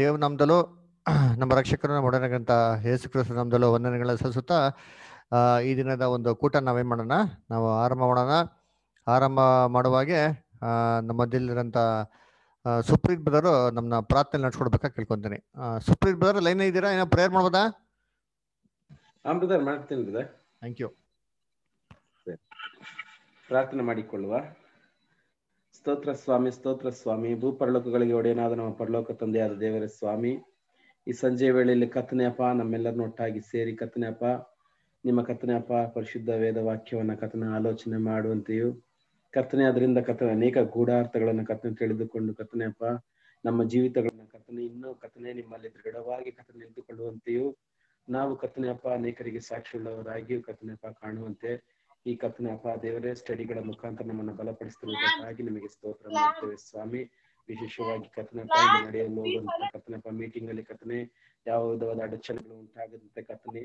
ದೇವ ನಮ್ದಲ್ಲೂ ನಮ್ಮ ರಕ್ಷಕರು ನಮ್ಮ ಒಡನಾಗಂತ ಯೇಸು ಕ್ರಿಸ್ತ ವಂದನೆಗಳ ಸಲ್ಲಿಸುತ್ತಾ ಈ ದಿನದ ಒಂದು ಕೂಟ ನಾವೇನು ಮಾಡೋಣ ನಾವು ಆರಂಭ ಮಾಡೋಣ ಆರಂಭ ಮಾಡುವಾಗೆ ನಮ್ಮ ಮಧ್ಯದಲ್ಲಿರೋಂಥ ಸುಪ್ರೀತ್ ಬ್ರದರ್ ನಮ್ಮನ್ನ ಪ್ರಾರ್ಥನೆ ನಡ್ಸ್ಕೊಡ್ಬೇಕಾ ಕೇಳ್ಕೊಂತೀನಿ ಸುಪ್ರೀತ್ ಬ್ರದರ್ ಲೈನ್ ಇದ್ದೀರಾ ಏನೋ ಪ್ರೇಯರ್ ಮಾಡ್ಬೋದಾ ಮಾಡ್ತೀನಿ ಥ್ಯಾಂಕ್ ಯು ಪ್ರಾರ್ಥನೆ ಮಾಡಿಕೊಳ್ಳುವ ಸ್ತೋತ್ರ ಸ್ವಾಮಿ ಸ್ತೋತ್ರ ಸ್ವಾಮಿ ಭೂಪರಲೋಕಗಳಿಗೆ ಒಡೆಯನಾದ ನಮ್ಮ ಪರಲೋಕ ತಂದೆಯಾದ ದೇವರ ಸ್ವಾಮಿ ಈ ಸಂಜೆ ವೇಳೆಯಲ್ಲಿ ಕಥನೆಯಪ್ಪ ನಮ್ಮೆಲ್ಲರನ್ನು ಒಟ್ಟಾಗಿ ಸೇರಿ ಕಥನೆಯಪ್ಪ ನಿಮ್ಮ ಕಥನೆಯಪ್ಪ ಪರಿಶುದ್ಧ ವೇದ ವಾಕ್ಯವನ್ನ ಕಥನ ಆಲೋಚನೆ ಮಾಡುವಂತೆಯೂ ಕಥನೆ ಅದರಿಂದ ಕಥನೆ ಅನೇಕ ಗೂಢಾರ್ಥಗಳನ್ನ ಕಥನೆ ತಿಳಿದುಕೊಂಡು ಕಥನೆಯಪ್ಪ ನಮ್ಮ ಜೀವಿತಗಳನ್ನ ಕಥನೆ ಇನ್ನೂ ಕಥನೆ ನಿಮ್ಮಲ್ಲಿ ದೃಢವಾಗಿ ಕಥನೆ ನಿಂತುಕೊಳ್ಳುವಂತೆಯೂ ನಾವು ಕಥನೆಯಪ್ಪ ಅನೇಕರಿಗೆ ಸಾಕ್ಷಿಯುಳ್ಳವರಾಗಿಯೂ ಕಥನೆಯಪ್ಪ ಕಾಣುವಂತೆ ಈ ಅಪ್ಪ ದೇವರೇ ಸ್ಟಡಿಗಳ ಮುಖಾಂತರ ನಮ್ಮನ್ನು ಬಲಪಡಿಸುತ್ತಿರುವುದಕ್ಕಾಗಿ ನಿಮಗೆ ಸ್ತೋತ್ರ ಮಾಡ್ತೇವೆ ಸ್ವಾಮಿ ವಿಶೇಷವಾಗಿ ಕರ್ತನಪ್ಪ ನಡೆಯಲು ಹೋಗುವಂತ ಅಪ್ಪ ಮೀಟಿಂಗ್ ಅಲ್ಲಿ ಯಾವ ವಿಧವಾದ ಅಡಚಣೆಗಳು ಉಂಟಾಗದಂತೆ ಕತ್ತನೆ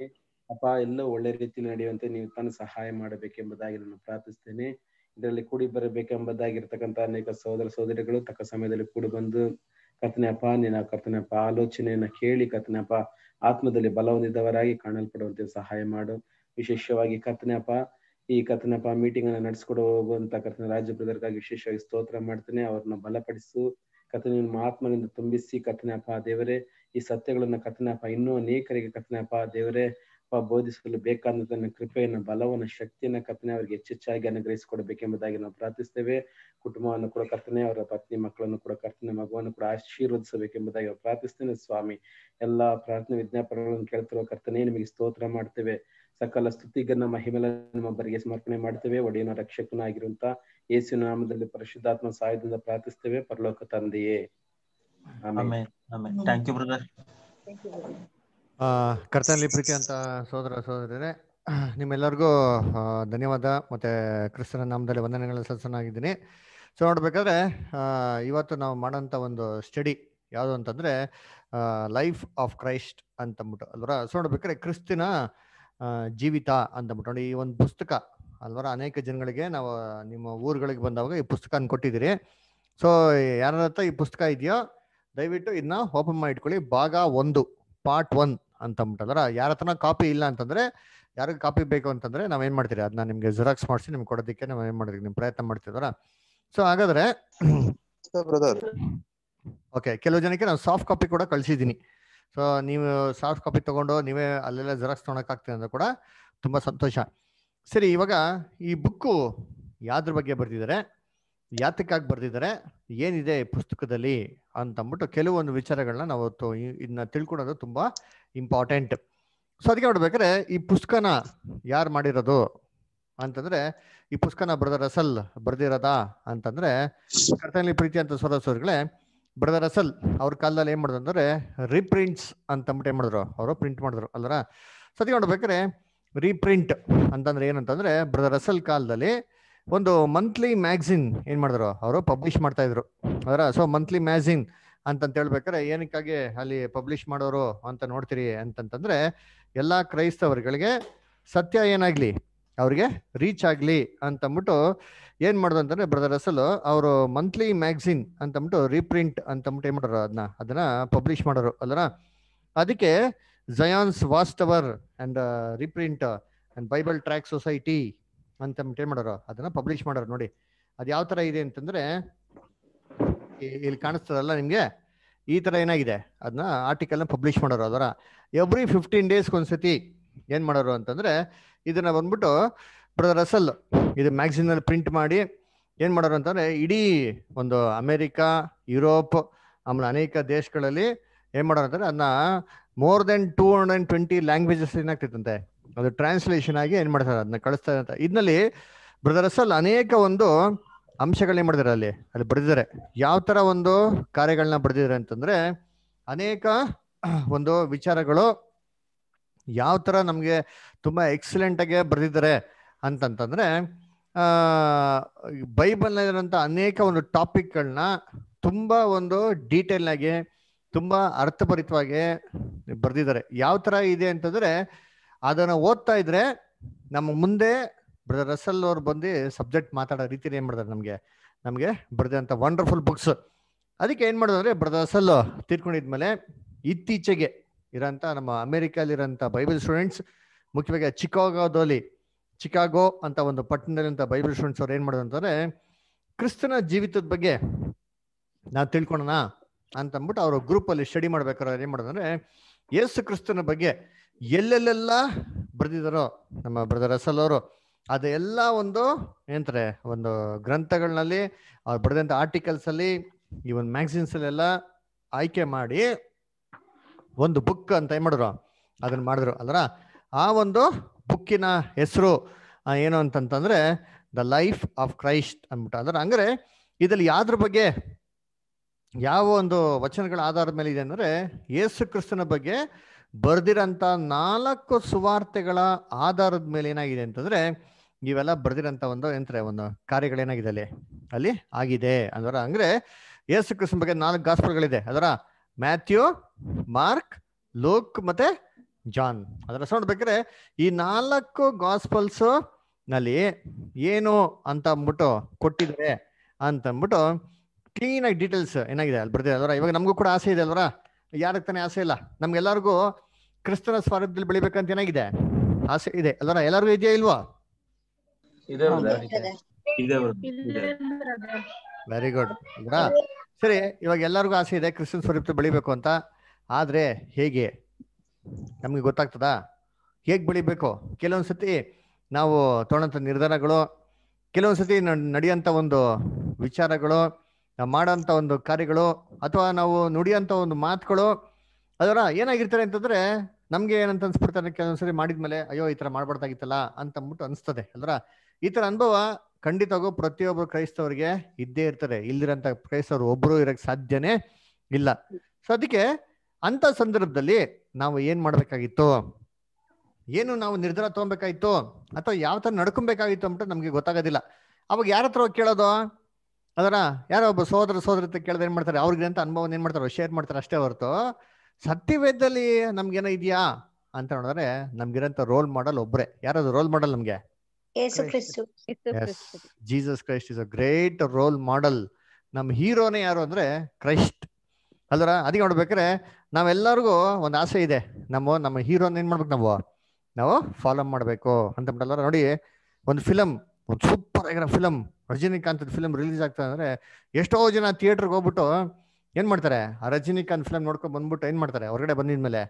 ಅಪ್ಪ ಎಲ್ಲ ಒಳ್ಳೆ ರೀತಿ ನಡೆಯುವಂತೆ ನೀವು ತನ್ನ ಸಹಾಯ ಮಾಡಬೇಕೆಂಬುದಾಗಿ ನಾನು ಪ್ರಾರ್ಥಿಸ್ತೇನೆ ಇದರಲ್ಲಿ ಕೂಡಿ ಬರಬೇಕೆಂಬುದಾಗಿರ್ತಕ್ಕಂತ ಅನೇಕ ಸಹೋದರ ಸೋದರಿಗಳು ತಕ್ಕ ಸಮಯದಲ್ಲಿ ಕೂಡಿ ಬಂದು ಕರ್ತನಪ್ಪ ನಿನ್ನ ಅಪ್ಪ ಆಲೋಚನೆಯನ್ನ ಕೇಳಿ ಅಪ್ಪ ಆತ್ಮದಲ್ಲಿ ಬಲ ಹೊಂದಿದವರಾಗಿ ಕಾಣಲ್ಪಡುವಂತೆ ಸಹಾಯ ಮಾಡು ವಿಶೇಷವಾಗಿ ಅಪ್ಪ ಈ ಕಥನಪ ಮೀಟಿಂಗ್ ಅನ್ನ ನಡೆಸ್ಕೊಡೋ ಹೋಗುವಂತ ಕರ್ತನ ರಾಜ್ಯ ಬ್ರದರ್ಗಾಗಿ ವಿಶೇಷವಾಗಿ ಸ್ತೋತ್ರ ಮಾಡ್ತೇನೆ ಅವ್ರನ್ನ ಬಲಪಡಿಸು ಕಥನ ಆತ್ಮನಿಂದ ತುಂಬಿಸಿ ಕಥನಪ ದೇವರೇ ಈ ಸತ್ಯಗಳನ್ನ ಕಥನಪ ಇನ್ನೂ ಅನೇಕರಿಗೆ ಕಥನಪ ದೇವರೇ ಬೋಧಿಸಲು ಬೇಕಾದಂತಹ ಕೃಪೆಯನ್ನ ಬಲವನ್ನ ಶಕ್ತಿಯನ್ನ ಕರ್ತನೆ ಅವರಿಗೆ ಹೆಚ್ಚೆಚ್ಚಾಗಿ ಅನುಗ್ರಹಿಸಿಕೊಡಬೇಕೆಂಬುದಾಗಿ ನಾವು ಪ್ರಾರ್ಥಿಸ್ತೇವೆ ಕುಟುಂಬವನ್ನು ಕೂಡ ಕರ್ತನೆ ಅವರ ಪತ್ನಿ ಮಕ್ಕಳನ್ನು ಕೂಡ ಕರ್ತನೆ ಮಗುವನ್ನು ಕೂಡ ಆಶೀರ್ವದಿಸಬೇಕೆಂಬುದಾಗಿ ಪ್ರಾರ್ಥಿಸ್ತೇನೆ ಸ್ವಾಮಿ ಎಲ್ಲಾ ಪ್ರಾರ್ಥನೆ ವಿಜ್ಞಾಪನೆಗಳನ್ನು ಕೇಳ್ತಿರುವ ಕರ್ತನೆ ನಿಮಗೆ ಸ್ತೋತ್ರ ಮಾಡ್ತೇವೆ ಸಕಲ ಸ್ತುತಿಗನ್ನ ನಮ್ಮ ನಮ್ಮ ಬರಿಗೆ ಸಮರ್ಪಣೆ ಮಾಡ್ತೇವೆ ಒಡೆಯನ ರಕ್ಷಕನಾಗಿರುವಂತ ಯೇಸು ನಾಮದಲ್ಲಿ ಪರಿಶುದ್ಧಾತ್ಮ ಸಹಾಯದಿಂದ ಪ್ರಾರ್ಥಿಸ್ತೇವೆ ಪರಲೋಕ ತಂದೆಯೇ ಕರ್ತನಲ್ಲಿ ಪ್ರೀತಿ ಅಂತ ಸೋದರ ಸೋದರರೇ ನಿಮ್ಮೆಲ್ಲರಿಗೂ ಧನ್ಯವಾದ ಮತ್ತೆ ಕ್ರಿಸ್ತನ ನಾಮದಲ್ಲಿ ವಂದನೆಗಳ ಸದಸ್ಯನಾಗಿದ್ದೀನಿ ಸೊ ನೋಡ್ಬೇಕಾದ್ರೆ ಇವತ್ತು ನಾವು ಮಾಡೋಂಥ ಒಂದು ಸ್ಟಡಿ ಯಾವುದು ಅಂತಂದ್ರೆ ಲೈಫ್ ಆಫ್ ಕ್ರೈಸ್ಟ್ ಅಂತಂದ್ಬಿಟ್ಟು ಅಲ್ವರ ಸೊ ನೋಡ್ಬೇಕಾದ್ರೆ ಕ್ರಿಸ್ತಿನ ಜೀವಿತ ಅಂತ ಈ ಒಂದು ಪುಸ್ತಕ ಅಲ್ವಾರ ಅನೇಕ ಜನಗಳಿಗೆ ನಾವು ನಿಮ್ಮ ಊರುಗಳಿಗೆ ಬಂದಾಗ ಈ ಪುಸ್ತಕ ಕೊಟ್ಟಿದ್ದೀರಿ ಸೊ ಯಾರ ಹತ್ರ ಈ ಪುಸ್ತಕ ಇದೆಯೋ ದಯವಿಟ್ಟು ಇದನ್ನ ಓಪನ್ ಮಾಡಿ ಇಟ್ಕೊಳ್ಳಿ ಭಾಗ ಒಂದು ಪಾರ್ಟ್ ಒನ್ ಅಂತ ಯಾರ ಹತ್ರನ ಕಾಪಿ ಇಲ್ಲ ಅಂತಂದ್ರೆ ಯಾರಿಗೂ ಕಾಪಿ ಬೇಕು ಅಂತಂದ್ರೆ ಏನ್ ಮಾಡ್ತೀರಿ ಅದನ್ನ ನಿಮಗೆ ಜೆರಾಕ್ಸ್ ಮಾಡಿಸಿ ನಿಮ್ಗೆ ಕೊಡೋದಕ್ಕೆ ನಾವು ಏನ್ ಮಾಡ್ತೀವಿ ನಿಮ್ಮ ಪ್ರಯತ್ನ ಮಾಡ್ತಿದ್ವಲ್ಲ ಸೊ ಹಾಗಾದ್ರೆ ಓಕೆ ಕೆಲವು ಜನಕ್ಕೆ ನಾವು ಸಾಫ್ಟ್ ಕಾಪಿ ಕೂಡ ಕಳಿಸಿದ್ದೀನಿ ಸೊ ನೀವು ಸಾಫ್ಟ್ ಕಾಪಿ ತಗೊಂಡು ನೀವೇ ಅಲ್ಲೆಲ್ಲ ಜೆರಾಕ್ಸ್ ತೊಗೊಳಕ್ಕಾಗ್ತದೆ ಅಂದ್ರೆ ಕೂಡ ತುಂಬ ಸಂತೋಷ ಸರಿ ಇವಾಗ ಈ ಬುಕ್ಕು ಯಾವ್ದ್ರ ಬಗ್ಗೆ ಬರೆದಿದ್ದಾರೆ ಯಾತಕ್ಕಾಗಿ ಬರೆದಿದ್ದಾರೆ ಏನಿದೆ ಪುಸ್ತಕದಲ್ಲಿ ಅಂತಂದ್ಬಿಟ್ಟು ಕೆಲವೊಂದು ವಿಚಾರಗಳನ್ನ ನಾವು ಇದನ್ನ ತಿಳ್ಕೊಳೋದು ತುಂಬ ಇಂಪಾರ್ಟೆಂಟ್ ಸೊ ಅದಕ್ಕೆ ನೋಡ್ಬೇಕಾದ್ರೆ ಈ ಪುಸ್ತಕನ ಯಾರು ಮಾಡಿರೋದು ಅಂತಂದ್ರೆ ಈ ಪುಸ್ತಕನ ಬರೆದ ರಸಲ್ ಬರೆದಿರೋದಾ ಅಂತಂದ್ರೆ ಕರ್ತನಲ್ಲಿ ಪ್ರೀತಿ ಅಂತ ಸೋದರ ಬ್ರದರ್ ಅಸಲ್ ಅವ್ರ ಕಾಲದಲ್ಲಿ ಏನು ಮಾಡಿದ್ರು ಅಂದರೆ ರೀಪ್ರಿಂಟ್ಸ್ ಅಂತಂದ್ಬಿಟ್ಟು ಏನ್ ಮಾಡಿದ್ರು ಅವರು ಪ್ರಿಂಟ್ ಮಾಡಿದ್ರು ಅಲ್ರ ಸತಿ ನೋಡ್ಬೇಕಾದ್ರೆ ರೀಪ್ರಿಂಟ್ ಅಂತಂದ್ರೆ ಏನಂತಂದ್ರೆ ಬ್ರದರ್ ಅಸಲ್ ಕಾಲದಲ್ಲಿ ಒಂದು ಮಂತ್ಲಿ ಮ್ಯಾಗ್ಝಿನ್ ಏನು ಮಾಡಿದ್ರು ಅವರು ಪಬ್ಲಿಷ್ ಮಾಡ್ತಾ ಇದ್ರು ಅದರ ಸೊ ಮಂತ್ಲಿ ಮ್ಯಾಗ್ಝಿನ್ ಅಂತಂತ ಹೇಳ್ಬೇಕಾರೆ ಏನಕ್ಕಾಗಿ ಅಲ್ಲಿ ಪಬ್ಲಿಷ್ ಮಾಡೋರು ಅಂತ ನೋಡ್ತೀರಿ ಅಂತಂತಂದ್ರೆ ಎಲ್ಲ ಕ್ರೈಸ್ತವರುಗಳಿಗೆ ಸತ್ಯ ಏನಾಗ್ಲಿ ಅವ್ರಿಗೆ ರೀಚ್ ಆಗಲಿ ಅಂತಂದ್ಬಿಟ್ಟು ಏನ್ ಮಾಡೋದು ಅಂತಂದ್ರೆ ಬ್ರದರ್ ಅಸಲ್ ಅವರು ಮಂತ್ಲಿ ಮ್ಯಾಗ್ಝಿನ್ ಅಂದ್ಬಿಟ್ಟು ರೀಪ್ರಿಂಟ್ ಅಂತಂದ್ಬಿಟ್ಟು ಏನು ಮಾಡೋರು ಅದನ್ನ ಅದನ್ನ ಪಬ್ಲಿಷ್ ಮಾಡೋರು ಅಲ್ಲರ ಅದಕ್ಕೆ ಜಯಾನ್ಸ್ ವಾಸ್ತವರ್ and reprint and Bible tract society ಅಂತಂಬಿಟ್ಟು ಏನು ಮಾಡೋರು ಅದನ್ನ ಪಬ್ಲಿಷ್ ಮಾಡೋರು ನೋಡಿ ಅದು ಯಾವ ತರ ಇದೆ ಅಂತಂದ್ರೆ ಇಲ್ಲಿ ಕಾಣಿಸ್ತದಲ್ಲ ನಿಮಗೆ ಈ ತರ ಏನಾಗಿದೆ ಅದನ್ನ ಆರ್ಟಿಕಲ್ ಪಬ್ಲಿಷ್ ಮಾಡೋರು ಅದರ ಎವ್ರಿ ಫಿಫ್ಟೀನ್ ಡೇಸ್ ಒಂದ್ಸತಿ ಏನು ಮಾಡೋರು ಅಂತಂದ್ರೆ ಇದನ್ನ ಬಂದ್ಬಿಟ್ಟು ಬ್ರದರ್ ಅಸಲ್ ಇದು ಮ್ಯಾಗ್ಝಿನಲ್ಲಿ ಪ್ರಿಂಟ್ ಮಾಡಿ ಏನು ಮಾಡೋರು ಅಂತಂದ್ರೆ ಇಡೀ ಒಂದು ಅಮೇರಿಕಾ ಯುರೋಪ್ ಆಮೇಲೆ ಅನೇಕ ದೇಶಗಳಲ್ಲಿ ಏನು ಮಾಡೋರು ಅಂತಂದ್ರೆ ಅದನ್ನ more than two hundred and twenty languages ಏನಾಗ್ತಿತ್ತಂತೆ ಅದು ಟ್ರಾನ್ಸ್ಲೇಷನ್ ಆಗಿ ಏನು ಮಾಡ್ತಾರೆ ಅದನ್ನ ಕಳಿಸ್ತಾರೆ ಅಂತ ಇದರಲ್ಲಿ ಬ್ರದರ್ ಅಸಲ್ ಅನೇಕ ಒಂದು ಏನು ಮಾಡಿದಾರೆ ಅಲ್ಲಿ ಅಲ್ಲಿ ಬರೆದಿದ್ದಾರೆ ಯಾವ ಥರ ಒಂದು ಕಾರ್ಯಗಳನ್ನ ಬರೆದಿದ್ದಾರೆ ಅಂತಂದ್ರೆ ಅನೇಕ ಒಂದು ವಿಚಾರಗಳು ಯಾವ ಥರ ನಮಗೆ ತುಂಬ ಆಗಿ ಬರೆದಿದ್ದಾರೆ ಅಂತಂತಂದರೆ ಬೈಬಲ್ನಲ್ಲಿರೋಂಥ ಅನೇಕ ಒಂದು ಟಾಪಿಕ್ಗಳನ್ನ ತುಂಬ ಒಂದು ಆಗಿ ತುಂಬ ಅರ್ಥಭರಿತವಾಗಿ ಬರೆದಿದ್ದಾರೆ ಯಾವ ಥರ ಇದೆ ಅಂತಂದರೆ ಅದನ್ನು ಓದ್ತಾ ಇದ್ರೆ ನಮ್ಮ ಮುಂದೆ ಬ್ರದರ್ ರಸಲ್ ಅವ್ರು ಬಂದು ಸಬ್ಜೆಕ್ಟ್ ಮಾತಾಡೋ ರೀತಿಯಲ್ಲಿ ಏನು ಮಾಡಿದಾರೆ ನಮಗೆ ನಮಗೆ ಬರೆದಂಥ ವಂಡರ್ಫುಲ್ ಬುಕ್ಸ್ ಅದಕ್ಕೆ ಏನು ಮಾಡೋದು ಅಂದರೆ ಬ್ರದರ್ ರಸಲ್ ತೀರ್ಕೊಂಡಿದ್ಮೇಲೆ ಇತ್ತೀಚೆಗೆ ಇರೋಂಥ ನಮ್ಮ ಅಮೇರಿಕಲ್ಲಿರೋಂಥ ಬೈಬಲ್ ಸ್ಟೂಡೆಂಟ್ಸ್ ಮುಖ್ಯವಾಗಿ ಚಿಕಾಗೋದಲ್ಲಿ ಚಿಕಾಗೋ ಅಂತ ಒಂದು ಪಟ್ಟಣದಲ್ಲಿ ಅಂತ ಬೈಬಲ್ ಸ್ಟೂಡೆಂಟ್ಸ್ ಅವ್ರು ಏನು ಮಾಡೋದು ಅಂತಂದರೆ ಕ್ರಿಸ್ತನ ಜೀವಿತದ ಬಗ್ಗೆ ನಾನು ತಿಳ್ಕೊಳೋಣ ಅಂತ ಅಂದ್ಬಿಟ್ಟು ಅವರು ಅಲ್ಲಿ ಸ್ಟಡಿ ಮಾಡ್ಬೇಕಾದ್ರೆ ಏನು ಮಾಡೋದಂದ್ರೆ ಯೇಸು ಕ್ರಿಸ್ತನ ಬಗ್ಗೆ ಎಲ್ಲೆಲ್ಲೆಲ್ಲ ಬರೆದಿದ್ದಾರೋ ನಮ್ಮ ಬ್ರದರ್ ಅಸಲ್ ಅವರು ಅದೆಲ್ಲ ಒಂದು ಏನಂತಾರೆ ಒಂದು ಗ್ರಂಥಗಳಲ್ಲಿ ಅವ್ರು ಆರ್ಟಿಕಲ್ಸ್ ಅಲ್ಲಿ ಈ ಒಂದು ಎಲ್ಲಾ ಆಯ್ಕೆ ಮಾಡಿ ಒಂದು ಬುಕ್ ಅಂತ ಏನ್ ಮಾಡಿದ್ರು ಅದನ್ನ ಮಾಡಿದ್ರು ಅಲ್ರ ಆ ಒಂದು ಬುಕ್ಕಿನ ಹೆಸರು ಏನು ಅಂತಂತಂದ್ರೆ ದ ಲೈಫ್ ಆಫ್ ಕ್ರೈಸ್ಟ್ ಅಂದ್ಬಿಟ್ಟು ಅಂದ್ರೆ ಅಂದ್ರೆ ಇದರಲ್ಲಿ ಯಾವ್ದ್ರ ಬಗ್ಗೆ ಯಾವ ಒಂದು ವಚನಗಳ ಆಧಾರದ ಮೇಲೆ ಇದೆ ಅಂದ್ರೆ ಯೇಸು ಕ್ರಿಸ್ತನ ಬಗ್ಗೆ ಬರ್ದಿರಂತ ನಾಲ್ಕು ಸುವಾರ್ತೆಗಳ ಆಧಾರದ ಮೇಲೆ ಏನಾಗಿದೆ ಅಂತಂದ್ರೆ ಇವೆಲ್ಲ ಬರ್ದಿರಂತ ಒಂದು ಏನಂತಾರೆ ಒಂದು ಕಾರ್ಯಗಳೇನಾಗಿದೆ ಅಲ್ಲಿ ಅಲ್ಲಿ ಆಗಿದೆ ಅಂದ್ರೆ ಅಂದರೆ ಯೇಸು ಕ್ರಿಸ್ತನ ಬಗ್ಗೆ ನಾಲ್ಕು ಗಾಸ್ಪಲ್ಗಳಿದೆ ಅದರ ಮ್ಯಾಥ್ಯೂ ಮಾರ್ಕ್ ಲೋಕ್ ಮತ್ತೆ ಜಾನ್ ಅದರ ಬೇಕಾದ್ರೆ ಈ ನಾಲ್ಕು ಗಾಸ್ಪಲ್ಸ್ ನಲ್ಲಿ ಏನು ಅಂತ ಅಂದ್ಬಿಟ್ಟು ಕೊಟ್ಟಿದ್ರೆ ಅಂತ ಅಂದ್ಬಿಟ್ಟು ಕ್ಲೀನ್ ಆಗಿ ಡೀಟೇಲ್ಸ್ ಏನಾಗಿದೆ ಅಲ್ಲಿ ಬರ್ತಿದೆ ಅಲ್ವರ ಇವಾಗ ನಮಗೂ ಕೂಡ ಆಸೆ ಇದೆ ಅಲ್ವರ ಯಾರಕ್ಕೆ ತಾನೇ ಆಸೆ ಇಲ್ಲ ನಮ್ಗೆಲ್ಲರಿಗೂ ಕ್ರಿಸ್ತನ ಸ್ವರೂಪದಲ್ಲಿ ಬೆಳಿಬೇಕಂತ ಏನಾಗಿದೆ ಆಸೆ ಇದೆ ಅಲ್ವರ ಎಲ್ಲರಿಗೂ ಇದೆಯಾ ಇಲ್ವಾ ವೆರಿ ಗುಡ್ ಸರಿ ಇವಾಗ ಎಲ್ಲರಿಗೂ ಆಸೆ ಇದೆ ಕ್ರಿಸ್ತನ್ ಸ್ವರೂಪ ಬೆಳಿಬೇಕು ಅಂತ ಆದ್ರೆ ಹೇಗೆ ನಮಗೆ ಗೊತ್ತಾಗ್ತದಾ ಹೇಗೆ ಬೆಳಿಬೇಕು ಕೆಲವೊಂದು ಸತಿ ನಾವು ತೊಗೊಳಂಥ ನಿರ್ಧಾರಗಳು ಕೆಲವೊಂದು ಸತಿ ನಡೆಯೋಂಥ ಒಂದು ವಿಚಾರಗಳು ಮಾಡೋಂಥ ಒಂದು ಕಾರ್ಯಗಳು ಅಥವಾ ನಾವು ನುಡಿಯೋಂಥ ಒಂದು ಮಾತುಗಳು ಅದರ ಏನಾಗಿರ್ತಾರೆ ಅಂತಂದ್ರೆ ನಮಗೆ ಏನಂತ ಅನ್ಸ್ಬಿಡ್ತಾರೆ ಕೆಲವೊಂದ್ಸರಿ ಮಾಡಿದ್ಮೇಲೆ ಅಯ್ಯೋ ಈ ಥರ ಮಾಡ್ಬಾರ್ದಾಗಿತ್ತಲ್ಲ ಅಂತ ಅಂದ್ಬಿಟ್ಟು ಅನಿಸ್ತದೆ ಅಲ್ರ ಈ ಥರ ಅನುಭವ ಖಂಡಿತವಾಗೂ ಪ್ರತಿಯೊಬ್ಬರು ಕ್ರೈಸ್ತವ್ರಿಗೆ ಇದ್ದೇ ಇರ್ತಾರೆ ಇಲ್ದಿರೋ ಕ್ರೈಸ್ತವ್ರು ಒಬ್ಬರು ಇರೋಕ್ಕೆ ಸಾಧ್ಯನೇ ಇಲ್ಲ ಸೊ ಅದಕ್ಕೆ ಅಂಥ ಸಂದರ್ಭದಲ್ಲಿ ನಾವು ಏನ್ ಮಾಡ್ಬೇಕಾಗಿತ್ತು ಏನು ನಾವು ನಿರ್ಧಾರ ತಗೊಬೇಕಾಯ್ತು ಅಥವಾ ಯಾವ ತರ ನಡ್ಕೊಬೇಕಾಗಿತ್ತು ಅಂದ್ಬಿಟ್ಟು ನಮ್ಗೆ ಗೊತ್ತಾಗೋದಿಲ್ಲ ಅವಾಗ ಯಾರ ಹತ್ರ ಕೇಳೋದು ಅದರ ಯಾರೋ ಒಬ್ಬ ಸೋದರ ಸೋದರ ಕೇಳಿದ್ರೆ ಏನ್ ಮಾಡ್ತಾರೆ ಅವ್ರಿಗೆ ಅಂತ ಅನುಭವ ಏನ್ ಮಾಡ್ತಾರೆ ಶೇರ್ ಮಾಡ್ತಾರೆ ಅಷ್ಟೇ ಹೊರತು ಸತ್ಯವೇದದಲ್ಲಿ ನಮ್ಗೇನೋ ಇದೆಯಾ ಅಂತ ನೋಡಿದ್ರೆ ನಮ್ಗಿರೋ ರೋಲ್ ಮಾಡಲ್ ಒಬ್ರೆ ಯಾರಾದ್ರೂ ರೋಲ್ ಮಾಡಲ್ ನಮ್ಗೆ Jesus Christ is a great role model ನಮ್ ಹೀರೋನೇ ಯಾರು ಅಂದ್ರೆ ಕ್ರೈಸ್ಟ್ ಅದರ ಅದಕ್ಕೆ ನೋಡ್ಬೇಕ್ರೆ ನಾವೆಲ್ಲರಿಗೂ ಒಂದು ಆಸೆ ಇದೆ ನಮ್ಮ ನಮ್ಮ ಹೀರೋನ ಏನ್ ಮಾಡ್ಬೇಕು ನಾವು ನಾವು ಫಾಲೋ ಮಾಡಬೇಕು ಅಂತ ಬಿಟ್ಟಲ್ಲ ನೋಡಿ ಒಂದು ಫಿಲಮ್ ಒಂದು ಸೂಪರ್ ಆಗಿರೋ ಫಿಲಮ್ ರಜನಿಕಾಂತ್ ಫಿಲಮ್ ರಿಲೀಸ್ ಆಗ್ತದೆ ಅಂದ್ರೆ ಎಷ್ಟೋ ಜನ ಥಿಯೇಟರ್ಗೆ ಹೋಗ್ಬಿಟ್ಟು ಏನ್ ಮಾಡ್ತಾರೆ ಆ ರಜನಿಕಾಂತ್ ಫಿಲಮ್ ನೋಡ್ಕೊಂಡ್ ಬಂದ್ಬಿಟ್ಟು ಏನ್ ಮಾಡ್ತಾರೆ ಹೊರಗಡೆ ಬಂದಿದ್ಮೇಲೆ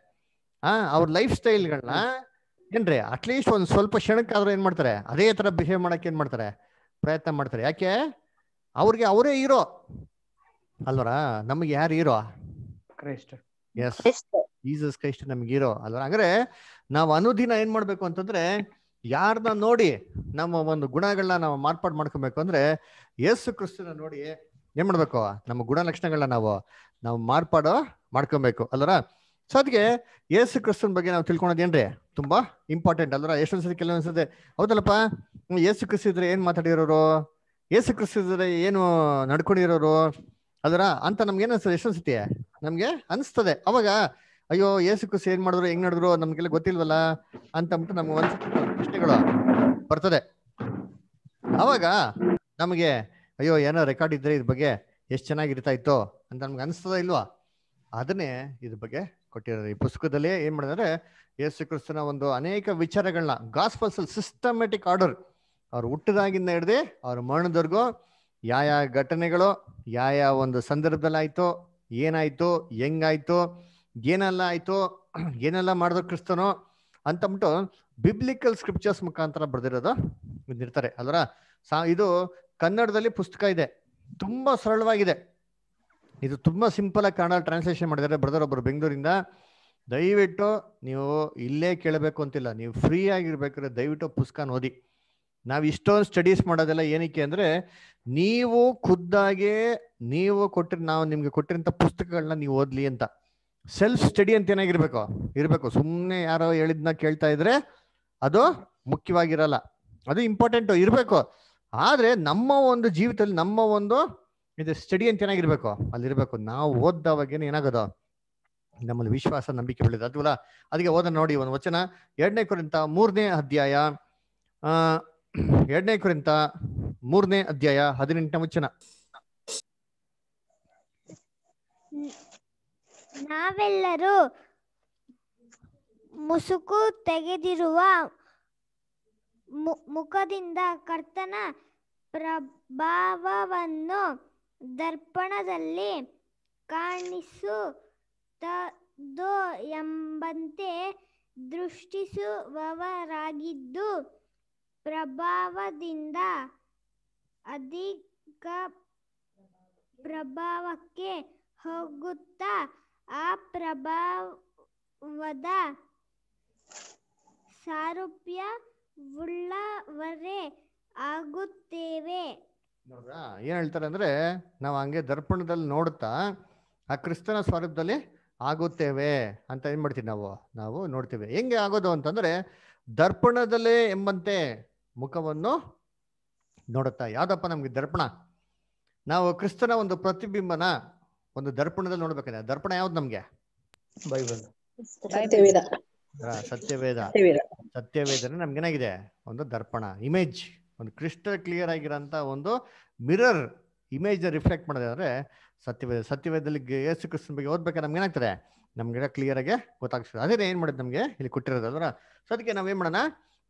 ಆ ಅವ್ರ ಲೈಫ್ ಸ್ಟೈಲ್ಗಳನ್ನ ಏನ್ರಿ ಅಟ್ಲೀಸ್ಟ್ ಒಂದು ಸ್ವಲ್ಪ ಕ್ಷಣಕ್ಕಾದ್ರೂ ಏನ್ ಮಾಡ್ತಾರೆ ಅದೇ ತರ ಬಿಹೇವ್ ಮಾಡಕ್ಕೆ ಏನ್ ಮಾಡ್ತಾರೆ ಪ್ರಯತ್ನ ಮಾಡ್ತಾರೆ ಯಾಕೆ ಅವ್ರಿಗೆ ಅವರೇ ಹೀರೋ ಅಲ್ವರ ನಮಗೆ ಯಾರು hero Christ yes Jesus Christ ನಮ್ಗಿರೋ ಅಲ್ವಾ ಅಂದ್ರೆ ನಾವು ಅನುದಿನ ಏನ್ ಮಾಡ್ಬೇಕು ಅಂತಂದ್ರೆ ಯಾರನ್ನ ನೋಡಿ ನಮ್ಮ ಒಂದು ಗುಣಗಳನ್ನ ನಾವು ಮಾರ್ಪಾಡು ಮಾಡ್ಕೊಬೇಕು ಅಂದ್ರೆ ಯೇಸು ಕ್ರಿಸ್ತನ ನೋಡಿ ಏನ್ ಮಾಡ್ಬೇಕು ನಮ್ಮ ಗುಣಲಕ್ಷಣಗಳನ್ನ ನಾವು ನಾವು ಮಾರ್ಪಾಡು ಮಾಡ್ಕೊಬೇಕು ಅಲ್ವರ ಸೊ ಅದಕ್ಕೆ ಯೇಸು ಕ್ರಿಸ್ತನ ಬಗ್ಗೆ ನಾವು ತಿಳ್ಕೊಳೋದೇನ್ರಿ ತುಂಬಾ ಇಂಪಾರ್ಟೆಂಟ್ ಅಲ್ವರ ಎಷ್ಟೊಂದ್ಸತಿ ಕೆಲವೊಂದ್ಸತಿ ಹೌದಲ್ಲಪ್ಪ ಯೇಸು ಕ್ರಿಸ್ತಿದ್ರೆ ಏನ್ ಮಾತಾಡಿರೋರು ಯೇಸು ಕ್ರಿಸ್ತಿದ್ರೆ ಏನು ನಡ್ಕೊಂಡಿರೋರು ಅದರ ಅಂತ ನಮ್ಗೆ ಏನಿಸ್ತದೆ ಎಷ್ಟು ಸತಿ ನಮ್ಗೆ ಅನಿಸ್ತದೆ ಅವಾಗ ಅಯ್ಯೋ ಏಸು ಏನ್ ಮಾಡಿದ್ರು ಹೆಂಗ್ ನಡೆದ್ರು ನಮ್ಗೆಲ್ಲ ಗೊತ್ತಿಲ್ವಲ್ಲ ಅಂತ ಅಂದ್ಬಿಟ್ಟು ನಮ್ಗೆ ಪ್ರಶ್ನೆಗಳು ಬರ್ತದೆ ಅವಾಗ ನಮಗೆ ಅಯ್ಯೋ ಏನೋ ರೆಕಾರ್ಡ್ ಇದ್ರೆ ಇದ್ರ ಬಗ್ಗೆ ಎಷ್ಟು ಚೆನ್ನಾಗಿರ್ತಾ ಇತ್ತು ಅಂತ ನಮ್ಗೆ ಅನಿಸ್ತದ ಇಲ್ವಾ ಅದನ್ನೇ ಇದ್ರ ಬಗ್ಗೆ ಕೊಟ್ಟಿರೋದು ಈ ಪುಸ್ತಕದಲ್ಲಿ ಏನ್ ಮಾಡಿದ್ರೆ ಯೇಸು ಕ್ರಿಸ್ತನ ಒಂದು ಅನೇಕ ವಿಚಾರಗಳನ್ನ ಗಾಸ್ಪಲ್ಸ್ ಸಿಸ್ಟಮೆಟಿಕ್ ಆರ್ಡರ್ ಅವ್ರು ಹುಟ್ಟದಾಗಿಂದ ಹಿಡ್ದು ಅವ್ರ ಮರಣದವರೆಗೂ ಯಾವ ಯಾವ ಘಟನೆಗಳು ಯಾವ ಒಂದು ಸಂದರ್ಭದಲ್ಲಿ ಆಯ್ತೋ ಏನಾಯ್ತು ಹೆಂಗಾಯ್ತು ಏನೆಲ್ಲ ಆಯ್ತು ಏನೆಲ್ಲ ಮಾಡಿದ್ರು ಕ್ರಿಸ್ತನೋ ಅಂತಂದ್ಬಿಟ್ಟು ಬಿಬ್ಲಿಕಲ್ ಸ್ಕ್ರಿಪ್ಚರ್ಸ್ ಮುಖಾಂತರ ಬರೆದಿರೋದು ಇರ್ತಾರೆ ಅದರ ಸಾ ಇದು ಕನ್ನಡದಲ್ಲಿ ಪುಸ್ತಕ ಇದೆ ತುಂಬಾ ಸರಳವಾಗಿದೆ ಇದು ತುಂಬಾ ಸಿಂಪಲ್ ಆಗಿ ಕನ್ನಡ ಟ್ರಾನ್ಸ್ಲೇಷನ್ ಮಾಡಿದ್ದಾರೆ ಬ್ರದರ್ ಒಬ್ಬರು ಬೆಂಗಳೂರಿಂದ ದಯವಿಟ್ಟು ನೀವು ಇಲ್ಲೇ ಕೇಳಬೇಕು ಅಂತಿಲ್ಲ ನೀವು ಫ್ರೀ ಆಗಿರ್ಬೇಕಾದ್ರೆ ದಯವಿಟ್ಟು ಪುಸ್ತಕ ಓದಿ ನಾವು ಇಷ್ಟೊಂದು ಸ್ಟಡೀಸ್ ಮಾಡೋದೆಲ್ಲ ಏನಕ್ಕೆ ಅಂದ್ರೆ ನೀವು ಖುದ್ದಾಗೆ ನೀವು ಕೊಟ್ಟಿರ್ ನಾವು ನಿಮ್ಗೆ ಕೊಟ್ಟಿರಂತ ಪುಸ್ತಕಗಳನ್ನ ನೀವು ಓದ್ಲಿ ಅಂತ ಸೆಲ್ಫ್ ಸ್ಟಡಿ ಅಂತ ಏನಾಗಿರ್ಬೇಕು ಇರಬೇಕು ಸುಮ್ಮನೆ ಯಾರೋ ಹೇಳಿದ್ನ ಕೇಳ್ತಾ ಇದ್ರೆ ಅದು ಮುಖ್ಯವಾಗಿರಲ್ಲ ಅದು ಇಂಪಾರ್ಟೆಂಟು ಇರಬೇಕು ಆದರೆ ನಮ್ಮ ಒಂದು ಜೀವಿತದಲ್ಲಿ ನಮ್ಮ ಒಂದು ಇದು ಸ್ಟಡಿ ಅಂತ ಏನಾಗಿರ್ಬೇಕು ಅಲ್ಲಿರ್ಬೇಕು ನಾವು ಓದ್ದವಾಗೇನು ಏನಾಗೋದು ನಮ್ಮಲ್ಲಿ ವಿಶ್ವಾಸ ನಂಬಿಕೆ ಬೆಳೆದ ಅದ್ವಲ್ಲ ಅದಕ್ಕೆ ಓದ ನೋಡಿ ಒಂದು ವಚನ ಎರಡನೇ ಕುರಿತ ಮೂರನೇ ಅಧ್ಯಾಯ ಎರಡನೇ ಕುರಿತ ಮೂರನೇ ಅಧ್ಯಾಯ ಹದಿನೆಂಟನೇ ವಚನ ನಾವೆಲ್ಲರೂ ಮುಸುಕು ತೆಗೆದಿರುವ ಮುಖದಿಂದ ಕರ್ತನ ಪ್ರಭಾವವನ್ನು ದರ್ಪಣದಲ್ಲಿ ಕಾಣಿಸುತ್ತದೋ ಎಂಬಂತೆ ದೃಷ್ಟಿಸುವವರಾಗಿದ್ದು ಪ್ರಭಾವದಿಂದ ಅಧಿಕ ಪ್ರಭಾವಕ್ಕೆ ಹೋಗುತ್ತಾ ಆ ಪ್ರಭಾವದ ಉಳ್ಳವರೇ ಆಗುತ್ತೇವೆ ಏನ್ ಹೇಳ್ತಾರೆ ಅಂದ್ರೆ ನಾವು ಹಂಗೆ ದರ್ಪಣದಲ್ಲಿ ನೋಡ್ತಾ ಆ ಕ್ರಿಸ್ತನ ಸ್ವರೂಪದಲ್ಲಿ ಆಗುತ್ತೇವೆ ಅಂತ ಏನ್ ಮಾಡ್ತೀವಿ ನಾವು ನಾವು ನೋಡ್ತೇವೆ ಹೆಂಗೆ ಆಗೋದು ಅಂತಂದ್ರೆ ದರ್ಪಣದಲ್ಲೇ ಎಂಬಂತೆ ಮುಖವನ್ನು ನೋಡುತ್ತಾ ಯಾವ್ದಪ್ಪ ನಮ್ಗೆ ದರ್ಪಣ ನಾವು ಕ್ರಿಸ್ತನ ಒಂದು ಪ್ರತಿಬಿಂಬನ ಒಂದು ದರ್ಪಣದಲ್ಲಿ ನೋಡ್ಬೇಕಂದ್ರೆ ದರ್ಪಣ ಯಾವ್ದು ನಮ್ಗೆ ಬೈಬಲ್ ಸತ್ಯವೇದ ನಮ್ಗೆ ಏನಾಗಿದೆ ಒಂದು ದರ್ಪಣ ಇಮೇಜ್ ಒಂದು ಕ್ರಿಸ್ಟಲ್ ಕ್ಲಿಯರ್ ಆಗಿರೋಂಥ ಒಂದು ಮಿರರ್ ಇಮೇಜ್ ರಿಫ್ಲೆಕ್ಟ್ ಮಾಡೋದಾದ್ರೆ ಸತ್ಯವೇದ ಸತ್ಯವೇದಲ್ಲಿ ಯೇಸು ಕ್ರಿಸ್ತನ್ ಬಗ್ಗೆ ಓದ್ಬೇಕಾದ್ರೆ ನಮ್ಗೆ ಏನಾಗ್ತದೆ ನಮ್ಗೆ ಕ್ಲಿಯರ್ ಆಗಿ ಗೊತ್ತಾಗ್ತದೆ ಅದೇ ಏನ್ ಮಾಡಿದ್ ನಮ್ಗೆ ಇಲ್ಲಿ ಕೊಟ್ಟಿರೋದು ಸೊ ಅದಕ್ಕೆ ನಾವೇನ್ ಮಾಡೋಣ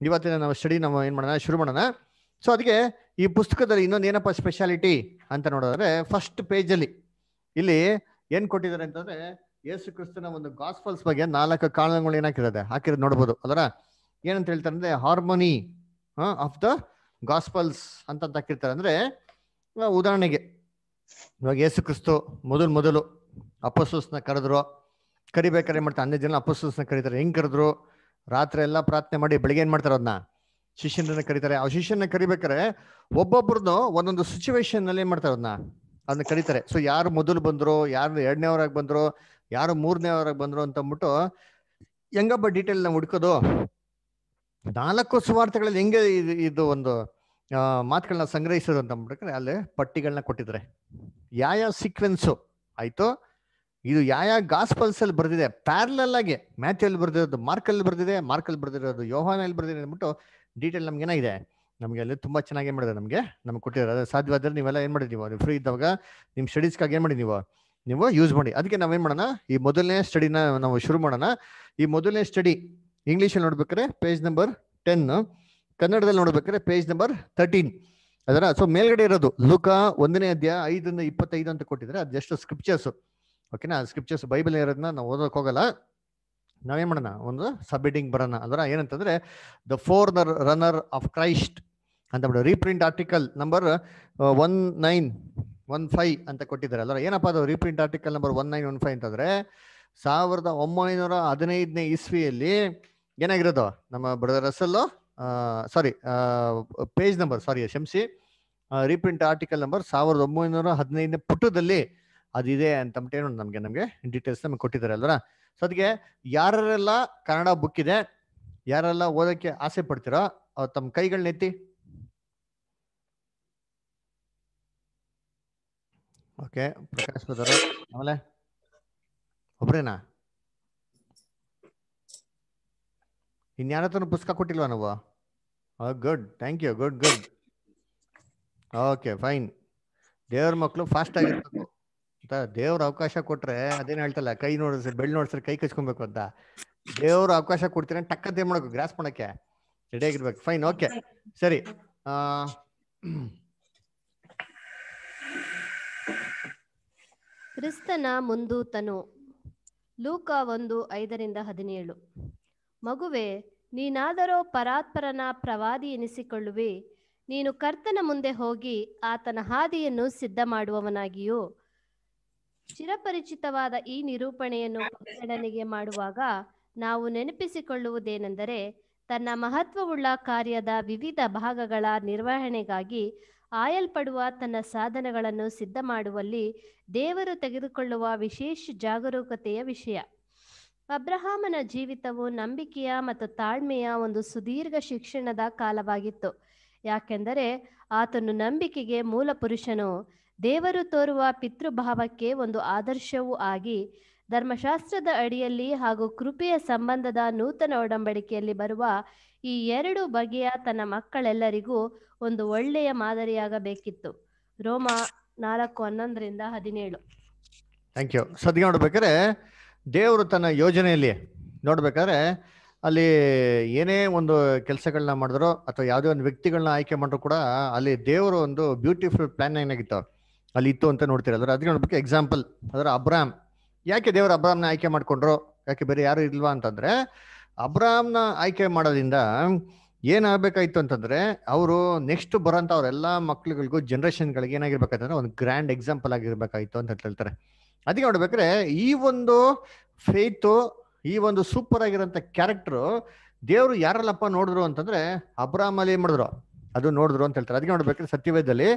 ಇವತ್ತಿನ ನಾವು ಸ್ಟಡಿ ನಾವು ಏನು ಮಾಡೋಣ ಶುರು ಮಾಡೋಣ ಸೊ ಅದಕ್ಕೆ ಈ ಪುಸ್ತಕದಲ್ಲಿ ಇನ್ನೊಂದು ಏನಪ್ಪ ಸ್ಪೆಷಾಲಿಟಿ ಅಂತ ನೋಡಿದ್ರೆ ಫಸ್ಟ್ ಪೇಜಲ್ಲಿ ಇಲ್ಲಿ ಏನು ಕೊಟ್ಟಿದ್ದಾರೆ ಅಂತಂದ್ರೆ ಯೇಸು ಕ್ರಿಸ್ತನ ಒಂದು ಗಾಸ್ಪಲ್ಸ್ ಬಗ್ಗೆ ನಾಲ್ಕು ಕಾರಣಗಳು ಏನಾಕಿದ್ದಾರೆ ಹಾಕಿರೋದು ನೋಡ್ಬೋದು ಅದರ ಏನಂತ ಹೇಳ್ತಾರೆ ಅಂದ್ರೆ ಹಾರ್ಮೋನಿ ಆಫ್ ದ ಗಾಸ್ಪಲ್ಸ್ ಅಂತ ಹಾಕಿರ್ತಾರೆ ಅಂದ್ರೆ ಉದಾಹರಣೆಗೆ ಇವಾಗ ಯೇಸು ಕ್ರಿಸ್ತು ಮೊದಲು ಮೊದಲು ಅಪಸ್ವಸ್ನ ಕರೆದ್ರು ಕರಿಬೇಕಾದ್ರೆ ಮಾಡ್ತಾರೆ ಅನ್ನ ಜನ ಅಪಸೂಸ್ನ ಕರೀತಾರೆ ಹೆಂಗ್ ಕರೆದ್ರು ರಾತ್ರಿ ಎಲ್ಲ ಪ್ರಾರ್ಥನೆ ಮಾಡಿ ಬೆಳಿಗ್ಗೆ ಏನ್ ಮಾಡ್ತಾರೆ ಅದನ್ನ ಶಿಷ್ಯನ ಕರೀತಾರೆ ಆ ಶಿಷ್ಯನ ಕರಿಬೇಕಾರೆ ಒಬ್ಬೊಬ್ರದ್ದು ಒಂದೊಂದು ಸಿಚುವೇಶನ್ ನಲ್ಲಿ ಏನ್ ಮಾಡ್ತಾರೆ ಅದನ್ನ ಅದನ್ನ ಕರೀತಾರೆ ಸೊ ಯಾರು ಮೊದಲು ಬಂದ್ರು ಯಾರು ಎರಡನೇ ಎರಡನೇವರಾಗಿ ಬಂದ್ರು ಯಾರು ಅವರಾಗ ಬಂದ್ರು ಅಂತ ಅಂದ್ಬಿಟ್ಟು ಹೆಂಗಪ್ಪ ಡೀಟೇಲ್ ನಾವು ಹುಡ್ಕೋದು ನಾಲ್ಕು ಸುವಾರ್ತೆಗಳಲ್ಲಿ ಹೆಂಗೆ ಇದು ಒಂದು ಮಾತುಗಳನ್ನ ಸಂಗ್ರಹಿಸೋದು ಅಂತ ಅಂದ್ಬಿಟ್ರೆ ಅಲ್ಲಿ ಪಟ್ಟಿಗಳನ್ನ ಕೊಟ್ಟಿದ್ದಾರೆ ಯಾವ ಯಾವ ಸೀಕ್ವೆನ್ಸು ಆಯಿತು ಇದು ಯಾವ ಯಾವ ಗಾಸ್ಪಲ್ಸ್ ಅಲ್ಲಿ ಬರ್ದಿದೆ ಪ್ಯಾರಲಲ್ ಆಗಿ ಮ್ಯಾಥ್ಯೂ ಬರ್ದಿರೋದು ಮಾರ್ಕಲ್ಲಿ ಬರ್ದಿದೆ ಮಾರ್ಕಲ್ಲಿ ಬರ್ದಿರೋದು ಅಲ್ಲಿ ಬರ್ದಿದೆ ಅಂದ್ಬಿಟ್ಟು ಡೀಟೇಲ್ ನಮ್ಗೆ ಏನಾಗಿದೆ ನಮಗೆ ಅಲ್ಲಿ ತುಂಬಾ ಚೆನ್ನಾಗಿ ಏನ್ ಮಾಡಿದೆ ನಮಗೆ ನಮ್ಗೆ ಕೊಟ್ಟಿದ್ದಾರೆ ಸಾಧ್ಯವಾದರೆ ಸಾಧ್ಯವಾದ್ರೆ ನೀವೆಲ್ಲ ಏನು ಮಾಡಿದ್ರಿ ನೀವು ಫ್ರೀ ಇದ್ದಾಗ ನಿಮ್ಮ ಸ್ಟಡೀಸ್ಗಾಗಿ ಏನು ಮಾಡಿ ನೀವು ನೀವು ಯೂಸ್ ಮಾಡಿ ಅದಕ್ಕೆ ನಾವೇನು ಮಾಡೋಣ ಈ ಮೊದಲನೇ ಸ್ಟಡಿನ ನಾವು ಶುರು ಮಾಡೋಣ ಈ ಮೊದಲನೇ ಸ್ಟಡಿ ಅಲ್ಲಿ ನೋಡ್ಬೇಕಾರೆ ಪೇಜ್ ನಂಬರ್ ಟೆನ್ ಕನ್ನಡದಲ್ಲಿ ನೋಡ್ಬೇಕಾದ್ರೆ ಪೇಜ್ ನಂಬರ್ ತರ್ಟೀನ್ ಅದರ ಸೊ ಮೇಲ್ಗಡೆ ಇರೋದು ಲುಕ ಒಂದನೇ ಅಧ್ಯಾಯ ಐದರಿಂದ ಇಪ್ಪತ್ತೈದು ಅಂತ ಕೊಟ್ಟಿದ್ರೆ ಅದು ಜಸ್ಟ್ ಸ್ಕ್ರಿಪ್ಚರ್ಸ್ ಓಕೆನಾ ಸ್ಕ್ರಿಪ್ಚರ್ಸ್ ಬೈಬಲ್ ಇರೋದನ್ನ ನಾವು ಓದೋಕೆ ಹೋಗಲ್ಲ ನಾವೇನ್ ಮಾಡೋಣ ಒಂದು ಸಬ್ ಬರೋಣ ಅದರ ಏನಂತಂದ್ರೆ the fore the runner of Christ ಅಂತ ಬಿಡೋ reprint article number one nine one five ಅಂತ ಕೊಟ್ಟಿದ್ದಾರೆ ಅದರ ಏನಪ್ಪ ಅದು reprint article number one nine one five ಅಂತಂದ್ರೆ ಸಾವಿರದ ಒಂಬೈನೂರ ಹದಿನೈದನೇ ಇಸ್ವಿಯಲ್ಲಿ ಏನಾಗಿರೋದು ನಮ್ಮ brother Russell sorry page number sorry ಶಂಸಿ ರೀಪ್ರಿಂಟ್ ಆರ್ಟಿಕಲ್ ನಂಬರ್ ಸಾವಿರದ ಒಂಬೈನೂರ ಹದಿನೈದನೇ ಪುಟದಲ್ಲಿ ಅದಿದೆ ಅಂತ ನಮಗೆ ನಮಗೆ ಡೀಟೇಲ್ಸ್ ನಮಗೆ ಕೊಟ್ಟಿದ್ದಾರೆ ಅಲ್ವಾ ಸೊ ಅದಕ್ಕೆ ಯಾರೆಲ್ಲ ಕನ್ನಡ ಬುಕ್ ಇದೆ ಯಾರೆಲ್ಲ ಓದೋಕ್ಕೆ ಆಸೆ ಪಡ್ತೀರೋ ಅವ್ರು ತಮ್ಮ ಎತ್ತಿ ಓಕೆ ಪ್ರಕಾಶ್ ಆಮೇಲೆ ಒಬ್ರೇನಾ ಇನ್ಯಾರತ್ರ ಪುಸ್ತಕ ಕೊಟ್ಟಿಲ್ವಾ ನಾವು good thank you good good okay fine ದೇವ್ರ ಮಕ್ಕಳು ಫಾಸ್ಟ್ ಆಗಿರ್ಬೇಕು ದೇವ್ರ ಅವಕಾಶ ಕೊಟ್ರೆ ಅದೇನ್ ಹೇಳ್ತಲ್ಲ ಕೈ ನೋಡಿದ್ರೆ ಬೆಳ್ ನೋಡಿಸ್ರೆ ಕೈ ಕಚ್ಕೊಬೇಕು ಅಂತ ದೇವ್ರ ಅವಕಾಶ ಕೊಡ್ತೀನಿ ಟಕ್ಕದೇನ್ ಮಾಡಬೇಕು ಗ್ರಾಸ್ ಮಾಡಕ್ಕೆ ರೆಡಿ ಆಗಿರ್ಬೇಕು ಫೈನ್ ಓಕೆ ಸರಿ ಆ ಕ್ರಿಸ್ತನ ಮುಂದೂತನು ಲೂಕ ಒಂದು ಐದರಿಂದ ಹದಿನೇಳು ಮಗುವೆ ನೀನಾದರೂ ಪರಾತ್ಪರನ ಪ್ರವಾದಿ ಎನಿಸಿಕೊಳ್ಳುವೆ ನೀನು ಕರ್ತನ ಮುಂದೆ ಹೋಗಿ ಆತನ ಹಾದಿಯನ್ನು ಸಿದ್ಧ ಮಾಡುವವನಾಗಿಯೂ ಚಿರಪರಿಚಿತವಾದ ಈ ನಿರೂಪಣೆಯನ್ನು ಪರಿಗಣನೆಗೆ ಮಾಡುವಾಗ ನಾವು ನೆನಪಿಸಿಕೊಳ್ಳುವುದೇನೆಂದರೆ ತನ್ನ ಮಹತ್ವವುಳ್ಳ ಕಾರ್ಯದ ವಿವಿಧ ಭಾಗಗಳ ನಿರ್ವಹಣೆಗಾಗಿ ಆಯಲ್ಪಡುವ ತನ್ನ ಸಾಧನಗಳನ್ನು ಸಿದ್ಧ ಮಾಡುವಲ್ಲಿ ದೇವರು ತೆಗೆದುಕೊಳ್ಳುವ ವಿಶೇಷ ಜಾಗರೂಕತೆಯ ವಿಷಯ ಅಬ್ರಹಾಮನ ಜೀವಿತವು ನಂಬಿಕೆಯ ಮತ್ತು ತಾಳ್ಮೆಯ ಒಂದು ಸುದೀರ್ಘ ಶಿಕ್ಷಣದ ಕಾಲವಾಗಿತ್ತು ಯಾಕೆಂದರೆ ಆತನು ನಂಬಿಕೆಗೆ ಮೂಲ ಪುರುಷನು ದೇವರು ತೋರುವ ಪಿತೃಭಾವಕ್ಕೆ ಒಂದು ಆದರ್ಶವೂ ಆಗಿ ಧರ್ಮಶಾಸ್ತ್ರದ ಅಡಿಯಲ್ಲಿ ಹಾಗೂ ಕೃಪೆಯ ಸಂಬಂಧದ ನೂತನ ಒಡಂಬಡಿಕೆಯಲ್ಲಿ ಬರುವ ಈ ಎರಡು ಬಗೆಯ ತನ್ನ ಮಕ್ಕಳೆಲ್ಲರಿಗೂ ಒಂದು ಒಳ್ಳೆಯ ಮಾದರಿಯಾಗಬೇಕಿತ್ತು ರೋಮ ನಾಲ್ಕು ಹನ್ನೊಂದರಿಂದ ಹದಿನೇಳು ಥ್ಯಾಂಕ್ ಯು ಸದ್ಯ ನೋಡ್ಬೇಕಾದ್ರೆ ದೇವರು ತನ್ನ ಯೋಜನೆಯಲ್ಲಿ ನೋಡ್ಬೇಕಾದ್ರೆ ಅಲ್ಲಿ ಏನೇ ಒಂದು ಕೆಲಸಗಳನ್ನ ಮಾಡಿದ್ರು ಅಥವಾ ಯಾವುದೇ ಒಂದು ವ್ಯಕ್ತಿಗಳನ್ನ ಆಯ್ಕೆ ಮಾಡಿದ್ರು ಕೂಡ ಅಲ್ಲಿ ದೇವರು ಒಂದು ಬ್ಯೂಟಿಫುಲ್ ಪ್ಲಾನ್ ಏನಾಗಿತ್ತು ಅಲ್ಲಿ ಇತ್ತು ಅಂತ ನೋಡ್ತೀರ ಅದರ ಅದಕ್ಕೆ ನೋಡ್ಬೇಕು ಎಕ್ಸಾಂಪಲ್ ಅದರ ಅಬ್ರಾಮ್ ಯಾಕೆ ದೇವರ ಅಬ್ರಾಮ್ನ ಆಯ್ಕೆ ಮಾಡ್ಕೊಂಡ್ರು ಯಾಕೆ ಬೇರೆ ಯಾರು ಇಲ್ವಾ ಅಂತಂದ್ರೆ ಅಬ್ರಾಮ್ನ ಆಯ್ಕೆ ಮಾಡೋದ್ರಿಂದ ಏನಾಗಬೇಕಾಯ್ತು ಅಂತಂದ್ರೆ ಅವರು ನೆಕ್ಸ್ಟ್ ಬರೋಂಥ ಅವರೆಲ್ಲ ಮಕ್ಳುಗಳಿಗೂ ಜನರೇಷನ್ಗಳಿಗೆ ಏನಾಗಿರ್ಬೇಕಾಯ್ತಂದ್ರೆ ಒಂದು ಗ್ರ್ಯಾಂಡ್ ಎಕ್ಸಾಂಪಲ್ ಆಗಿರ್ಬೇಕಾಯ್ತು ಅಂತ ಹೇಳ್ತಾರೆ ಅದಕ್ಕೆ ನೋಡ್ಬೇಕ್ರೆ ಈ ಒಂದು ಫೇತು ಈ ಒಂದು ಸೂಪರ್ ಆಗಿರೋಂಥ ಕ್ಯಾರೆಕ್ಟ್ರು ದೇವರು ಯಾರಲ್ಲಪ್ಪ ನೋಡಿದ್ರು ಅಂತಂದ್ರೆ ಅಬ್ರಾಮಲ್ಲಿ ಅಲ್ಲಿ ಮಾಡಿದ್ರು ಅದು ನೋಡಿದ್ರು ಅಂತ ಹೇಳ್ತಾರೆ ಅದಕ್ಕೆ ನೋಡ್ಬೇಕ್ರೆ ಸತ್ಯವೇದದಲ್ಲಿ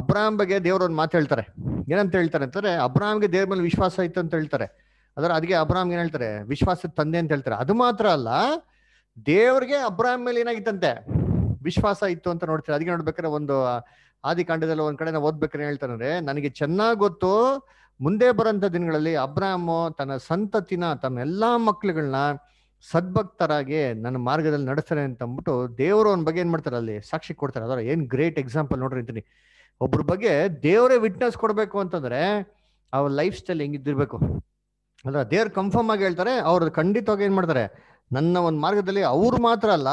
ಅಬ್ರಾಹಂ ಬಗ್ಗೆ ದೇವ್ರ ಒಂದು ಮಾತು ಹೇಳ್ತಾರೆ ಏನಂತ ಹೇಳ್ತಾರೆ ಅಂತಂದ್ರೆ ಅಬ್ರಾಮ್ಗೆ ದೇವ್ರ ಮೇಲೆ ವಿಶ್ವಾಸ ಇತ್ತು ಅಂತ ಹೇಳ್ತಾರೆ ಅದರ ಅದಕ್ಕೆ ಅಬ್ರಾಹ್ಮ್ ಏನ್ ಹೇಳ್ತಾರೆ ವಿಶ್ವಾಸದ ತಂದೆ ಅಂತ ಹೇಳ್ತಾರೆ ಅದು ಮಾತ್ರ ಅಲ್ಲ ದೇವ್ರಿಗೆ ಅಬ್ರಾಮ್ ಮೇಲೆ ಏನಾಗಿತ್ತಂತೆ ವಿಶ್ವಾಸ ಇತ್ತು ಅಂತ ನೋಡ್ತಾರೆ ಅದಕ್ಕೆ ನೋಡ್ಬೇಕಾರೆ ಒಂದು ಆದಿಕಾಂಡದಲ್ಲಿ ಒಂದ್ ಕಡೆ ನಾವು ಓದ್ಬೇಕಾದ್ರೆ ಹೇಳ್ತಾನಂದ್ರೆ ನನಗೆ ಚೆನ್ನಾಗಿ ಗೊತ್ತು ಮುಂದೆ ಬರೋಂಥ ದಿನಗಳಲ್ಲಿ ಅಬ್ರಾಹ್ಮ ತನ್ನ ಸಂತತಿನ ತನ್ನ ಎಲ್ಲಾ ಮಕ್ಳುಗಳನ್ನ ಸದ್ಭಕ್ತರಾಗಿ ನನ್ನ ಮಾರ್ಗದಲ್ಲಿ ನಡೆಸ್ತಾರೆ ಅಂತ ಅಂದ್ಬಿಟ್ಟು ದೇವರು ಅವನ ಬಗ್ಗೆ ಏನ್ ಮಾಡ್ತಾರೆ ಅಲ್ಲಿ ಸಾಕ್ಷಿ ಕೊಡ್ತಾರೆ ಅದರ ಏನ್ ಗ್ರೇಟ್ ಎಕ್ಸಾಂಪಲ್ ನೋಡ್ರಿ ಅಂತೀನಿ ಒಬ್ಬರ ಬಗ್ಗೆ ದೇವರೇ ವಿಟ್ನೆಸ್ ಕೊಡಬೇಕು ಅಂತಂದ್ರೆ ಅವ್ರ ಲೈಫ್ ಸ್ಟೈಲ್ ಹೆಂಗಿದ್ದಿರ್ಬೇಕು ಅಂದ್ರೆ ದೇವ್ರ ಕನ್ಫರ್ಮ್ ಆಗಿ ಹೇಳ್ತಾರೆ ಅವ್ರು ಖಂಡಿತವಾಗಿ ಏನ್ ಮಾಡ್ತಾರೆ ನನ್ನ ಒಂದು ಮಾರ್ಗದಲ್ಲಿ ಅವ್ರು ಮಾತ್ರ ಅಲ್ಲ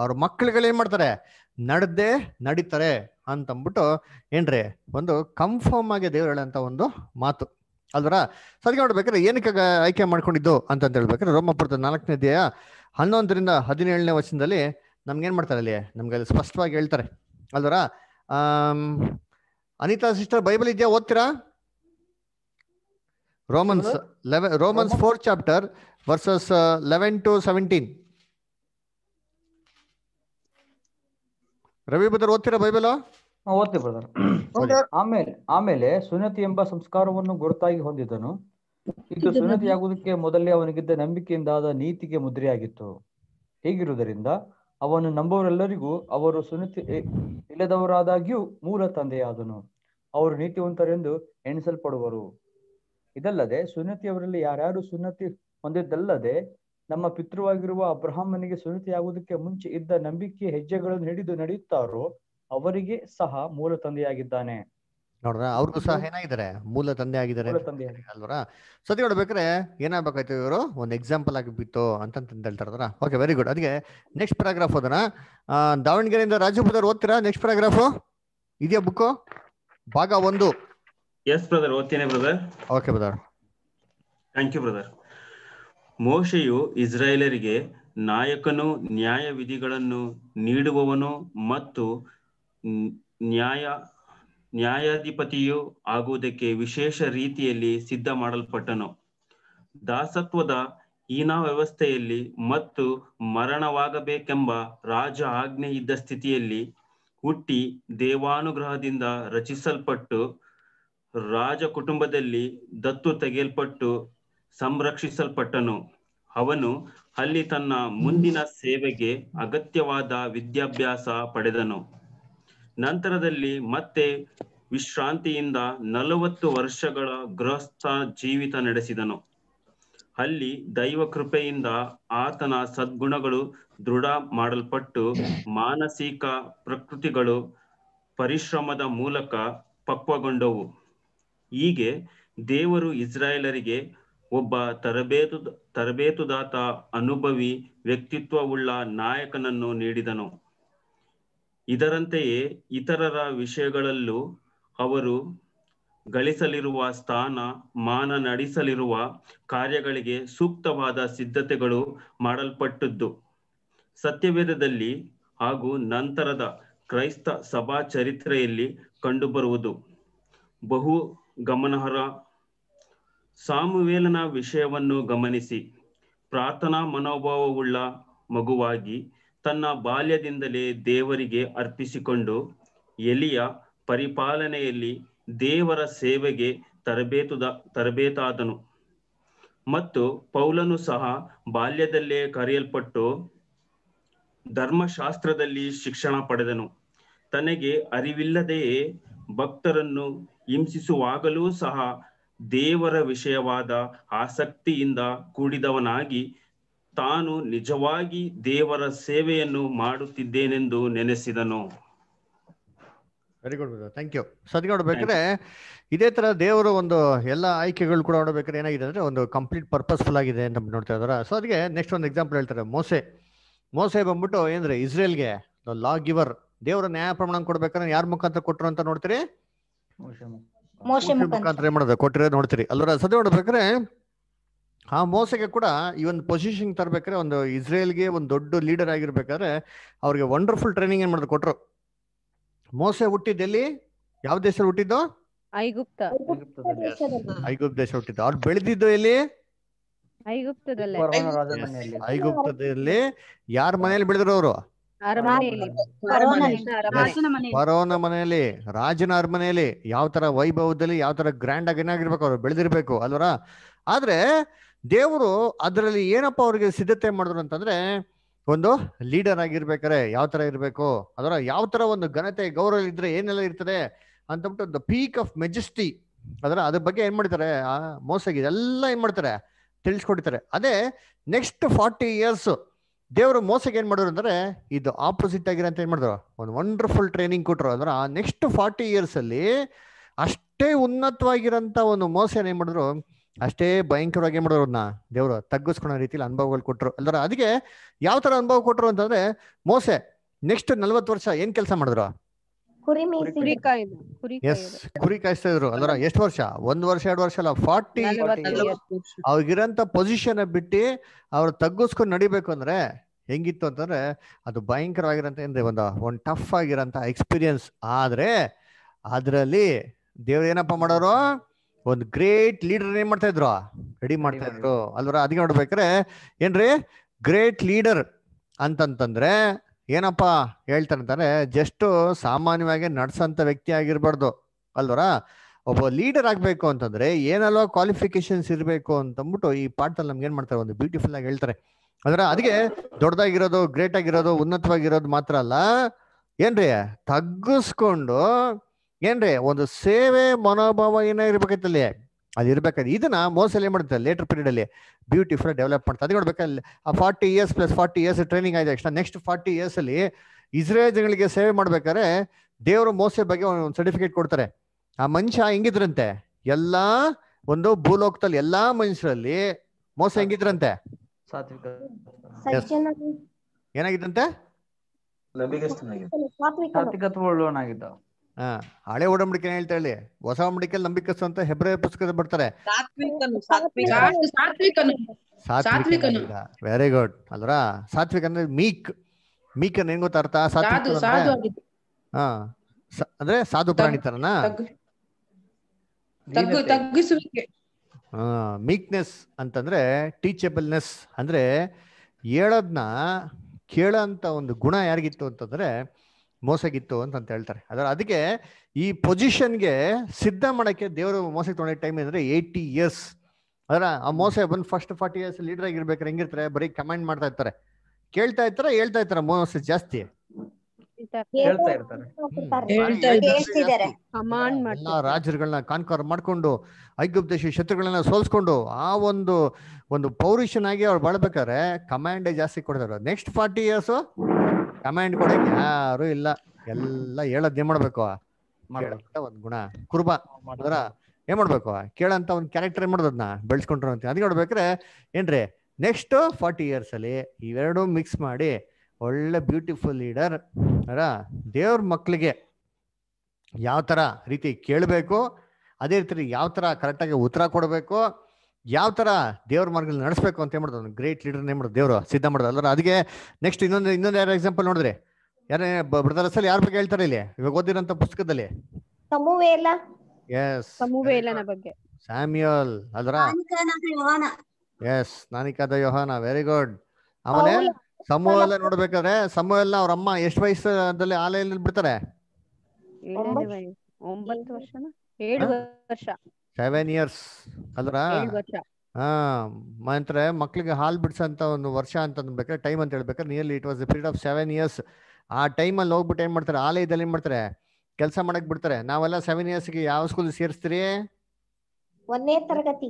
ಅವ್ರ ಏನ್ ಮಾಡ್ತಾರೆ ನಡೆದೇ ನಡೀತಾರೆ ಅಂತಂದ್ಬಿಟ್ಟು ಏನ್ರಿ ಒಂದು ಕನ್ಫರ್ಮ್ ಆಗಿ ದೇವ್ರು ಹೇಳಂತ ಒಂದು ಮಾತು ಅಲ್ವರ ಸರಿ ನೋಡ್ಬೇಕಾದ್ರೆ ಏನಕ್ಕೆ ಆಯ್ಕೆ ಮಾಡ್ಕೊಂಡಿದ್ದು ಅಂತ ಹೇಳ್ಬೇಕಾದ್ರೆ ರೋಮಪುರದ ನಾಲ್ಕನೇ ದೇಹ ಹನ್ನೊಂದರಿಂದ ಹದಿನೇಳನೇ ವರ್ಷದಲ್ಲಿ ನಮ್ಗೆ ಏನ್ ಮಾಡ್ತಾರೆ ಅಲ್ಲಿ ನಮ್ಗೆ ಅಲ್ಲಿ ಸ್ಪಷ್ಟವಾಗಿ ಹೇಳ್ತಾರೆ ಅಲ್ವರ ಅನಿತಾ ಸಿಸ್ಟರ್ ಬೈಬಲ್ ಇದೆಯಾ ಓದ್ತೀರಾ Romans eleven Romans four chapter verses eleven to seventeen Ravi brother ಓದ್ತೀರಾ ಬೈಬಲ್ ಓದ್ತೀವಿ ಆಮೇಲೆ ಆಮೇಲೆ ಎಂಬ ಸಂಸ್ಕಾರವನ್ನು ಗುರುತಾಗಿ ಹೊಂದಿದನು ಇದು ಆಗುವುದಕ್ಕೆ ಮೊದಲೇ ಅವನಿಗಿದ್ದ ನಂಬಿಕೆಯಿಂದಾದ ನೀತಿಗೆ ಮುದ್ರೆಯಾಗಿತ್ತು ಹೀಗಿರುವುದರಿಂದ ಅವನು ನಂಬುವರೆಲ್ಲರಿಗೂ ಅವರು ಸುನಿತಿ ಇಲ್ಲದವರಾದಾಗ್ಯೂ ಮೂಲ ತಂದೆಯಾದನು ಅವರು ನೀತಿವಂತರೆಂದು ಎಣಿಸಲ್ಪಡುವರು ಇದಲ್ಲದೆ ಸುನತಿಯವರಲ್ಲಿ ಯಾರ್ಯಾರು ಸುನತಿ ಹೊಂದಿದ್ದಲ್ಲದೆ ನಮ್ಮ ಪಿತೃವಾಗಿರುವ ಅಬ್ರಹಾಮನಿಗೆ ಸುನತಿಯಾಗುವುದಕ್ಕೆ ಮುಂಚೆ ಇದ್ದ ನಂಬಿಕೆ ಹೆಜ್ಜೆಗಳನ್ನು ಹಿಡಿದು ನಡೆಯುತ್ತಾರೋ ಅವರಿಗೆ ಸಹ ಮೂಲ ತಂದೆಯಾಗಿದ್ದಾನೆ ನೋಡ್ರ ಅವ್ರಿಗೂ ಸಹ ಏನಾಗಿದ್ದಾರೆ ಮೂಲ ತಂದೆ ಆಗಿದ್ದಾರೆ ಅಲ್ವರ ಸತಿ ನೋಡ್ಬೇಕ್ರೆ ಏನಾಗಬೇಕಾಯ್ತು ಇವರು ಒಂದು ಎಕ್ಸಾಂಪಲ್ ಆಗಿಬಿತ್ತು ಅಂತಂತ ಹೇಳ್ತಾರ ಓಕೆ ವೆರಿ ಗುಡ್ ಅದಕ್ಕೆ ನೆಕ್ಸ್ಟ್ ಪ್ಯಾರಾಗ್ರಾಫ್ ಅದನ್ನ ದಾವಣಗೆರೆಯಿಂದ ರಾಜು ಬ್ರದರ್ ಓದ್ತೀರಾ ನೆಕ್ಸ್ಟ್ ಪ್ಯಾರಾಗ್ರಾಫ್ ಇದೆಯಾ ಬುಕ್ ಭಾಗ ಒಂದು ಎಸ್ ಬ್ರದರ್ ಓದ್ತೇನೆ brother okay brother thank you brother ಮೋಶೆಯು ಇಸ್ರಾಯೇಲರಿಗೆ ನಾಯಕನು ನ್ಯಾಯ ವಿಧಿಗಳನ್ನು ನೀಡುವವನು ಮತ್ತು ನ್ಯಾಯ ನ್ಯಾಯಾಧಿಪತಿಯು ಆಗುವುದಕ್ಕೆ ವಿಶೇಷ ರೀತಿಯಲ್ಲಿ ಸಿದ್ಧ ಮಾಡಲ್ಪಟ್ಟನು ದಾಸತ್ವದ ಹೀನಾ ವ್ಯವಸ್ಥೆಯಲ್ಲಿ ಮತ್ತು ಮರಣವಾಗಬೇಕೆಂಬ ರಾಜ ಆಜ್ಞೆ ಇದ್ದ ಸ್ಥಿತಿಯಲ್ಲಿ ಹುಟ್ಟಿ ದೇವಾನುಗ್ರಹದಿಂದ ರಚಿಸಲ್ಪಟ್ಟು ರಾಜ ಕುಟುಂಬದಲ್ಲಿ ದತ್ತು ತೆಗೆಯಲ್ಪಟ್ಟು ಸಂರಕ್ಷಿಸಲ್ಪಟ್ಟನು ಅವನು ಅಲ್ಲಿ ತನ್ನ ಮುಂದಿನ ಸೇವೆಗೆ ಅಗತ್ಯವಾದ ವಿದ್ಯಾಭ್ಯಾಸ ಪಡೆದನು ನಂತರದಲ್ಲಿ ಮತ್ತೆ ವಿಶ್ರಾಂತಿಯಿಂದ ನಲವತ್ತು ವರ್ಷಗಳ ಗೃಹಸ್ಥ ಜೀವಿತ ನಡೆಸಿದನು ಅಲ್ಲಿ ದೈವ ಕೃಪೆಯಿಂದ ಆತನ ಸದ್ಗುಣಗಳು ದೃಢ ಮಾಡಲ್ಪಟ್ಟು ಮಾನಸಿಕ ಪ್ರಕೃತಿಗಳು ಪರಿಶ್ರಮದ ಮೂಲಕ ಪಕ್ವಗೊಂಡವು ಹೀಗೆ ದೇವರು ಇಸ್ರಾಯೇಲರಿಗೆ ಒಬ್ಬ ತರಬೇತು ತರಬೇತುದಾತ ಅನುಭವಿ ವ್ಯಕ್ತಿತ್ವವುಳ್ಳ ನಾಯಕನನ್ನು ನೀಡಿದನು ಇದರಂತೆಯೇ ಇತರರ ವಿಷಯಗಳಲ್ಲೂ ಅವರು ಗಳಿಸಲಿರುವ ಸ್ಥಾನ ಮಾನ ನಡೆಸಲಿರುವ ಕಾರ್ಯಗಳಿಗೆ ಸೂಕ್ತವಾದ ಸಿದ್ಧತೆಗಳು ಮಾಡಲ್ಪಟ್ಟದ್ದು ಸತ್ಯವೇದದಲ್ಲಿ ಹಾಗೂ ನಂತರದ ಕ್ರೈಸ್ತ ಸಭಾ ಚರಿತ್ರೆಯಲ್ಲಿ ಕಂಡುಬರುವುದು ಬಹು ಗಮನಾರ್ಹ ಸಾಮುವೇಲನ ವಿಷಯವನ್ನು ಗಮನಿಸಿ ಪ್ರಾರ್ಥನಾ ಮನೋಭಾವವುಳ್ಳ ಮಗುವಾಗಿ ತನ್ನ ಬಾಲ್ಯದಿಂದಲೇ ದೇವರಿಗೆ ಅರ್ಪಿಸಿಕೊಂಡು ಎಲಿಯ ಪರಿಪಾಲನೆಯಲ್ಲಿ ದೇವರ ಸೇವೆಗೆ ತರಬೇತುದ ತರಬೇತಾದನು ಮತ್ತು ಪೌಲನು ಸಹ ಬಾಲ್ಯದಲ್ಲೇ ಕರೆಯಲ್ಪಟ್ಟು ಧರ್ಮಶಾಸ್ತ್ರದಲ್ಲಿ ಶಿಕ್ಷಣ ಪಡೆದನು ತನಗೆ ಅರಿವಿಲ್ಲದೆಯೇ ಭಕ್ತರನ್ನು ಹಿಂಸಿಸುವಾಗಲೂ ಸಹ ದೇವರ ವಿಷಯವಾದ ಆಸಕ್ತಿಯಿಂದ ಕೂಡಿದವನಾಗಿ ತಾನು ನಿಜವಾಗಿ ದೇವರ ಸೇವೆಯನ್ನು ಮಾಡುತ್ತಿದ್ದೇನೆಂದು ನೆನೆಸಿದನು ವೆರಿ ಗುಡ್ ಥ್ಯಾಂಕ್ ಯು ಸದ್ಯ ನೋಡ್ಬೇಕಾದ್ರೆ ಇದೇ ತರ ದೇವರು ಒಂದು ಎಲ್ಲ ಆಯ್ಕೆಗಳು ಕೂಡ ನೋಡ್ಬೇಕಾದ್ರೆ ಏನಾಗಿದೆ ಅಂದ್ರೆ ಒಂದು ಕಂಪ್ಲೀಟ್ ಪರ್ಪಸ್ಫುಲ್ ಆಗಿದೆ ಅಂತ ನೋಡ್ತಾ ಇದಾರೆ ಸೊ ಅದಕ್ಕೆ ನೆಕ್ಸ್ಟ್ ಒಂದು ಎಕ್ಸಾಂಪಲ್ ಹೇಳ್ತಾರೆ ಮೋಸೆ ಮೋಸೆ ಬಂದ್ಬಿಟ್ಟು ಏನಂದ್ರೆ ಇಸ್ರೇಲ್ಗೆ ಲಾ ಗಿವರ್ ದೇವರ ನ್ಯಾಯ ಪ್ರಮಾಣ ಕೊಡ್ಬೇಕಾದ್ರೆ ಯಾರ ಮುಖಾಂತರ ಕೊಟ್ಟರು ಅಂತ ನೋಡ್ತೀರಿ ಮುಖಾಂತರ ಏನ್ ಮಾಡೋದು ಕೊಟ್ಟಿರೋದು ನೋಡ್ತೀರಿ ಅಲ್ಲರ ಸದ್ಯ ನೋಡ್ಬೇಕಾದ್ರೆ ಆ ಮೋಸೆಗೆ ಕೂಡ ಈ ಒಂದು ಪೊಸಿಷನ್ ತರಬೇಕಾದ್ರೆ ಒಂದು ಇಸ್ರೇಲ್ಗೆ ಒಂದು ದೊಡ್ಡ ಲೀಡರ್ ಆಗಿರ್ಬೇಕಾದ್ರೆ ಅವ್ರಿಗೆ ವಂಡರ್ಫುಲ್ ಟ್ರೈನಿಂಗ್ ಏನ್ ಮಾಡಿದ್ರು ಕೊಟ್ರು ಮೋಸೆ ಹುಟ್ಟಿದ್ದಲ್ಲಿ ಯಾವ ದೇಶದಲ್ಲಿ ಹುಟ್ಟಿದ್ದು ಐಗುಪ್ತ ಐಗುಪ್ತ ದೇಶ ಹುಟ್ಟಿದ್ದು ಅವ್ರು ಬೆಳೆದಿದ್ದು ಎಲ್ಲಿ ಐಗುಪ್ತದಲ್ಲಿ ಯಾರ ಮನೆಯಲ್ಲಿ ಬೆಳೆದ್ರು ಅವರು ಫರೋನ ಮನೆಯಲ್ಲಿ ರಾಜನ ಅರಮನೆಯಲ್ಲಿ ಯಾವ ತರ ವೈಭವದಲ್ಲಿ ಯಾವ ತರ ಗ್ರ್ಯಾಂಡ್ ಆಗಿ ಏನಾಗಿರ್ಬೇಕು ಅವ್ರು ಬೆಳೆದಿರ್ಬೇಕು ಅಲ್ವರ ಆದ್ರೆ ದೇವರು ಅದರಲ್ಲಿ ಏನಪ್ಪ ಅವ್ರಿಗೆ ಸಿದ್ಧತೆ ಮಾಡಿದ್ರು ಅಂತಂದ್ರೆ ಒಂದು ಲೀಡರ್ ಆಗಿರ್ಬೇಕಾರೆ ಯಾವ ತರ ಇರಬೇಕು ಅದರ ಯಾವ ತರ ಒಂದು ಘನತೆ ಗೌರವ ಇದ್ರೆ ಏನೆಲ್ಲ ಇರ್ತದೆ ಅಂತಬಿಟ್ಟು ದ ಪೀಕ್ ಆಫ್ ಮೆಜೆಸ್ಟಿ ಅದರ ಅದ್ರ ಬಗ್ಗೆ ಏನ್ ಮಾಡ್ತಾರೆ ಮೋಸಗಿ ಎಲ್ಲ ಏನ್ ಮಾಡ್ತಾರೆ ತಿಳಿಸ್ಕೊಡ್ತಾರೆ ಅದೇ ನೆಕ್ಸ್ಟ್ ಫಾರ್ಟಿ ಇಯರ್ಸ್ ದೇವರು ಮೋಸಗೆ ಏನ್ ಮಾಡಿದ್ರು ಅಂದ್ರೆ ಇದು ಆಪೋಸಿಟ್ ಆಗಿರೋ ಅಂತ ಏನ್ ಮಾಡಿದ್ರು ಒಂದು ವಂಡರ್ಫುಲ್ ಟ್ರೈನಿಂಗ್ ಕೊಟ್ಟರು ಅಂದ್ರೆ ಆ ನೆಕ್ಸ್ಟ್ ಫಾರ್ಟಿ ಇಯರ್ಸ್ ಅಲ್ಲಿ ಅಷ್ಟೇ ಉನ್ನತವಾಗಿರೋಂಥ ಒಂದು ಮೋಸ ಏನ್ ಮಾಡಿದ್ರು ಅಷ್ಟೇ ಭಯಂಕರವಾಗಿ ಮಾಡೋರು ಅವ್ರನ್ನ ದೇವರು ತಗ್ಗಿಸ್ಕೊಳೋ ರೀತಿಲಿ ಅನುಭವಗಳು ಕೊಟ್ಟರು ಅಲ್ದರ ಅದಕ್ಕೆ ಯಾವ ತರ ಅನುಭವ ಕೊಟ್ಟರು ಅಂತಂದ್ರೆ ಮೋಸೆ ನೆಕ್ಸ್ಟ್ ನಲ್ವತ್ತು ವರ್ಷ ಏನ್ ಕೆಲಸ ಮಾಡಿದ್ರು ಎಸ್ ಕುರಿ ಕಾಯಿಸ್ತಾ ಇದ್ರು ಅಲ್ದರ ಎಷ್ಟು ವರ್ಷ ಒಂದ್ ವರ್ಷ ಎರಡು ವರ್ಷ ಅಲ್ಲ ಫಾರ್ಟಿ ಅವ್ರಿಗಿರಂತ ಪೊಸಿಷನ್ ಬಿಟ್ಟು ಅವ್ರ ತಗ್ಗಿಸ್ಕೊಂಡು ನಡಿಬೇಕು ಅಂದ್ರೆ ಹೆಂಗಿತ್ತು ಅಂತಂದ್ರೆ ಅದು ಭಯಂಕರವಾಗಿರಂತ ಏನ್ರಿ ಒಂದು ಒಂದ್ ಟಫ್ ಆಗಿರಂತ ಎಕ್ಸ್ಪೀರಿಯನ್ಸ್ ಆದ್ರೆ ಅದ್ರಲ್ಲಿ ದೇವ್ರು ಏನಪ್ಪ ಮಾಡೋರು ಒಂದು ಗ್ರೇಟ್ ಲೀಡರ್ ಏನ್ ಮಾಡ್ತಾ ಇದ್ರು ರೆಡಿ ಮಾಡ್ತಾ ಇದ್ರು ಅಲ್ವರ ಅದಕ್ಕೆ ನೋಡ್ಬೇಕ್ರೆ ಏನ್ರಿ ಗ್ರೇಟ್ ಲೀಡರ್ ಅಂತಂತಂದ್ರೆ ಏನಪ್ಪಾ ಹೇಳ್ತಾರಂತಾರೆ ಜಸ್ಟ್ ಸಾಮಾನ್ಯವಾಗಿ ನಡ್ಸಂತ ವ್ಯಕ್ತಿ ಆಗಿರ್ಬಾರ್ದು ಅಲ್ವರ ಒಬ್ಬ ಲೀಡರ್ ಆಗ್ಬೇಕು ಅಂತಂದ್ರೆ ಏನಲ್ವ ಕ್ವಾಲಿಫಿಕೇಶನ್ಸ್ ಇರಬೇಕು ಅಂತಂದ್ಬಿಟ್ಟು ಈ ಪಾಠದಲ್ಲಿ ನಮ್ಗೆ ಏನ್ ಮಾಡ್ತಾರೆ ಒಂದು ಬ್ಯೂಟಿಫುಲ್ ಆಗಿ ಹೇಳ್ತಾರೆ ಅಂದ್ರೆ ಅದಕ್ಕೆ ದೊಡ್ಡದಾಗಿರೋದು ಗ್ರೇಟ್ ಆಗಿರೋದು ಉನ್ನತವಾಗಿರೋದು ಮಾತ್ರ ಅಲ್ಲ ಏನ್ರಿ ತಗ್ಗಿಸ್ಕೊಂಡು ಏನ್ರಿ ಒಂದು ಸೇವೆ ಮನೋಭಾವ ಏನೇ ಅಲ್ಲಿ ಅಲ್ಲಿ ಇರ್ಬೇಕಾದ್ರೆ ಇದನ್ನ ಮೋಸಲ್ಲಿ ಮಾಡುತ್ತೆ ಲೇಟರ್ ಪೀರಿಯಡ್ ಅಲ್ಲಿ ಬ್ಯೂಟಿಫುಲ್ ಡೆವಲಪ್ ಮಾಡ್ತಾರೆ ಅದ್ ನೋಡ್ಬೇಕಲ್ಲಿ ಆ forty years plus forty years training ಆಯ್ತು ತಕ್ಷಣ ನೆಕ್ಸ್ಟ್ ಫಾರ್ಟಿ ಇಯರ್ಸ್ ಅಲ್ಲಿ ಇಸ್ರೇಲ್ ಜನಗಳಿಗೆ ಸೇವೆ ಮಾಡ್ಬೇಕಾದ್ರೆ ದೇವರು ಮೋಸೆ ಬಗ್ಗೆ ಒಂದು ಸರ್ಟಿಫಿಕೇಟ್ ಕೊಡ್ತಾರೆ ಆ ಮನುಷ್ಯ ಹೆಂಗಿದ್ರಂತೆ ಎಲ್ಲಾ ಒಂದು ಭೂಲೋಕದಲ್ಲಿ ಎಲ್ಲಾ ಮನುಷ್ಯರಲ್ಲಿ ಮೋಸ ಹೆಂಗಿದ್ರಂತೆ ಏನಾಗಿದ್ದಂತೆ ಹಾ ಹಳೆ ಒಡಂಬಡಿಕೆ ಹೇಳ್ತಾ ಹೇಳಿ ಹೊಸ ಒಡಂಬಡಿಕೆ ನಂಬಿಕಸ್ ಅಂತ ಹೆಬ್ರೆ ಪುಸ್ತಕದ ಬರ್ತಾರೆ ವೆರಿ ಗುಡ್ ಅಲ್ರ ಸಾತ್ವಿಕ ಅಂದ್ರೆ ಮೀಕ್ ಮೀಕ್ ಅಂದ್ರೆ ಹೆಂಗ್ ಗೊತ್ತಾರ್ಥ ಸಾತ್ವಿಕ ಹಾ ಅಂದ್ರೆ ಸಾಧು ಪ್ರಾಣಿ ತರನ ಮೀಕ್ನೆಸ್ ಅಂತಂದ್ರೆ ಟೀಚಬಲ್ನೆಸ್ ಅಂದ್ರೆ ಹೇಳೋದ್ನ ಕೇಳೋ ಅಂತ ಒಂದು ಗುಣ ಯಾರಿಗಿತ್ತು ಅಂತಂದ್ರೆ ಮೋಸಗಿತ್ತು ಅಂತ ಹೇಳ್ತಾರೆ ಅದರ ಅದಕ್ಕೆ ಈ ಪೊಸಿಷನ್ಗೆ ಸಿದ್ಧ ಮಾಡೋಕ್ಕೆ ದೇವರು ಮೋಸಕ್ಕೆ ತೊಗೊಂಡಿದ್ದ ಟೈಮ್ ಅಂದ್ರೆ ಏಯ್ಟಿ ಇಯರ್ಸ್ ಅದರ ಆ ಮೋಸ ಬಂದು ಫಸ್ಟ್ ಫಾರ್ಟಿ ಇಯರ್ಸ್ ಲೀಡರ್ ಆಗಿರ್ಬೇಕಾದ್ರೆ ಹೆಂಗಿರ್ತಾರೆ ಬರೀ ಕಮೆಂಟ್ ಮಾಡ್ತಾ ಇರ್ತಾರೆ ಕೇಳ್ತಾ ಇರ್ತಾರೆ ಹೇಳ್ತಾ ಇರ್ತಾರೆ ಮೋಸ ಜಾಸ್ತಿ ರಾಜರುಗಳನ್ನ ಕಾನ್ಕಾರ್ ಮಾಡ್ಕೊಂಡು ಐಗುಪ್ತ ಶತ್ರುಗಳನ್ನ ಸೋಲ್ಸ್ಕೊಂಡು ಆ ಒಂದು ಒಂದು ಆಗಿ ಅವ್ರು ಬಾಳ್ಬೇಕಾದ್ರೆ ಕಮಾಂಡ್ ಜಾಸ್ತಿ ಕೊಡ್ತಾರೆ ನೆಕ್ಸ್ಟ್ ಫಾರ್ಟಿ ಇಯರ್ಸ್ ಕಮ್ಯಾಂಡ್ ಕೊಡಕ್ ಯಾರು ಇಲ್ಲ ಎಲ್ಲ ಹೇಳದ್ ಏನ್ ಮಾಡ್ಬೇಕು ಒಂದ್ ಗುಣ ಕುರ್ಬ ಮಾಡಿದ್ರ ಏನ್ ಮಾಡ್ಬೇಕು ಕೇಳಂತ ಒಂದ್ ಕ್ಯಾರೆಕ್ಟರ್ ಏನ್ ಮಾಡೋದನ್ನ ಬೆಳೆಸ್ಕೊಂಡ್ರು ಅಂತ ಅದಕ್ಕೆ ನೋಡ್ಬೇಕ್ರೆ ಏನ್ರಿ ನೆಕ್ಸ್ಟ್ ಫಾರ್ಟಿ ಇಯರ್ಸ್ ಅಲ್ಲಿ ಇವೆರಡು ಮಿಕ್ಸ್ ಮಾಡಿ ಒಳ್ಳೆ ಬ್ಯೂಟಿಫುಲ್ ಲೀಡರ್ ದೇವ್ರ ಮಕ್ಕಳಿಗೆ ಯಾವ ತರ ರೀತಿ ಕೇಳಬೇಕು ಅದೇ ರೀತಿ ಯಾವ ತರ ಕರೆಕ್ಟಾಗಿ ಉತ್ತರ ಕೊಡಬೇಕು ಯಾವ ಥರ ದೇವ್ರ ಮಾರ್ಗದಲ್ಲಿ ನಡೆಸಬೇಕು ಅಂತ ಏನು ಗ್ರೇಟ್ ಲೀಡರ್ ನೇಮ್ ಮಾಡೋದು ದೇವರು ಸಿದ್ಧ ಮಾಡೋದು ಅಲ್ಲರ ಅದಕ್ಕೆ ನೆಕ್ಸ್ಟ್ ಇನ್ನೊಂದು ಇನ್ನೊಂದು ಯಾರು ಎಕ್ಸಾಂಪಲ್ ನೋಡಿದ್ರೆ ಯಾರೇ ಬ್ರದರ್ಸಲ್ಲಿ ಯಾರ ಬಗ್ಗೆ ಹೇಳ್ತಾರೆ ಇಲ್ಲಿ ಇವಾಗ ಓದಿರೋಂಥ ಪುಸ್ತಕದಲ್ಲಿ ಎಸ್ ಬಗ್ಗೆ ಸ್ಯಾಮ್ಯುಯಲ್ ಅದರ ಎಸ್ ನಾನಿಕಾದ ಯೋಹಾನ ವೆರಿ ಗುಡ್ ಆಮೇಲೆ ಸಮುವೇಲ ನೋಡ್ಬೇಕಾದ್ರೆ ಎಲ್ಲ ಅವ್ರ ಅಮ್ಮ ಎಷ್ಟು ವಯಸ್ಸದಲ್ಲಿ ಆಲಯಲ್ಲಿ ಬಿಡ್ತಾರೆ ಒಂಬತ್ತು ವರ್ಷ ಏಳು ವರ್ಷ ಸೆವೆನ್ ಇಯರ್ಸ್ ಅಲ್ರ ಹಾ ಮಂತ್ರೆ ಮಕ್ಳಿಗೆ ಹಾಲು ಬಿಡ್ಸಂತ ಒಂದು ವರ್ಷ ಅಂತ ಬೇಕಾದ್ರೆ ಟೈಮ್ ಅಂತ ಹೇಳ್ಬೇಕಾದ್ರೆ nearly it was the period of seven years ಆ ಟೈಮಲ್ಲಿ ಹೋಗ್ಬಿಟ್ಟು ಏನ್ ಮಾಡ್ತಾರೆ ಆಲಯದಲ್ಲಿ ಏನ್ ಮಾಡ್ತಾರೆ ಕೆಲಸ ಮಾಡಕ್ ಬಿಡ್ತಾರೆ ನಾವೆಲ್ಲ ಸೆವೆನ್ ಇಯರ್ಸ್ಗೆ ಯಾವ ಸ್ಕೂಲ್ ಸೇರಿಸ್ತೀರಿ ಒಂದನೇ ತರಗತಿ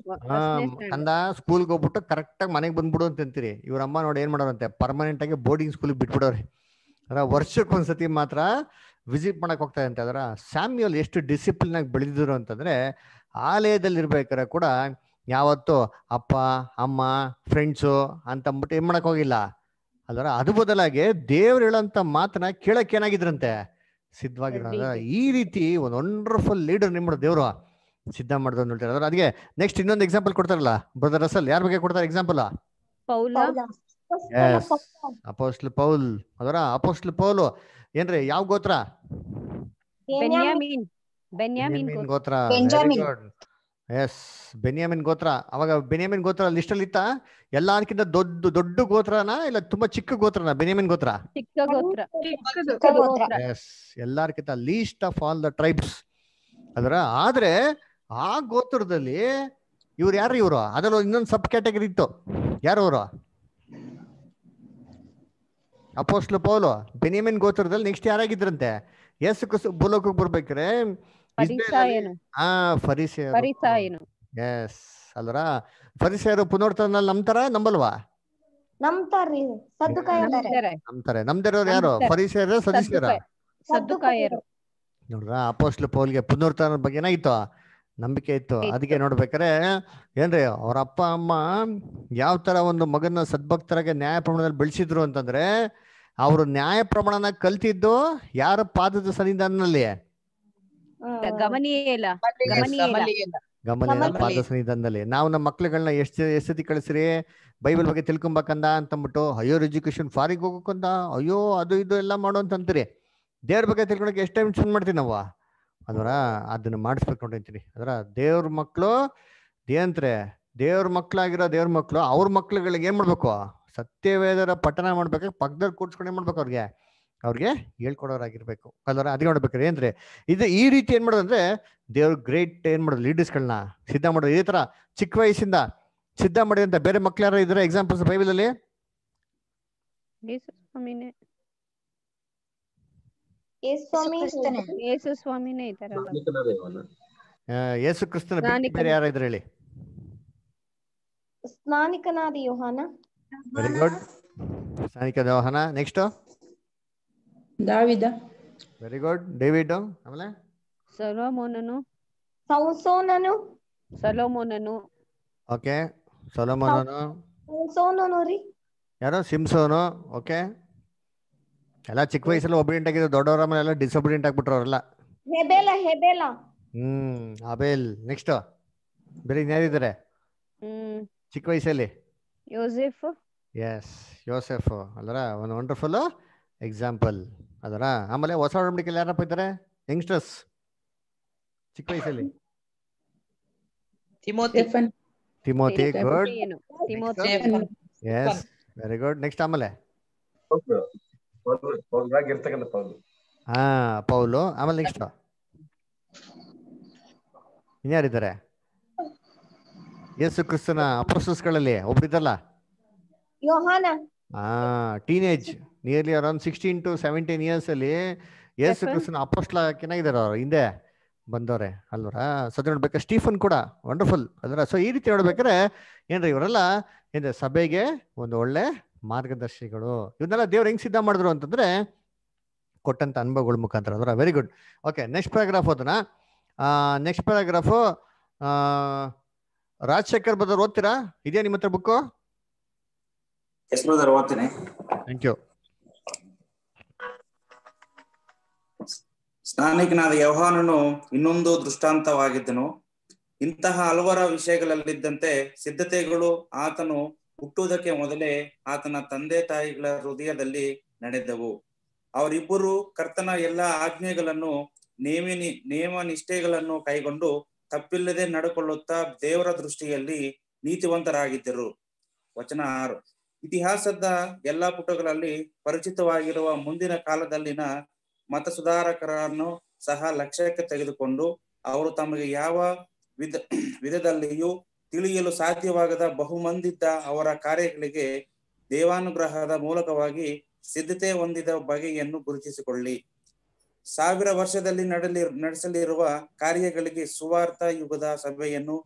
ಅಂದ ಸ್ಕೂಲ್ಗೆ ಹೋಗ್ಬಿಟ್ಟು ಕರೆಕ್ಟ್ ಆಗಿ ಮನೆಗೆ ಬಂದ್ಬಿಡು ಅಂತ ಅಂತೀರಿ ಇವ್ರ ಅಮ್ಮ ನೋಡಿ ಏನ್ ಮಾಡೋರಂತೆ ಪರ್ಮನೆಂಟ್ ಆಗಿ ಬೋರ್ಡಿಂಗ್ ಸ್ಕೂಲ್ ಬಿಟ್ಬಿಡೋರಿ ವರ್ಷಕ್ಕೊಂದ್ಸತಿ ಮಾತ್ರ ವಿಸಿಟ್ ಮಾಡಕ್ ಹೋಗ್ತಾ ಅದರ ಸ್ಯಾಮ್ಯುಯಲ್ ಎಷ್ಟು ಡಿಸಿಪ್ಲಿನ್ ಆಗಿ ಬೆಳೆದಿದ್ರು ಅಂತಂದ್ರೆ ಆಲಯದಲ್ಲಿ ಇರ್ಬೇಕಾದ್ರೆ ಕೂಡ ಯಾವತ್ತು ಅಪ್ಪ ಅಮ್ಮ ಫ್ರೆಂಡ್ಸು ಅಂತ ಅಂದ್ಬಿಟ್ಟು ಏನ್ ಮಾಡಕ್ ಹೋಗಿಲ್ಲ ಅದರ ಅದು ಬದಲಾಗಿ ದೇವ್ರು ಹೇಳೋಂಥ ಮಾತನ್ನ ಕೇಳಕ್ ಏನಾಗಿದ್ರಂತೆ ಸಿದ್ಧವಾಗಿರೋ ಈ ರೀತಿ ಒಂದು ವಂಡರ್ಫುಲ್ ಲೀಡರ್ ನಿಮ್ಮ ದೇವ್ರು ಸಿದ್ಧ ಮಾಡಿದ್ರು ಅಂತ ಅದ್ರ ಅದಕ್ಕೆ ನೆಕ್ಸ್ಟ್ ಇನ್ನೊಂದು ಎಕ್ಸಾಂಪಲ್ ಕೊಡ್ತಾರಲ್ಲ ಬ್ರದರ್ ರಸಲ್ ಯಾರ ಬಗ್ಗೆ ಕೊಡ್ತಾರೆ ಎಕ್ಸಾಂಪಲ್ ಅಪೋಸ್ಟ್ಲ್ ಪೌಲ್ ಅದರ ಅಪೋಸ್ಟ್ಲ್ ಪೌಲು ಏನ್ರಿ ಯಾವ ಗೋತ್ರ ಗೋತ್ರ ಎಸ್ ಬೆನಿಯಾಮಿನ್ ಗೋತ್ರ ಅವಾಗ ಬೆನಿಯಾಮಿನ್ ಗೋತ್ರ ಲಿಸ್ಟ್ ಅಲ್ಲಿ ಇತ್ತಾ ಎಲ್ಲಾರ್ಕಿಂತ ದೊಡ್ಡ ದೊಡ್ಡ ಗೋತ್ರನ ಇಲ್ಲ ತುಂಬಾ ಚಿಕ್ಕ ಗೋತ್ರನ ಬೆನಿಯಾಮಿನ್ ಗೋತ್ರ ಎಸ್ ಎಲ್ಲಾರ್ಕಿಂತ least of all the tribes ಅದರ ಆದ್ರೆ ಆ ಗೋತ್ರದಲ್ಲಿ ಇವ್ರು ಯಾರು ಇವರು ಅದರಲ್ಲಿ ಇನ್ನೊಂದು ಸಬ್ ಕ್ಯಾಟಗರಿ ಇತ್ತು ಯಾರು ಅವರು ಅಪೋಸ್ಟ್ಲು ಪೌಲು ಬೆನಿಮಿನ್ ಗೋತ್ರದಲ್ಲಿ ನೆಕ್ಸ್ಟ್ ಯಾರಾಗಿದ್ರಂತೆ ಯೇಸು ಕ್ರಿಸ್ತು ಬರ್ಬೇಕ್ರೆ ಹಾ ಫರಿಸಾಯನು ಎಸ್ ಅಲ್ರ ಫರಿಸಾಯರು ಪುನರ್ತನಲ್ಲಿ ನಂಬ್ತಾರ ನಂಬಲ್ವಾ ನಂಬ್ತಾರೆ ನಮ್ದಿರೋರು ಯಾರು ಫರಿಸಾಯರ ಸದಸ್ಯರ ನೋಡ್ರ ಅಪೋಸ್ಟ್ಲು ಪೌಲ್ಗೆ ಪುನರ್ತನ ಬಗ್ಗೆ ಏನಾಗಿತ್ತು ನಂಬಿಕೆ ಇತ್ತು ಅದಕ್ಕೆ ನೋಡ್ಬೇಕಾರೆ ಏನ್ರಿ ಅವ್ರ ಅಪ್ಪ ಅಮ್ಮ ಯಾವ ತರ ಒಂದು ಮಗನ ಸದ್ಭಕ್ತರಾಗೆ ನ್ಯಾಯ ಪ್ರಮಾಣದಲ್ಲಿ ಬೆಳೆಸಿದ್ರು ಅಂತಂದ್ರೆ ಅವರು ನ್ಯಾಯ ಪ್ರಮಾಣನ ಕಲ್ತಿದ್ದು ಯಾರ ಪಾದದ ಸನ್ನಿಧಾನದಲ್ಲಿ ಗಮನ ಪಾದ ಸನ್ನಿಧಾನದಲ್ಲಿ ನಾವು ನಮ್ಮ ಮಕ್ಳುಗಳನ್ನ ಎಷ್ಟು ಎಷ್ಟು ಕಳಿಸ್ರಿ ಬೈಬಲ್ ಬಗ್ಗೆ ತಿಳ್ಕೊಂಬಕಂದ ಅಂತಂದ್ಬಿಟ್ಟು ಹೈಯರ್ ಎಜುಕೇಶನ್ ಫಾರಿಗ್ ಹೋಗಕ್ಕಂದ ಅಯ್ಯೋ ಅದು ಇದು ಎಲ್ಲ ಮಾಡು ಅಂತಂತೀರಿ ದೇವ್ರ ಬಗ್ಗೆ ತಿಳ್ಕೊಳಕ್ ಎಷ್ಟು ಟೈಮ್ ಸ್ಪೆಂಡ್ ಮಾಡ್ತೀವಿ ನಾವು ಅದರ ಅದನ್ನ ಮಾಡಿಸ್ಬೇಕು ಅಂತೀನಿ ಅದರ ದೇವ್ರ ಮಕ್ಕಳು ಏನಂತ್ರೆ ದೇವ್ರ ಮಕ್ಳಾಗಿರೋ ದೇವ್ರ ಮಕ್ಕಳು ಅವ್ರ ಮಕ್ಳುಗಳಿಗೆ ಏನ್ ಮಾಡ್ಬೇಕು ಸತ್ಯವೇದರ ಪಠನ ಮಾಡ್ಬೇಕು ಪಕ್ಕದಲ್ಲಿ ಕೂಡ್ಸ್ಕೊಂಡು ಏನ್ ಮಾಡ್ಬೇಕು ಅವ್ರಿಗೆ ಅವ್ರಿಗೆ ಹೇಳ್ಕೊಡೋರಾಗಿರ್ಬೇಕು ಅದರ ಅದೇ ನೋಡ್ಬೇಕು ಏನ್ರಿ ಇದು ಈ ರೀತಿ ಏನ್ ಮಾಡೋದಂದ್ರೆ ದೇವ್ರ ಗ್ರೇಟ್ ಏನ್ ಮಾಡೋದು ಲೀಡರ್ಸ್ಗಳನ್ನ ಸಿದ್ಧ ಮಾಡೋದು ಇದೇ ತರ ಚಿಕ್ಕ ವಯಸ್ಸಿಂದ ಸಿದ್ಧ ಮಾಡಿದಂತ ಬೇರೆ ಮಕ್ಳು ಯಾರು ಇದ್ರ ಎಕ್ಸಾಂಪಲ್ಸ್ ಬೈಬಲ್ ಅಲ್ಲಿ ಯೇಸು ಯೇಸು ಸ್ವಾಮಿನೇ ಇದ್ದಾರಲ್ಲ ಯೇಸು ಕ್ರಿಸ್ತನ ಬೇರೆ ಯಾರು ಹೇಳಿ ಸ್ನಾನಿಕನಾದ ಯೋಹಾನ ವೆರಿ ಗುಡ್ ಸ್ನಾನಿಕದ ಯೋಹಾನ ನೆಕ್ಸ್ಟ್ ದಾವಿದ ವೆರಿ ಗುಡ್ ಡೇವಿಡ್ ಆಮೇಲೆ ಸೊಲೋಮೋನನು ಸೌಸೋನನು ಸೊಲೋಮೋನನು ಓಕೆ ಸೊಲೋಮೋನನು ಸೌಸೋನನು ರೀ ಯಾರೋ ಸಿಮ್ಸೋನು ಓಕೆ ಎಲ್ಲ ಚಿಕ್ಕ ವಯಸ್ಸಲ್ಲಿ ಒಬಿಡಿಯಂಟ್ ಆಗಿದ್ರು ದೊಡ್ಡವರ ಮೇಲೆ ಎಲ್ಲ ಡಿಸೊಬಿಡಿಯಂಟ್ ಆಗ್ಬಿಟ್ರು ಅವರೆಲ್ಲ ಹೆಬೇಲ ಹ್ಮ್ ಅಬೇಲ್ ನೆಕ್ಸ್ಟ್ ಬೇರೆ ಯಾರಿದ್ದಾರೆ ಚಿಕ್ಕ ವಯಸ್ಸಲ್ಲಿ ಯೋಸೆಫ್ ಎಸ್ ಯೋಸೆಫ್ ಅಲ್ಲರ ಒನ್ ವಂಡರ್ಫುಲ್ ಎಕ್ಸಾಂಪಲ್ ಅದರ ಆಮೇಲೆ ಹೊಸ ಒಡಂಬಡಿಕೆಯಲ್ಲಿ ಯಾರಪ್ಪ ಇದ್ದಾರೆ ಯಂಗ್ಸ್ಟರ್ಸ್ ಚಿಕ್ಕ ವಯಸ್ಸಲ್ಲಿ Timothy good yes very good next ಆಮೇಲೆ ಹಾ ಪೌಲು ಆಮೇಲೆ ನೆಕ್ಸ್ಟ್ ಇನ್ಯಾರಿದ್ದಾರೆ ಯೇಸು ಕ್ರಿಸ್ತನ ಅಪ್ರಸಸ್ಗಳಲ್ಲಿ ಒಬ್ರಿದ್ದಲ್ಲ ಹಾ teenage nearly around sixteen to seventeen years ಅಲ್ಲಿ ಯೇಸು ಕ್ರಿಸ್ತನ ಅಪ್ರಸ್ಲ ಚೆನ್ನಾಗಿದ್ದಾರೆ ಅವ್ರು ಹಿಂದೆ ಬಂದವ್ರೆ ಅಲ್ವರಾ ಸದ್ಯ ನೋಡ್ಬೇಕಾರೆ ಸ್ಟೀಫನ್ ಕೂಡ ವಂಡರ್ಫುಲ್ ಅಂದ್ರೆ ಸೊ ಈ ರೀತಿ ನೋಡ್ಬೇಕಾದ್ರೆ ಏನ್ರಿ ಇವರೆಲ್ಲ ಏನ್ರಿ ಸಭೆಗೆ ಒಂದು ಒಳ್ಳೆ ಮಾರ್ಗದರ್ಶಿಗಳು ಇವನ್ನೆಲ್ಲ ದೇವ್ರು ಹೆಂಗ್ ಸಿದ್ಧ ಮಾಡಿದ್ರು ಅಂತಂದ್ರೆ ಕೊಟ್ಟಂತ ಅನುಭವಗಳ ಮುಖಾಂತರ ಅದರ very good okay next paragraph ಅದನ್ನ ನೆಕ್ಸ್ಟ್ ಪ್ಯಾರಾಗ್ರಾಫ್ ರಾಜಶೇಖರ್ ಬ್ರದರ್ ಓದ್ತೀರಾ ಇದೆಯಾ ನಿಮ್ಮ ಹತ್ರ ಬುಕ್ಕು ಓದ್ತೀನಿ ಥ್ಯಾಂಕ್ ಯು ಸ್ನಾನಿಕನಾದ ಯೌಹಾನನು ಇನ್ನೊಂದು ದೃಷ್ಟಾಂತವಾಗಿದ್ದನು ಇಂತಹ ಹಲವಾರು ವಿಷಯಗಳಲ್ಲಿದ್ದಂತೆ ಸಿದ್ಧತೆಗಳು ಆತನು ಹುಟ್ಟುವುದಕ್ಕೆ ಮೊದಲೇ ಆತನ ತಂದೆ ತಾಯಿಗಳ ಹೃದಯದಲ್ಲಿ ನಡೆದವು ಅವರಿಬ್ಬರು ಕರ್ತನ ಎಲ್ಲಾ ಆಜ್ಞೆಗಳನ್ನು ನೇಮಿ ನಿಯಮ ನಿಷ್ಠೆಗಳನ್ನು ಕೈಗೊಂಡು ತಪ್ಪಿಲ್ಲದೆ ನಡೆಕೊಳ್ಳುತ್ತಾ ದೇವರ ದೃಷ್ಟಿಯಲ್ಲಿ ನೀತಿವಂತರಾಗಿದ್ದರು ವಚನ ಆರು ಇತಿಹಾಸದ ಎಲ್ಲಾ ಪುಟಗಳಲ್ಲಿ ಪರಿಚಿತವಾಗಿರುವ ಮುಂದಿನ ಕಾಲದಲ್ಲಿನ ಮತ ಸುಧಾರಕರನ್ನು ಸಹ ಲಕ್ಷ್ಯಕ್ಕೆ ತೆಗೆದುಕೊಂಡು ಅವರು ತಮಗೆ ಯಾವ ವಿಧ ವಿಧದಲ್ಲಿಯೂ ತಿಳಿಯಲು ಸಾಧ್ಯವಾಗದ ಬಹುಮಂದಿದ್ದ ಅವರ ಕಾರ್ಯಗಳಿಗೆ ದೇವಾನುಗ್ರಹದ ಮೂಲಕವಾಗಿ ಸಿದ್ಧತೆ ಹೊಂದಿದ ಬಗೆಯನ್ನು ಗುರುತಿಸಿಕೊಳ್ಳಿ ಸಾವಿರ ವರ್ಷದಲ್ಲಿ ನಡಲಿ ನಡೆಸಲಿರುವ ಕಾರ್ಯಗಳಿಗೆ ಸುವಾರ್ಥ ಯುಗದ ಸಭೆಯನ್ನು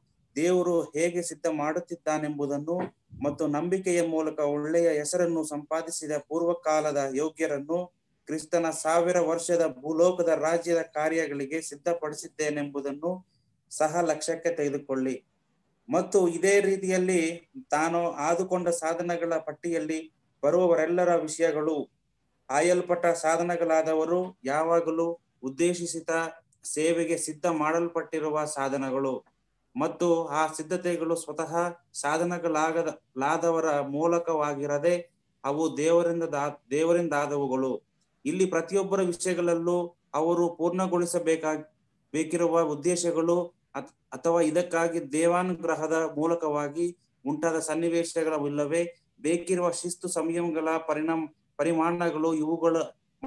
ದೇವರು ಹೇಗೆ ಸಿದ್ಧ ಮಾಡುತ್ತಿದ್ದಾನೆಂಬುದನ್ನು ಮತ್ತು ನಂಬಿಕೆಯ ಮೂಲಕ ಒಳ್ಳೆಯ ಹೆಸರನ್ನು ಸಂಪಾದಿಸಿದ ಪೂರ್ವಕಾಲದ ಯೋಗ್ಯರನ್ನು ಕ್ರಿಸ್ತನ ಸಾವಿರ ವರ್ಷದ ಭೂಲೋಕದ ರಾಜ್ಯದ ಕಾರ್ಯಗಳಿಗೆ ಸಿದ್ಧಪಡಿಸಿದ್ದೇನೆಂಬುದನ್ನು ಸಹ ಲಕ್ಷ್ಯಕ್ಕೆ ತೆಗೆದುಕೊಳ್ಳಿ ಮತ್ತು ಇದೇ ರೀತಿಯಲ್ಲಿ ತಾನು ಆದುಕೊಂಡ ಸಾಧನಗಳ ಪಟ್ಟಿಯಲ್ಲಿ ಬರುವವರೆಲ್ಲರ ವಿಷಯಗಳು ಆಯಲ್ಪಟ್ಟ ಸಾಧನಗಳಾದವರು ಯಾವಾಗಲೂ ಉದ್ದೇಶಿಸಿದ ಸೇವೆಗೆ ಸಿದ್ಧ ಮಾಡಲ್ಪಟ್ಟಿರುವ ಸಾಧನಗಳು ಮತ್ತು ಆ ಸಿದ್ಧತೆಗಳು ಸ್ವತಃ ಸಾಧನಗಳಾಗದ ಲಾದವರ ಮೂಲಕವಾಗಿರದೆ ಅವು ದೇವರಿಂದ ದೇವರಿಂದಾದವುಗಳು ಇಲ್ಲಿ ಪ್ರತಿಯೊಬ್ಬರ ವಿಷಯಗಳಲ್ಲೂ ಅವರು ಪೂರ್ಣಗೊಳಿಸಬೇಕಾಗಿ ಬೇಕಿರುವ ಉದ್ದೇಶಗಳು ಅಥವಾ ಇದಕ್ಕಾಗಿ ದೇವಾನುಗ್ರಹದ ಮೂಲಕವಾಗಿ ಉಂಟಾದ ಸನ್ನಿವೇಶಗಳವಿಲ್ಲವೇ ಬೇಕಿರುವ ಶಿಸ್ತು ಸಂಯಮಗಳ ಪರಿಣಾಮ ಪರಿಮಾಣಗಳು ಇವುಗಳ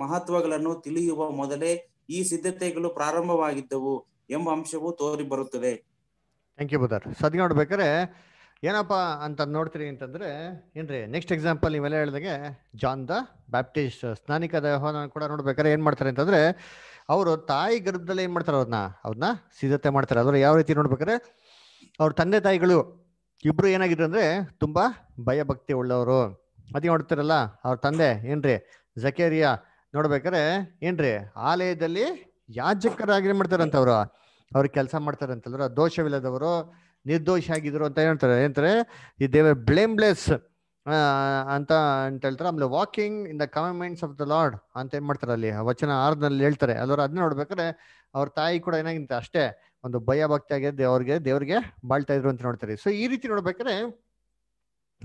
ಮಹತ್ವಗಳನ್ನು ತಿಳಿಯುವ ಮೊದಲೇ ಈ ಸಿದ್ಧತೆಗಳು ಪ್ರಾರಂಭವಾಗಿದ್ದವು ಎಂಬ ಅಂಶವು ತೋರಿ ಬರುತ್ತದೆ ಸದ್ಗೆ ನೋಡ್ಬೇಕಾದ್ರೆ ಏನಪ್ಪ ಅಂತ ನೋಡ್ತೀರಿ ಅಂತಂದ್ರೆ ಏನ್ರಿ ನೆಕ್ಸ್ಟ್ ಎಕ್ಸಾಂಪಲ್ ನೀವೆಲ್ಲ ಹೇಳಿದಾಗೆ ಜಾನ್ ದ ಬ್ಯಾಪ್ಟಿಸ್ಟ್ ಸ್ನಾನಿಕ ದೇಹನ ಕೂಡ ನೋಡ್ಬೇಕಾದ್ರೆ ಏನು ಮಾಡ್ತಾರೆ ಅಂತಂದ್ರೆ ಅವರು ತಾಯಿ ಗರ್ಭದಲ್ಲಿ ಏನು ಮಾಡ್ತಾರೆ ಅವ್ರನ್ನ ಅವ್ರನ್ನ ಸಿದ್ಧತೆ ಮಾಡ್ತಾರೆ ಅದ್ರ ಯಾವ ರೀತಿ ನೋಡ್ಬೇಕಾದ್ರೆ ಅವ್ರ ತಂದೆ ತಾಯಿಗಳು ಇಬ್ರು ಏನಾಗಿದ್ರು ಅಂದ್ರೆ ತುಂಬಾ ಭಯಭಕ್ತಿ ಉಳ್ಳವರು ಅದೇ ನೋಡ್ತಿರಲ್ಲ ಅವ್ರ ತಂದೆ ಏನ್ರಿ ಜಕೇರಿಯಾ ನೋಡ್ಬೇಕಾದ್ರೆ ಏನ್ರಿ ಆಲಯದಲ್ಲಿ ಯಾಜಕರಾಗಿ ಏನು ಮಾಡ್ತಾರಂತವ್ರು ಅವ್ರಿಗೆ ಕೆಲಸ ಮಾಡ್ತಾರಂತಲ್ರು ದೋಷವಿಲ್ಲದವರು ನಿರ್ದೋಷ ಆಗಿದ್ರು ಅಂತ ಹೇಳ್ತಾರೆ ಏನಂತಾರೆ ಈ ದೇವರ್ ಬ್ಲೇಮ್ಲೆಸ್ ಅಂತ ಅಂತ ಹೇಳ್ತಾರೆ ಆಮೇಲೆ walking in the comments of the Lord ಅಂತ ಏನ್ ಮಾಡ್ತಾರೆ ಅಲ್ಲಿ ವಚನ ಆರ್ನಲ್ಲಿ ಹೇಳ್ತಾರೆ ಅದ್ರ ಅದನ್ನ ನೋಡ್ಬೇಕಾದ್ರೆ ಅವ್ರ ತಾಯಿ ಕೂಡ ಏನಾಗಿಂತ ಅಷ್ಟೇ ಒಂದು ಭಯ ಭಕ್ತಿ ಆಗಿದೆ ಅವ್ರಿಗೆ ದೇವ್ರಿಗೆ ಬಾಳ್ತಾ ಇದ್ರು ಅಂತ ನೋಡ್ತಾರೆ ಸೊ ಈ ರೀತಿ ನೋಡ್ಬೇಕಾರೆ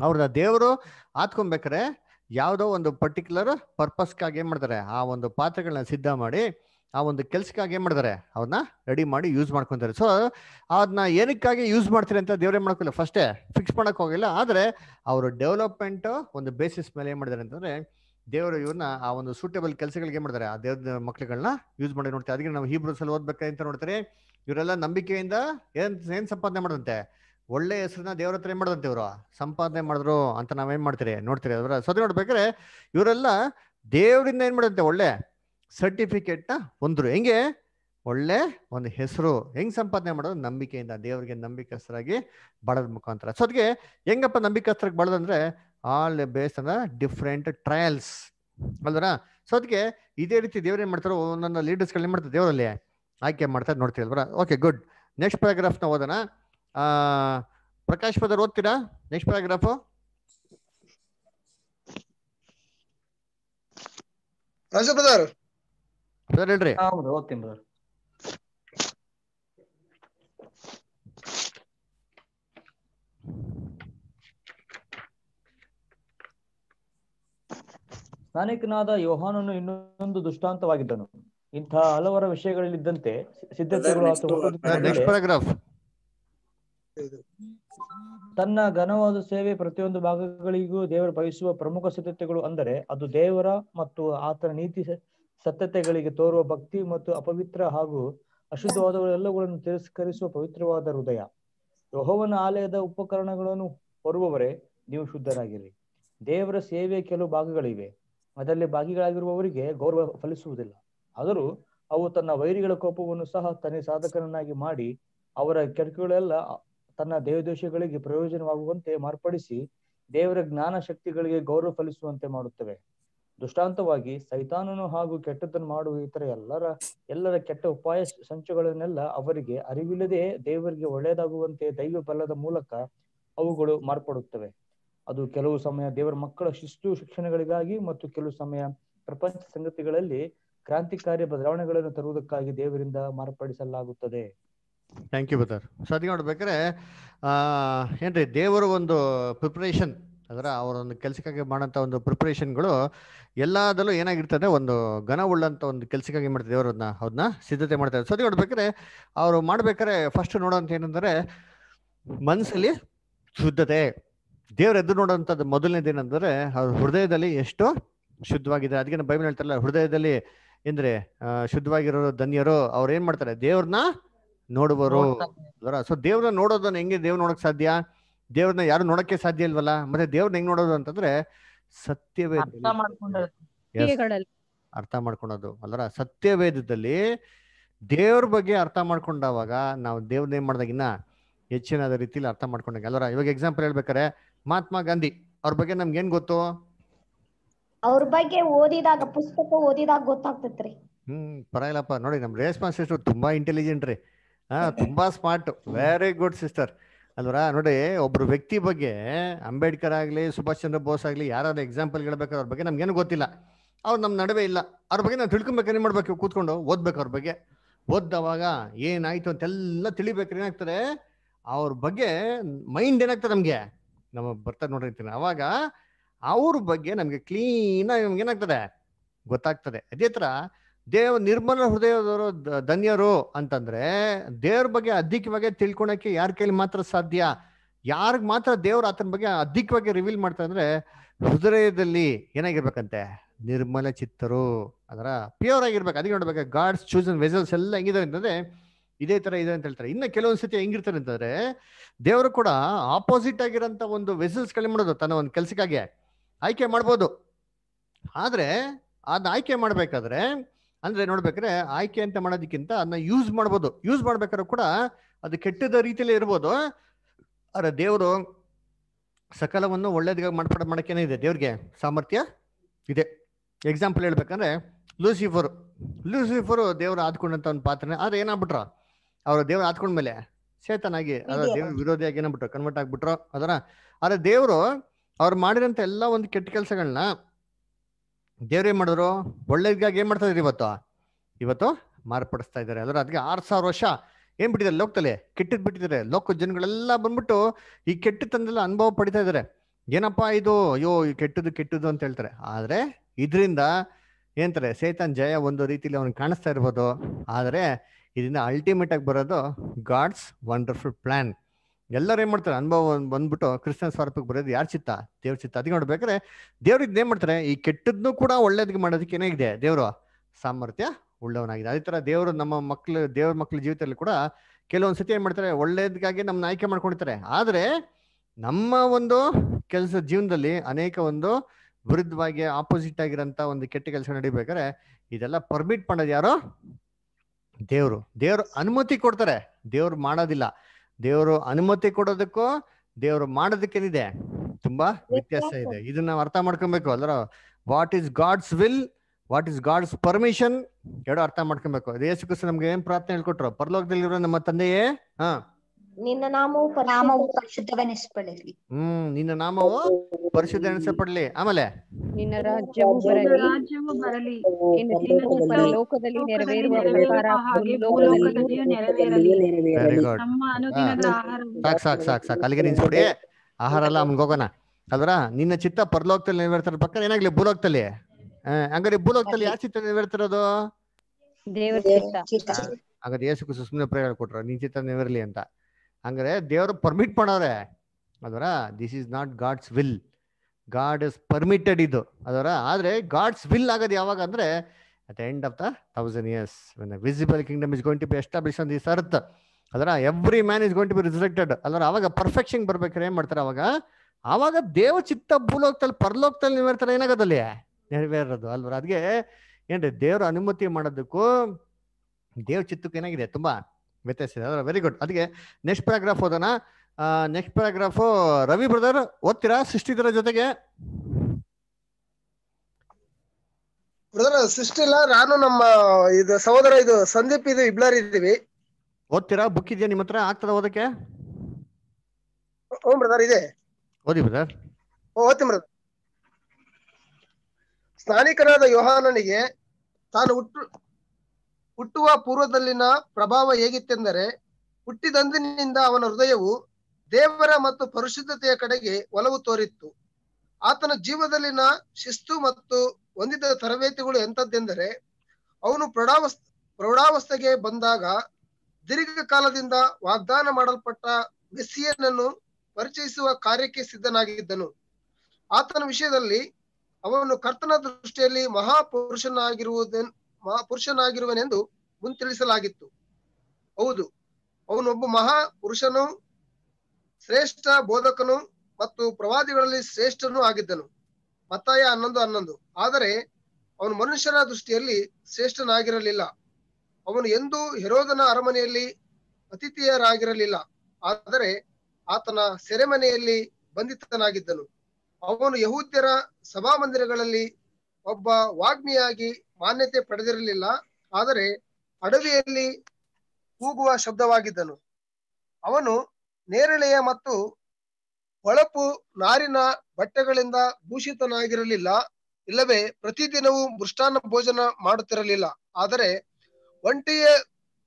ಅವ್ರನ್ನ ದೇವರು ಆತ್ಕೊಬೇಕಾರೆ ಯಾವುದೋ ಒಂದು ಪರ್ಟಿಕ್ಯುಲರ್ ಪರ್ಪಸ್ಗಾಗಿ ಏನ್ ಮಾಡ್ತಾರೆ ಆ ಒಂದು ಪಾತ್ರಗಳನ್ನ ಸಿದ್ಧ ಮಾಡಿ ಆ ಒಂದು ಕೆಲ್ಸಕ್ಕಾಗಿ ಏನ್ ಮಾಡಿದ್ದಾರೆ ಅವನ್ನ ರೆಡಿ ಮಾಡಿ ಯೂಸ್ ಮಾಡ್ಕೊತಾರೆ ಸೊ ಅದನ್ನ ಏನಕ್ಕಾಗಿ ಯೂಸ್ ಮಾಡ್ತೀರಿ ಅಂತ ದೇವ್ರೇ ಮಾಡ್ಕೊಲ್ಲ ಫಸ್ಟೇ ಫಿಕ್ಸ್ ಮಾಡಕ್ ಹೋಗಿಲ್ಲ ಆದರೆ ಅವರು ಡೆವಲಪ್ಮೆಂಟ್ ಒಂದು ಬೇಸಿಸ್ ಮೇಲೆ ಏನ್ ಮಾಡಿದ್ದಾರೆ ಅಂತಂದ್ರೆ ದೇವರು ಇವ್ರನ್ನ ಆ ಒಂದು ಸೂಟೇಬಲ್ ಕೆಲಸಗಳಿಗೆ ಏನ್ ಮಾಡ್ತಾರೆ ಆ ದೇವ್ರ ಮಕ್ಳುಗಳನ್ನ ಯೂಸ್ ಮಾಡಿ ನೋಡ್ತಾರೆ ಅದಕ್ಕೆ ನಾವು ಹೀಬ್ರೋಸಲ್ಲಿ ಅಂತ ನೋಡ್ತಾರೆ ಇವರೆಲ್ಲ ನಂಬಿಕೆಯಿಂದ ಏನ್ ಏನು ಸಂಪಾದನೆ ಮಾಡದಂತೆ ಒಳ್ಳೆ ಹೆಸರನ್ನ ದೇವ್ರ ಹತ್ರ ಏನ್ ಮಾಡದಂತೆ ಇವರು ಸಂಪಾದನೆ ಮಾಡಿದ್ರು ಅಂತ ನಾವೇನ್ ಮಾಡ್ತೀರಿ ನೋಡ್ತೀರಿ ಅದರ ಸೊದೆ ನೋಡ್ಬೇಕಾದ್ರೆ ಇವರೆಲ್ಲ ದೇವರಿಂದ ಏನು ಮಾಡಂತೆ ಒಳ್ಳೆ ಸರ್ಟಿಫಿಕೇಟ್ನ ಹೊಂದರು ಹೆಂಗೆ ಒಳ್ಳೆ ಒಂದು ಹೆಸರು ಹೆಂಗ್ ಸಂಪಾದನೆ ಮಾಡೋದು ನಂಬಿಕೆಯಿಂದ ದೇವರಿಗೆ ನಂಬಿಕಸ್ಥರಾಗಿ ಬಡದ ಮುಖಾಂತರ ಸೊ ಅದಕ್ಕೆ ಹೆಂಗಪ್ಪ ನಂಬಿಕಸ್ಥರಾಗಿ ಬಳದಂದ್ರೆ ಆಲ್ ಬೇಸ್ ಅನ್ನ ಡಿಫ್ರೆಂಟ್ ಟ್ರಯಲ್ಸ್ ಅಲ್ದರಾ ಸೊ ಅದಕ್ಕೆ ಇದೇ ರೀತಿ ದೇವ್ರು ಏನು ಮಾಡ್ತಾರೋ ಒಂದೊಂದು ಲೀಡರ್ಸ್ಗಳು ಏನು ಮಾಡ್ತಾರೆ ದೇವರಲ್ಲಿ ಆಯ್ಕೆ ಮಾಡ್ತಾರೆ ನೋಡ್ತೀರಲ್ವರ ಓಕೆ ಗುಡ್ ನೆಕ್ಸ್ಟ್ ಪ್ಯಾರಾಗ್ರಾಫ್ನ ಓದೋಣ ಪ್ರಕಾಶ್ ಪದರ್ ಓದ್ತೀರಾ ನೆಕ್ಸ್ಟ್ ಪ್ಯಾರಾಗ್ರಾಫು ರಾಜು ಪದರ್ ಸರ್ ಹೇಳ್ರಿ ಸ್ನಾನಿಕನಾದ ಯೋಹಾನನು ಇನ್ನೊಂದು ದುಷ್ಟಾಂತವಾಗಿದ್ದನು ಇಂತಹ ಹಲವರ ವಿಷಯಗಳಲ್ಲಿದ್ದಂತೆ ಸಿದ್ಧತೆಗಳು ತನ್ನ ಘನವಾದ ಸೇವೆ ಪ್ರತಿಯೊಂದು ಭಾಗಗಳಿಗೂ ದೇವರು ಬಯಸುವ ಪ್ರಮುಖ ಸಿದ್ಧತೆಗಳು ಅಂದರೆ ಅದು ದೇವರ ಮತ್ತು ಆತನ ನೀತಿ ಸತ್ಯತೆಗಳಿಗೆ ತೋರುವ ಭಕ್ತಿ ಮತ್ತು ಅಪವಿತ್ರ ಹಾಗೂ ಎಲ್ಲವುಗಳನ್ನು ತಿರಸ್ಕರಿಸುವ ಪವಿತ್ರವಾದ ಹೃದಯ ಯಹೋವನ ಆಲಯದ ಉಪಕರಣಗಳನ್ನು ಹೊರುವವರೇ ನೀವು ಶುದ್ಧರಾಗಿರಿ ದೇವರ ಸೇವೆಯ ಕೆಲವು ಭಾಗಗಳಿವೆ ಅದರಲ್ಲಿ ಭಾಗಿಗಳಾಗಿರುವವರಿಗೆ ಗೌರವ ಫಲಿಸುವುದಿಲ್ಲ ಆದರೂ ಅವು ತನ್ನ ವೈರಿಗಳ ಕೋಪವನ್ನು ಸಹ ತನ್ನ ಸಾಧಕನನ್ನಾಗಿ ಮಾಡಿ ಅವರ ಕೆಡಕುಗಳೆಲ್ಲ ತನ್ನ ದೇವದೋಷಗಳಿಗೆ ಪ್ರಯೋಜನವಾಗುವಂತೆ ಮಾರ್ಪಡಿಸಿ ದೇವರ ಜ್ಞಾನ ಶಕ್ತಿಗಳಿಗೆ ಗೌರವ ಫಲಿಸುವಂತೆ ಮಾಡುತ್ತವೆ ದುಷ್ಟಾಂತವಾಗಿ ಸೈತಾನನು ಹಾಗೂ ಕೆಟ್ಟದನ್ನು ಮಾಡುವ ಇತರ ಎಲ್ಲರ ಎಲ್ಲರ ಕೆಟ್ಟ ಉಪಾಯ ಸಂಚುಗಳನ್ನೆಲ್ಲ ಅವರಿಗೆ ಅರಿವಿಲ್ಲದೆ ದೇವರಿಗೆ ಒಳ್ಳೆಯದಾಗುವಂತೆ ದೈವ ಬಲದ ಮೂಲಕ ಅವುಗಳು ಮಾರ್ಪಡುತ್ತವೆ ಅದು ಕೆಲವು ಸಮಯ ದೇವರ ಮಕ್ಕಳ ಶಿಸ್ತು ಶಿಕ್ಷಣಗಳಿಗಾಗಿ ಮತ್ತು ಕೆಲವು ಸಮಯ ಪ್ರಪಂಚ ಸಂಗತಿಗಳಲ್ಲಿ ಕ್ರಾಂತಿಕಾರಿ ಬದಲಾವಣೆಗಳನ್ನು ತರುವುದಕ್ಕಾಗಿ ದೇವರಿಂದ ಮಾರ್ಪಡಿಸಲಾಗುತ್ತದೆ ಥ್ಯಾಂಕ್ ಯು ಬದರ್ ಸೊ ನೋಡ್ಬೇಕಾರೆ ಏನ್ರಿ ದೇವರು ಒಂದು ಪ್ರಿಪರೇಷನ್ ಅದರ ಅವರೊಂದು ಕೆಲ್ಸಕ್ಕಾಗಿ ಮಾಡೋಂಥ ಒಂದು ಪ್ರಿಪ್ರೇಷನ್ಗಳು ಎಲ್ಲದಲ್ಲೂ ಏನಾಗಿರ್ತದೆ ಒಂದು ಘನ ಉಳ್ಳಂತ ಒಂದು ಕೆಲ್ಸಕ್ಕಾಗಿ ಮಾಡ್ತಾರೆ ಅವ್ರನ್ನ ಅದನ್ನ ಅವ್ರನ್ನ ಸಿದ್ಧತೆ ಮಾಡ್ತಾರೆ ಸೊ ಅದೇ ನೋಡ್ಬೇಕಾದ್ರೆ ಅವರು ಮಾಡ್ಬೇಕಾದ್ರೆ ಫಸ್ಟ್ ನೋಡೋಂತ ಏನಂದ್ರೆ ಮನಸ್ಸಲ್ಲಿ ಶುದ್ಧತೆ ದೇವ್ರ ಎದ್ದು ನೋಡೋಂಥದ್ದು ಮೊದಲನೇದು ಅವ್ರ ಹೃದಯದಲ್ಲಿ ಎಷ್ಟು ಶುದ್ಧವಾಗಿದೆ ಅದಕ್ಕೆ ಬೈಬಲ್ ಹೇಳ್ತಾರಲ್ಲ ಹೃದಯದಲ್ಲಿ ಎಂದ್ರೆ ಶುದ್ಧವಾಗಿರೋ ಧನ್ಯರು ಅವ್ರು ಏನ್ ಮಾಡ್ತಾರೆ ದೇವ್ರನ್ನ ನೋಡುವರು ಸೊ ದೇವ್ರನ್ನ ನೋಡೋದನ್ನ ಹೆಂಗೆ ದೇವ್ರ ನೋಡಕ್ ಸಾಧ್ಯ ದೇವ್ರನ್ನ ಯಾರು ನೋಡಕ್ಕೆ ಸಾಧ್ಯ ಇಲ್ವಲ್ಲ ಮತ್ತೆ ದೇವ್ರನ್ನ ಹೆಂಗ್ ನೋಡೋದು ಅಂತಂದ್ರೆ ಸತ್ಯವೇ ಅರ್ಥ ಮಾಡ್ಕೊಳೋದು ಅಲ್ಲರ ಸತ್ಯವೇದದಲ್ಲಿ ದೇವ್ರ ಬಗ್ಗೆ ಅರ್ಥ ಮಾಡ್ಕೊಂಡಾವಾಗ ನಾವು ದೇವ್ರನ್ನ ಏನ್ ಮಾಡ್ದಾಗಿನ್ನ ಹೆಚ್ಚಿನ ರೀತಿಲಿ ಅರ್ಥ ಮಾಡ್ಕೊಂಡಾಗ ಅಲ್ಲರ ಇವಾಗ ಎಕ್ಸಾಂಪಲ್ ಹೇಳ್ಬೇಕಾರೆ ಮಹಾತ್ಮ ಗಾಂಧಿ ಅವ್ರ ಬಗ್ಗೆ ನಮ್ಗೆ ಏನ್ ಗೊತ್ತು ಅವ್ರ ಬಗ್ಗೆ ಓದಿದಾಗ ಪುಸ್ತಕ ಓದಿದಾಗ ಗೊತ್ತಾಗ್ತೈತ್ರಿ ಹ್ಮ್ ಪರವಾಗಿಲ್ಲಪ್ಪ ನೋಡಿ ನಮ್ ರೇಸ್ಪಾನ್ಸ್ ಸಿಸ್ಟರ್ ತುಂಬಾ ಇಂಟೆಲಿಜೆಂಟ್ ರೀ ಹಾ ತುಂಬಾ ಸ್ಮಾರ್ಟ್ ವೆರಿ ಗುಡ್ ಸಿಸ್ಟರ್ ಅಲ್ವರ ನೋಡಿ ಒಬ್ಬರು ವ್ಯಕ್ತಿ ಬಗ್ಗೆ ಅಂಬೇಡ್ಕರ್ ಆಗಲಿ ಸುಭಾಷ್ ಚಂದ್ರ ಬೋಸ್ ಆಗಲಿ ಯಾರಾದ್ರು ಎಕ್ಸಾಂಪಲ್ ಹೇಳ್ಬೇಕಾದ್ರೆ ಅವ್ರ ಬಗ್ಗೆ ನಮ್ಗೇನು ಗೊತ್ತಿಲ್ಲ ಅವ್ರು ನಮ್ಮ ನಡುವೆ ಇಲ್ಲ ಅವ್ರ ಬಗ್ಗೆ ನಾವು ಏನು ಮಾಡ್ಬೇಕು ಕೂತ್ಕೊಂಡು ಓದ್ಬೇಕು ಅವ್ರ ಬಗ್ಗೆ ಓದ್ದವಾಗ ಏನಾಯ್ತು ಅಂತೆಲ್ಲ ತಿಳಿಬೇಕು ಏನಾಗ್ತದೆ ಅವ್ರ ಬಗ್ಗೆ ಮೈಂಡ್ ಏನಾಗ್ತದೆ ನಮಗೆ ನಮ್ಮ ಬರ್ತಾರೆ ನೋಡಿರ್ತೀನಿ ಅವಾಗ ಅವ್ರ ಬಗ್ಗೆ ನಮಗೆ ಕ್ಲೀನಾಗಿ ನಮ್ಗೆ ಏನಾಗ್ತದೆ ಗೊತ್ತಾಗ್ತದೆ ಅದೇ ಥರ ದೇವ ನಿರ್ಮಲ ಹೃದಯದವರು ಧನ್ಯರು ಅಂತಂದ್ರೆ ದೇವ್ರ ಬಗ್ಗೆ ಅಧಿಕವಾಗಿ ತಿಳ್ಕೊಳಕ್ಕೆ ಯಾರ ಕೈಲಿ ಮಾತ್ರ ಸಾಧ್ಯ ಯಾರಿಗ ಮಾತ್ರ ದೇವ್ರು ಆತನ ಬಗ್ಗೆ ಅಧಿಕವಾಗಿ ರಿವೀಲ್ ಮಾಡ್ತಾರೆ ಅಂದ್ರೆ ಹೃದಯದಲ್ಲಿ ಏನಾಗಿರ್ಬೇಕಂತೆ ನಿರ್ಮಲ ಚಿತ್ತರು ಅದರ ಪ್ಯೂರ್ ಆಗಿರ್ಬೇಕು ಅದಕ್ಕೆ ನೋಡ್ಬೇಕು ಗಾಡ್ಸ್ ಚೂಸನ್ ವೆಸಲ್ಸ್ ಎಲ್ಲ ಹೆಂಗಿದ್ದಾರೆ ಅಂತಂದ್ರೆ ಇದೇ ತರ ಇದೆ ಅಂತ ಹೇಳ್ತಾರೆ ಇನ್ನ ಕೆಲವೊಂದು ಸತಿ ಹೆಂಗಿರ್ತಾರೆ ಅಂತಂದ್ರೆ ದೇವರು ಕೂಡ ಆಪೋಸಿಟ್ ಆಗಿರೋಂಥ ಒಂದು ವೆಸಲ್ಸ್ ಕಳಿ ಮಾಡೋದು ತನ್ನ ಒಂದು ಕೆಲ್ಸಕ್ಕಾಗೆ ಆಯ್ಕೆ ಮಾಡ್ಬೋದು ಆದ್ರೆ ಅದನ್ನ ಆಯ್ಕೆ ಮಾಡ್ಬೇಕಾದ್ರೆ ಅಂದ್ರೆ ನೋಡ್ಬೇಕ್ರೆ ಆಯ್ಕೆ ಅಂತ ಮಾಡೋದಕ್ಕಿಂತ ಅದನ್ನ ಯೂಸ್ ಮಾಡ್ಬೋದು ಯೂಸ್ ಮಾಡ್ಬೇಕಾದ್ರೆ ಕೂಡ ಅದು ಕೆಟ್ಟದ ರೀತಿಯಲ್ಲೇ ಇರ್ಬೋದು ಅರೆ ದೇವರು ಸಕಲವನ್ನು ಒಳ್ಳೇದಾಗ ಮಾಡ್ಪಡ ಮಾಡೋಕ್ಕೇನೆ ಇದೆ ದೇವ್ರಿಗೆ ಸಾಮರ್ಥ್ಯ ಇದೆ ಎಕ್ಸಾಂಪಲ್ ಹೇಳ್ಬೇಕಂದ್ರೆ ಲೂಸಿಫರ್ ಲೂಸಿಫರು ದೇವ್ರು ಆದ್ಕೊಂಡಂತ ಒಂದು ಪಾತ್ರನೇ ಆದ್ರೆ ಏನಾಗ್ಬಿಟ್ರ ಅವರು ದೇವ್ರು ಆದ್ಕೊಂಡ್ಮೇಲೆ ಚೇತನಾಗಿ ಅದ ದೇವ್ರ ವಿರೋಧಿಯಾಗಿ ಏನಾಗ್ಬಿಟ್ರು ಕನ್ವರ್ಟ್ ಆಗ್ಬಿಟ್ರು ಅದರ ಆದ್ರೆ ದೇವರು ಅವ್ರು ಮಾಡಿದಂತ ಎಲ್ಲ ಒಂದು ಕೆಟ್ಟ ಕೆಲಸಗಳನ್ನ ದೇವ್ರ ಏನು ಮಾಡಿದ್ರು ಒಳ್ಳೇದ್ಗಾಗಿ ಏನ್ ಮಾಡ್ತಾ ಇದ್ರಿ ಇವತ್ತು ಇವತ್ತು ಮಾರ್ಪಡಿಸ್ತಾ ಇದಾರೆ ಎಲ್ಲರೂ ಅದಕ್ಕೆ ಆರ್ ಸಾವಿರ ವರ್ಷ ಏನು ಬಿಟ್ಟಿದ್ದಾರೆ ಲೋಕದಲ್ಲಿ ಕೆಟ್ಟದ್ ಬಿಟ್ಟಿದ್ದಾರೆ ಲೋಕ ಜನಗಳೆಲ್ಲ ಬಂದ್ಬಿಟ್ಟು ಈ ಕೆಟ್ಟ ತಂದೆಲ್ಲ ಅನುಭವ ಪಡಿತಾ ಇದಾರೆ ಏನಪ್ಪಾ ಇದು ಅಯ್ಯೋ ಈ ಕೆಟ್ಟದ್ದು ಕೆಟ್ಟದ್ದು ಅಂತ ಹೇಳ್ತಾರೆ ಆದ್ರೆ ಇದರಿಂದ ಏನಂತಾರೆ ಸೇತನ್ ಜಯ ಒಂದು ರೀತಿಲಿ ಅವ್ನಿಗೆ ಕಾಣಿಸ್ತಾ ಇರ್ಬೋದು ಆದರೆ ಇದರಿಂದ ಅಲ್ಟಿಮೇಟ್ ಆಗಿ ಬರೋದು ಗಾಡ್ಸ್ ವಂಡರ್ಫುಲ್ ಪ್ಲಾನ್ ಎಲ್ಲರೂ ಏನ್ ಮಾಡ್ತಾರೆ ಅನುಭವ ಬಂದ್ಬಿಟ್ಟು ಕೃಷ್ಣ ಸ್ವರೂಪಕ್ಕೆ ಬರೋದು ಯಾರು ಚಿತ್ತ ದೇವ್ರ ಚಿತ್ತ ಅದಕ್ಕೆ ನೋಡ್ಬೇಕಾದ್ರೆ ದೇವ್ರ ಏನ್ ಮಾಡ್ತಾರೆ ಈ ಕೆಟ್ಟದ್ನು ಕೂಡ ಒಳ್ಳೇದಕ್ಕೆ ಮಾಡೋದಕ್ಕೆ ಏನೇ ಇದೆ ದೇವರು ಸಾಮರ್ಥ್ಯ ಉಳ್ಳವನಾಗಿದೆ ಅದೇ ತರ ದೇವರು ನಮ್ಮ ಮಕ್ಳು ದೇವ್ರ ಮಕ್ಳ ಜೀವಿತದಲ್ಲಿ ಕೂಡ ಸತಿ ಏನ್ ಮಾಡ್ತಾರೆ ಒಳ್ಳೇದಕ್ಕಾಗಿ ನಮ್ಮನ್ನ ಆಯ್ಕೆ ಮಾಡ್ಕೊಂಡಿರ್ತಾರೆ ಆದ್ರೆ ನಮ್ಮ ಒಂದು ಕೆಲಸ ಜೀವನದಲ್ಲಿ ಅನೇಕ ಒಂದು ವಿರುದ್ಧವಾಗಿ ಆಪೋಸಿಟ್ ಆಗಿರೋಂಥ ಒಂದು ಕೆಟ್ಟ ಕೆಲಸ ನಡಿಬೇಕಾದ್ರೆ ಇದೆಲ್ಲ ಪರ್ಮಿಟ್ ಮಾಡೋದು ಯಾರು ದೇವರು ದೇವ್ರ ಅನುಮತಿ ಕೊಡ್ತಾರೆ ದೇವ್ರು ಮಾಡೋದಿಲ್ಲ ದೇವರು ಅನುಮತಿ ಕೊಡೋದಕ್ಕೂ ದೇವರು ಮಾಡೋದಕ್ಕೇನಿದೆ ತುಂಬಾ ವ್ಯತ್ಯಾಸ ಇದೆ ಇದನ್ನ ನಾವು ಅರ್ಥ ಮಾಡ್ಕೊಬೇಕು ಅಲ್ರ what is God's will what is God's permission ಎರಡು ಅರ್ಥ ಮಾಡ್ಕೊಬೇಕು ಅದೇ ಸುಖ ನಮ್ಗೆ ಏನ್ ಪ್ರಾರ್ಥನೆ ಹೇಳ್ಕೊಟ್ರು ಪರಲೋಕದಲ್ಲಿರೋ ನಮ್ಮ ತಂದೆಯೇ ಹಾ ನಿನ್ನ ನಾಮವು ನಾಮವು ಹ್ಮ್ ನಿನ್ನ ನಾಮವು ಪರಿಶುದ್ಧ ಆಮೇಲೆ ಅಲ್ಲಿಗೆ ಆಹಾರ ಎಲ್ಲ ಅವ್ನ್ ಹೋಗೋಣ ನಿನ್ನ ಚಿತ್ತ ಪರಲೋಕದಲ್ಲಿ ನೆರವೇರ್ತಾರ ಪಕ್ಕ ಏನಾಗ್ಲಿ ಭೂಲೋಕದಲ್ಲಿ ಹಂಗಾರೆ ಭೂಲೋಕದಲ್ಲಿ ಯಾವ ಚಿತ್ತ ನೆರವೇರ್ತಿರೋದು ಹಾಗಾದ್ರೆ ಯೇಸು ಕೊಟ್ರ ನಿನ್ ಚಿತ್ತ ನೆರವೇರ್ಲಿ ಅಂತ ಹಂಗಾರೆ ದೇವರು ಪರ್ಮಿಟ್ ಮಾಡೋರೆ ಅದರ this is not God's will God is permitted ಇದು ಅದರ ಆದರೆ ಗಾಡ್ಸ್ ವಿಲ್ ಆಗೋದು ಯಾವಾಗ ಅಂದರೆ at end of the thousand years visible kingdom is going to be establish on this earth ಅದರ every man is going to be reflected ಅದರ ಅವಾಗ perfection ಬರ್ಬೇಕಾರೆ ಏನು ಮಾಡ್ತಾರೆ ಅವಾಗ ಆವಾಗ ದೇವ ಚಿತ್ತ ಭೂಲೋಕದಲ್ಲಿ ಪರಲೋಕದಲ್ಲಿ ನೀವೇರ್ತಾರೆ ಏನಾಗೋದಲ್ಲಿ ನೆರವೇರೋದು ಅಲ್ವರ ಅದಕ್ಕೆ ಏನ್ರಿ ದೇವ್ರ ಅನುಮತಿ ಮಾಡೋದಕ್ಕೂ ದೇವ್ ಚಿತ್ತಕ್ಕೆ ಏನಾಗಿದೆ ತುಂಬಾ ವ್ಯತ್ಯಾಸ ಇದೆ ಅದರ ವೆರಿ ಗುಡ್ ಅದಕ್ಕೆ ನೆಕ್ಸ್ಟ್ ಪ್ಯಾರಾಗ್ರಾಫ್ ಓದೋಣ ನೆಕ್ಸ್ಟ್ ಪ್ಯಾರಾಗ್ರಾಫ್ ರವಿ ಬ್ರದರ್ ಓದ್ತೀರಾ ಸೃಷ್ಟಿದರ ಜೊತೆಗೆ ಬ್ರದರ್ ಸೃಷ್ಟಿ ಇಲ್ಲ ನಾನು ನಮ್ಮ ಇದು ಸಹೋದರ ಇದು ಸಂದೀಪ್ ಇದು ಇಬ್ಲರ್ ಇದ್ದೀವಿ ಓದ್ತೀರಾ ಬುಕ್ ಇದೆಯಾ ನಿಮ್ಮ ಹತ್ರ ಆಗ್ತದ ಓದಕ್ಕೆ ಹ್ಞೂ ಬ್ರದರ್ ಇದೆ ಓದಿ ಬ್ರದರ್ ಓದ್ತೀನಿ ಬ್ರದರ್ ಸ್ನಾನಿಕನಾದ ಯೋಹಾನನಿಗೆ ತಾನು ಹುಟ್ಟು ಹುಟ್ಟುವ ಪೂರ್ವದಲ್ಲಿನ ಪ್ರಭಾವ ಹೇಗಿತ್ತೆಂದರೆ ಹುಟ್ಟಿದಂದಿನಿಂದ ಅವನ ಹೃದಯವು ದೇವರ ಮತ್ತು ಪರಿಶುದ್ಧತೆಯ ಕಡೆಗೆ ಒಲವು ತೋರಿತ್ತು ಆತನ ಜೀವದಲ್ಲಿನ ಶಿಸ್ತು ಮತ್ತು ಹೊಂದಿದ ತರಬೇತಿಗಳು ಎಂಥದ್ದೆಂದರೆ ಅವನು ಪ್ರೌಢಾವಸ್ ಪ್ರೌಢಾವಸ್ಥೆಗೆ ಬಂದಾಗ ದೀರ್ಘಕಾಲದಿಂದ ವಾಗ್ದಾನ ಮಾಡಲ್ಪಟ್ಟ ಮೆಸ್ಸಿಯನನ್ನು ಪರಿಚಯಿಸುವ ಕಾರ್ಯಕ್ಕೆ ಸಿದ್ಧನಾಗಿದ್ದನು ಆತನ ವಿಷಯದಲ್ಲಿ ಅವನು ಕರ್ತನ ದೃಷ್ಟಿಯಲ್ಲಿ ಮಹಾಪುರುಷನಾಗಿರುವುದನ್ನು ಪುರುಷನಾಗಿರುವನೆಂದು ಮುಂತಿಳಿಸಲಾಗಿತ್ತು ಹೌದು ಅವನೊಬ್ಬ ಮಹಾ ಪುರುಷನು ಶ್ರೇಷ್ಠ ಬೋಧಕನು ಮತ್ತು ಪ್ರವಾದಿಗಳಲ್ಲಿ ಶ್ರೇಷ್ಠನೂ ಆಗಿದ್ದನು ಮತ್ತಾಯ ಹನ್ನೊಂದು ಹನ್ನೊಂದು ಆದರೆ ಅವನು ಮನುಷ್ಯನ ದೃಷ್ಟಿಯಲ್ಲಿ ಶ್ರೇಷ್ಠನಾಗಿರಲಿಲ್ಲ ಅವನು ಎಂದೂ ಹೆರೋದನ ಅರಮನೆಯಲ್ಲಿ ಅತಿಥಿಯರಾಗಿರಲಿಲ್ಲ ಆದರೆ ಆತನ ಸೆರೆಮನೆಯಲ್ಲಿ ಬಂಧಿತನಾಗಿದ್ದನು ಅವನು ಯಹೂದ್ಯರ ಮಂದಿರಗಳಲ್ಲಿ ಒಬ್ಬ ವಾಗ್ಮಿಯಾಗಿ ಮಾನ್ಯತೆ ಪಡೆದಿರಲಿಲ್ಲ ಆದರೆ ಅಡವಿಯಲ್ಲಿ ಕೂಗುವ ಶಬ್ದವಾಗಿದ್ದನು ಅವನು ನೇರಳೆಯ ಮತ್ತು ಹೊಳಪು ನಾರಿನ ಬಟ್ಟೆಗಳಿಂದ ಭೂಷಿತನಾಗಿರಲಿಲ್ಲ ಇಲ್ಲವೇ ಪ್ರತಿದಿನವೂ ಮೃಷ್ಟಾನ್ನ ಭೋಜನ ಮಾಡುತ್ತಿರಲಿಲ್ಲ ಆದರೆ ಒಂಟಿಯ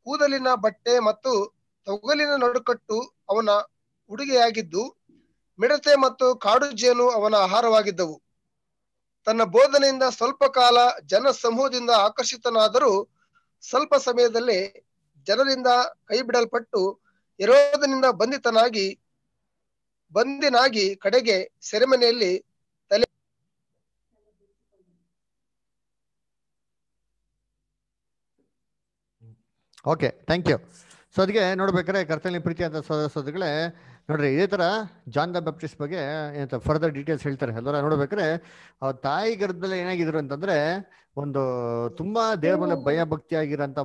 ಕೂದಲಿನ ಬಟ್ಟೆ ಮತ್ತು ತೊಗಲಿನ ನಡುಕಟ್ಟು ಅವನ ಉಡುಗೆಯಾಗಿದ್ದು ಮಿಡತೆ ಮತ್ತು ಕಾಡು ಜೇನು ಅವನ ಆಹಾರವಾಗಿದ್ದವು ತನ್ನ ಬೋಧನೆಯಿಂದ ಸ್ವಲ್ಪ ಕಾಲ ಜನ ಸಮೂಹದಿಂದ ಆಕರ್ಷಿತನಾದರೂ ಸ್ವಲ್ಪ ಸಮಯದಲ್ಲಿ ಜನರಿಂದ ಕೈಬಿಡಲ್ಪಟ್ಟು ಇರೋದನಿಂದ ಬಂಧಿತನಾಗಿ ಬಂದಿನಾಗಿ ಕಡೆಗೆ ಸೆರೆಮನೆಯಲ್ಲಿ ತಲೆ ಓಕೆ ಥ್ಯಾಂಕ್ ಯು ಸೊ ಅದಕ್ಕೆ ನೋಡ್ಬೇಕಾದ್ರೆ ಕರ್ತನ ಪ್ರೀತಿಯಾದ ನೋಡ್ರಿ ಇದೇ ತರ ಜಾನ್ ದ ಬ್ಯಾಪ್ಟಿಸ್ಟ್ ಬಗ್ಗೆ ಏನಂತ ಫರ್ದರ್ ಡೀಟೇಲ್ಸ್ ಹೇಳ್ತಾರೆ ಅದರ ನೋಡ್ಬೇಕ್ರೆ ಅವ್ರ ತಾಯಿ ಗರ್ಭದಲ್ಲಿ ಏನಾಗಿದ್ರು ಅಂತಂದ್ರೆ ಒಂದು ತುಂಬಾ ದೇವರ ಮೇಲೆ ಭಯ ಭಕ್ತಿ ಆಗಿರಂತ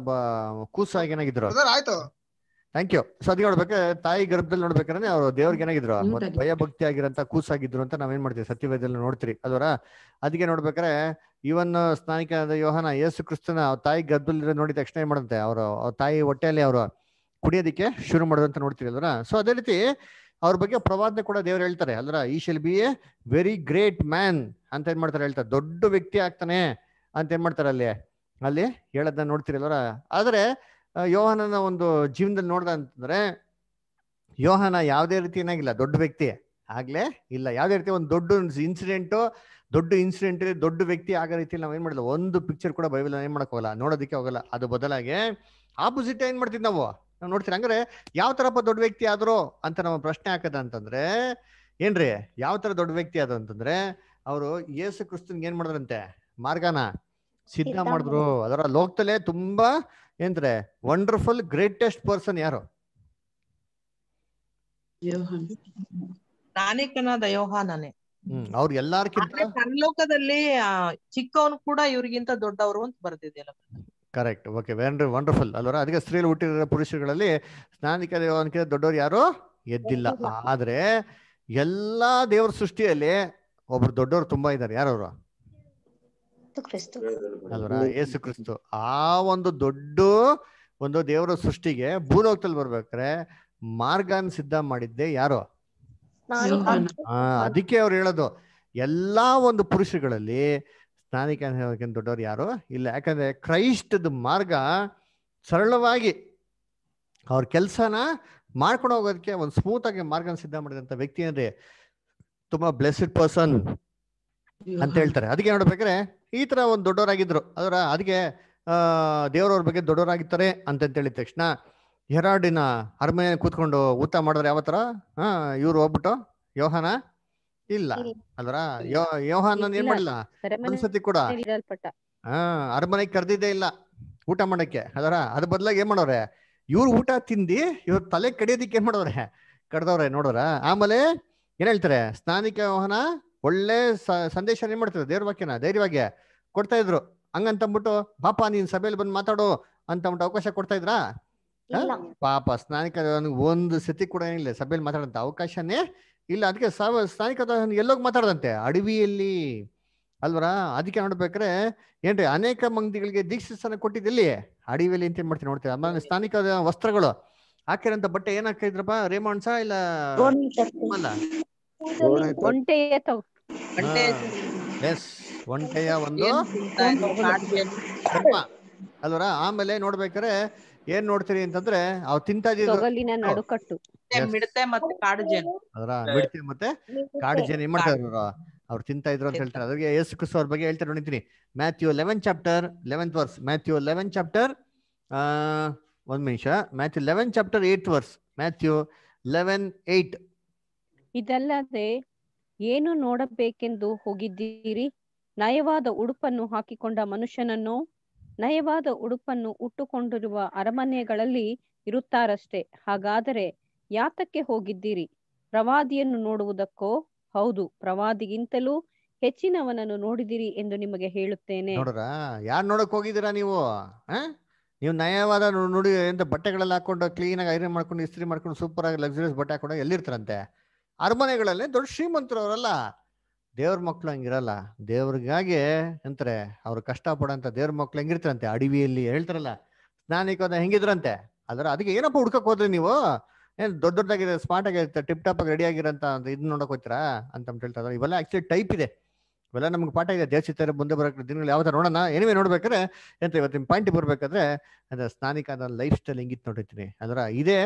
ಕೂಸಾಗಿ ಏನಾಗಿದ್ರು ಥ್ಯಾಂಕ್ ಯು ಸೊ ಅದ್ ತಾಯಿ ಗರ್ಭದಲ್ಲಿ ನೋಡ್ಬೇಕಂದ್ರೆ ಅವ್ರು ದೇವ್ರಿಗೆ ಏನಾಗಿದ್ರು ಭಯ ಭಕ್ತಿ ಆಗಿರಂತ ಕೂಸಾಗಿದ್ರು ಅಂತ ನಾವೇನ್ ಮಾಡ್ತೀವಿ ಸತ್ಯವೇದಲ್ಲಿ ನೋಡ್ತೀರಿ ಅದರ ಅದಕ್ಕೆ ನೋಡ್ಬೇಕಾರೆ ಇವನ್ ಸ್ನಾನಿಕ ಯೋಹನ ಯೇಸು ಕ್ರಿಸ್ತನ ಅವ್ರ ತಾಯಿ ಗರ್ಭದಲ್ಲಿ ನೋಡಿದ ತಕ್ಷಣ ಏನ್ ಮಾಡುತ್ತೆ ಅವರು ಅವ್ರ ತಾಯಿ ಹೊಟ್ಟೆಯಲ್ಲಿ ಅವರು ಕುಡಿಯೋದಕ್ಕೆ ಶುರು ಮಾಡೋದಂತ ನೋಡ್ತೀರಿ ಅಲ್ವಾ ಸೊ ಅದೇ ರೀತಿ ಅವ್ರ ಬಗ್ಗೆ ಪ್ರವಾದನೆ ಕೂಡ ದೇವ್ರು ಹೇಳ್ತಾರೆ ಅಲ್ರ he shall be a very great man ಅಂತ ಏನ್ ಮಾಡ್ತಾರೆ ಹೇಳ್ತಾರೆ ದೊಡ್ಡ ವ್ಯಕ್ತಿ ಆಗ್ತಾನೆ ಅಂತ ಏನ್ ಮಾಡ್ತಾರೆ ಅಲ್ಲಿ ಅಲ್ಲಿ ಹೇಳೋದನ್ನ ನೋಡ್ತಿರಲ್ವರ ಆದ್ರೆ ಯೋಹನನ ಒಂದು ಜೀವನದಲ್ಲಿ ನೋಡ್ದ ಅಂತಂದ್ರೆ ಯೋಹನ ಯಾವುದೇ ರೀತಿ ಏನಾಗಿಲ್ಲ ದೊಡ್ಡ ವ್ಯಕ್ತಿ ಆಗ್ಲೇ ಇಲ್ಲ ಯಾವುದೇ ರೀತಿ ಒಂದು ದೊಡ್ಡ ಇನ್ಸಿಡೆಂಟು ದೊಡ್ಡ ಇನ್ಸಿಡೆಂಟ್ ದೊಡ್ಡ ವ್ಯಕ್ತಿ ಆಗೋ ರೀತಿ ನಾವು ಏನು ಮಾಡಿಲ್ಲ ಒಂದು ಪಿಕ್ಚರ್ ಕೂಡ ಬೈಬಲ್ ಏನು ಹೋಗಲ್ಲ ನೋಡೋದಕ್ಕೆ ಹೋಗಲ್ಲ ಅದು ಬದಲಾಗಿ ಆಪೋಸಿಟ್ ಏನು ಮಾಡ್ತಿದ್ ನಾವು ನಾವು ನೋಡ್ತೀರಿ ಹಂಗಾರೆ ಯಾವ ತರಪ್ಪ ದೊಡ್ಡ ವ್ಯಕ್ತಿ ಆದ್ರು ಅಂತ ನಮ್ಮ ಪ್ರಶ್ನೆ ಹಾಕದ ಅಂತಂದ್ರೆ ಏನ್ರಿ ಯಾವ ತರ ದೊಡ್ಡ ವ್ಯಕ್ತಿ ಆದ ಅಂತಂದ್ರೆ ಅವರು ಯೇಸು ಕ್ರಿಸ್ತನ್ ಏನ್ ಮಾಡಿದ್ರಂತೆ ಮಾರ್ಗನ ಸಿದ್ಧ ಮಾಡಿದ್ರು ಅದರ ಲೋಕದಲ್ಲೇ ತುಂಬಾ ಏನ್ರೆ ವಂಡರ್ಫುಲ್ ಗ್ರೇಟೆಸ್ಟ್ ಪರ್ಸನ್ ಯಾರು ನಾನೇ ಹ್ಮ್ ಅವ್ರ ಎಲ್ಲಾರ್ಕಿಂತ ಪರಲೋಕದಲ್ಲಿ ಚಿಕ್ಕವನು ಕೂಡ ಇವ್ರಿಗಿಂತ ದೊಡ್ಡವರು ಅಂತ ಬರ್ತಿದೆಯಲ್ಲ ಕರೆಕ್ಟ್ ಓಕೆ ವೆರಿ ವಂಡರ್ಫುಲ್ ಅಲ್ವರ ಅದಕ್ಕೆ ಸ್ತ್ರೀಲಿ ಹುಟ್ಟಿರೋ ಪುರುಷರುಗಳಲ್ಲಿ ಸ್ನಾನಿಕ ದೇವನಿಕ ದೊಡ್ಡವರು ಯಾರು ಎದ್ದಿಲ್ಲ ಆದ್ರೆ ಎಲ್ಲಾ ದೇವರ ಸೃಷ್ಟಿಯಲ್ಲಿ ಒಬ್ರು ದೊಡ್ಡವರು ತುಂಬಾ ಇದ್ದಾರೆ ಯಾರವರು ಅಲ್ವರ ಯೇಸು ಕ್ರಿಸ್ತು ಆ ಒಂದು ದೊಡ್ಡ ಒಂದು ದೇವರ ಸೃಷ್ಟಿಗೆ ಭೂಲೋಕದಲ್ಲಿ ಬರ್ಬೇಕಾರೆ ಮಾರ್ಗನ್ ಸಿದ್ಧ ಮಾಡಿದ್ದೆ ಯಾರು ಅದಕ್ಕೆ ಅವ್ರು ಹೇಳೋದು ಎಲ್ಲಾ ಒಂದು ಪುರುಷಗಳಲ್ಲಿ ಅಂತ ಹೇಳೋಕ್ಕಿಂತ ದೊಡ್ಡವ್ರು ಯಾರು ಇಲ್ಲ ಯಾಕಂದ್ರೆ ಕ್ರೈಸ್ತದ ಮಾರ್ಗ ಸರಳವಾಗಿ ಅವ್ರ ಕೆಲಸನ ಮಾಡ್ಕೊಂಡು ಹೋಗೋದಕ್ಕೆ ಒಂದು ಆಗಿ ಮಾರ್ಗನ ಸಿದ್ಧ ಮಾಡಿದಂತ ವ್ಯಕ್ತಿ ಅಂದ್ರೆ ತುಂಬಾ ಬ್ಲೆಸ್ಡ್ ಪರ್ಸನ್ ಅಂತ ಹೇಳ್ತಾರೆ ಅದಕ್ಕೆ ನೋಡ್ಬೇಕಾದ್ರೆ ಈ ತರ ಒಂದು ದೊಡ್ಡವರಾಗಿದ್ರು ಅದರ ಅದಕ್ಕೆ ದೇವರವ್ರ ಬಗ್ಗೆ ದೊಡ್ಡವರಾಗಿರ್ತಾರೆ ಅಂತ ಹೇಳಿದ ತಕ್ಷಣ ಹೆರಾಡಿನ ಅರಮನೆ ಕೂತ್ಕೊಂಡು ಊಟ ಮಾಡಿದ್ರೆ ಯಾವತ್ತರ ಥರ ಹಾಂ ಇವ್ರು ಹೋಗ್ಬಿಟ್ಟು ಯೋಹಾನ ಇಲ್ಲ ಯೋ ಯೋಹಾನ್ ಏನ್ ಮಾಡಿಲ್ಲ ಒಂದ್ಸತಿ ಕೂಡ ಹಾ ಅರಮನೆಗೆ ಕರ್ದಿದ್ದೇ ಇಲ್ಲ ಊಟ ಮಾಡಕ್ಕೆ ಅದರ ಅದ್ರ ಬದ್ಲಾಗ ಏನ್ ಮಾಡೋರೆ ಇವ್ರು ಊಟ ತಿಂದಿ ಇವ್ರ ತಲೆ ಕಡಿಯೋದಿಕ್ಕೆ ಏನ್ ಮಾಡೋರೆ ಕಡ್ದವ್ರೆ ನೋಡೋರ ಆಮೇಲೆ ಏನ್ ಹೇಳ್ತಾರೆ ಸ್ನಾನಿಕ ಯೋಹನ ಒಳ್ಳೆ ಸಂದೇಶ ಏನ್ ಮಾಡ್ತಾರೆ ದೇವ್ರ ವಾಕ್ಯನ ಧೈರ್ಯವಾಗಿ ಕೊಡ್ತಾ ಇದ್ರು ಹಂಗಂತಂದ್ಬಿಟ್ಟು ಪಾಪ ನೀನ್ ಸಭೆಯಲ್ಲಿ ಬಂದು ಮಾತಾಡು ಅಂತಂದ್ಬಿಟ್ಟು ಅವಕಾಶ ಕೊಡ್ತಾ ಇದ್ರಾ ಪಾಪ ಸ್ನಾನಿಕ ಒಂದು ಸತಿ ಕೂಡ ಏನಿಲ್ಲ ಸಭೆಯಲ್ಲಿ ಮಾತಾಡಂತ ಅವಕಾಶನೇ ಇಲ್ಲ ಅದಕ್ಕೆ ಸಾವ ಸ್ಥಾನಿಕ ಎಲ್ಲೋಗಿ ಮಾತಾಡದಂತೆ ಅಡವಿಯಲ್ಲಿ ಅಲ್ವರ ಅದಕ್ಕೆ ನೋಡ್ಬೇಕ್ರೆ ಏನ್ರಿ ಅನೇಕ ಮಂದಿಗಳಿಗೆ ದೀಕ್ಷಿಸ್ತನ ಕೊಟ್ಟಿದ್ದಲ್ಲಿ ಅಡವಿಯಲ್ಲಿ ಅಂತ ಏನ್ ಮಾಡ್ತೀನಿ ನೋಡ್ತೀವಿ ಆಮೇಲೆ ಸ್ಥಾನಿಕ ವಸ್ತ್ರಗಳು ಹಾಕಿರಂತ ಬಟ್ಟೆ ಏನ್ ಹಾಕಿದ್ರಪ್ಪ ರೇಮಂಡ್ಸ ಇಲ್ಲ ಒಂಟೆಯ ಒಂದು ಅಲ್ವರ ಆಮೇಲೆ ನೋಡ್ಬೇಕಾರೆ ಏನ್ ನೋಡ್ತೀರಿ ಅಂತಂದ್ರೆ ಅವ್ ತಿಂತ ನಡುಕಟ್ಟು ಮಿಡತೆ ಮತ್ತೆ ಕಾಡು ಅದರ ಮತ್ತೆ ಏನ್ ಮಾಡ್ತಾರೆ ಅವ್ರು ತಿಂತಾ ಇದ್ರು ಅಂತ ಹೇಳ್ತಾರೆ ಅದ್ರಿಗೆ ಯೇಸು ಕ್ರಿಸ್ತು ಅವ್ರ ಬಗ್ಗೆ ಹೇಳ್ತಾರೆ ನೋಡಿದ್ರಿ Matthew eleven chapter eleventh verse Matthew eleven chapter ಒಂದ್ ನಿಮಿಷ Matthew eleven chapter eight verse Matthew eleven eight ಇದಲ್ಲದೆ ಏನು ನೋಡಬೇಕೆಂದು ಹೋಗಿದ್ದೀರಿ ನಯವಾದ ಉಡುಪನ್ನು ಹಾಕಿಕೊಂಡ ಮನುಷ್ಯನನ್ನು ನಯವಾದ ಉಡುಪನ್ನು ಉಟ್ಟುಕೊಂಡಿರುವ ಅರಮನೆಗಳಲ್ಲಿ ಇರುತ್ತಾರಷ್ಟೆ ಹಾಗಾದರೆ ಯಾತಕ್ಕೆ ಹೋಗಿದ್ದೀರಿ ಪ್ರವಾದಿಯನ್ನು ನೋಡುವುದಕ್ಕೋ ಹೌದು ಪ್ರವಾದಿಗಿಂತಲೂ ಹೆಚ್ಚಿನವನನ್ನು ನೋಡಿದಿರಿ ಎಂದು ನಿಮಗೆ ಹೇಳುತ್ತೇನೆ ಯಾರ್ ಯಾರು ನೋಡಕ್ ಹೋಗಿದ್ದೀರಾ ನೀವು ನೀವು ನಯವಾದ ನೋಡಿ ಎಂತ ಬಟ್ಟೆಗಳೆಲ್ಲ ಹಾಕೊಂಡು ಕ್ಲೀನ್ ಆಗಿ ಐರನ್ ಮಾಡ್ಕೊಂಡು ಇಸ್ತ್ರಿ ಮಾಡ್ಕೊಂಡು ಸೂಪರ್ ಆಗಿ ಲಕ್ಸುರಿಯಸ್ ಬಟ್ಟೆ ಹಾಕೊಂಡು ಎಲ್ಲಿರ್ತಾರಂತೆ ಅರಮನೆಗಳಲ್ಲೇ ದೊಡ್ಡ ಶ್ರೀಮಂತರವರಲ್ಲ ದೇವ್ರ ಮಕ್ಳು ಹಂಗಿರಲ್ಲ ದೇವ್ರಿಗಾಗೆ ಅಂತಾರೆ ಅವ್ರು ಕಷ್ಟ ಪಡೋಂತ ದೇವ್ರ ಮಕ್ಳು ಹೆಂಗಿರ್ತಾರಂತೆ ಅಡವಿಯಲ್ಲಿ ಹೇಳ್ತಾರಲ್ಲ ಸ್ನಾನಿಕೋದ ಹೆಂಗಿದ್ರಂತೆ ಅದರ ಅದಕ್ಕೆ ಏನಪ್ಪ ಹುಡ್ಕಕ್ ಹೋದ್ರಿ ನೀವು ಏನ್ ದೊಡ್ಡ ದೊಡ್ಡದಾಗಿದೆ ಸ್ಮಾರ್ಟ್ ಆಗಿರುತ್ತೆ ಟಿಪ್ ಟಾಪ್ ಆಗಿ ರೆಡಿ ಆಗಿರಂತ ಇದನ್ನ ನೋಡಕ್ ಹೋಗ್ತೀರಾ ಅಂತ ಹೇಳ್ತಾರೆ ಇವೆಲ್ಲ ಆಕ್ಚುಲಿ ಟೈಪ್ ಇದೆ ಇವೆಲ್ಲ ನಮ್ಗೆ ಪಾಠ ಇದೆ ತರ ಮುಂದೆ ಬರೋಕ್ಕ ದಿನಗಳು ಯಾವ ನೋಡೋಣ ಏನಿವೆ ನೋಡ್ಬೇಕಾದ್ರೆ ಎಂತ ಇವತ್ತಿನ ಪಾಯಿಂಟ್ ಬರ್ಬೇಕಾದ್ರೆ ಅಂದ್ರೆ ಸ್ನಾನಿಕ ಲೈಫ್ ಸ್ಟೈಲ್ ಹೆಂಗಿತ್ತು ನೋಡಿರ್ತೀನಿ ಅದರ ಇದೇ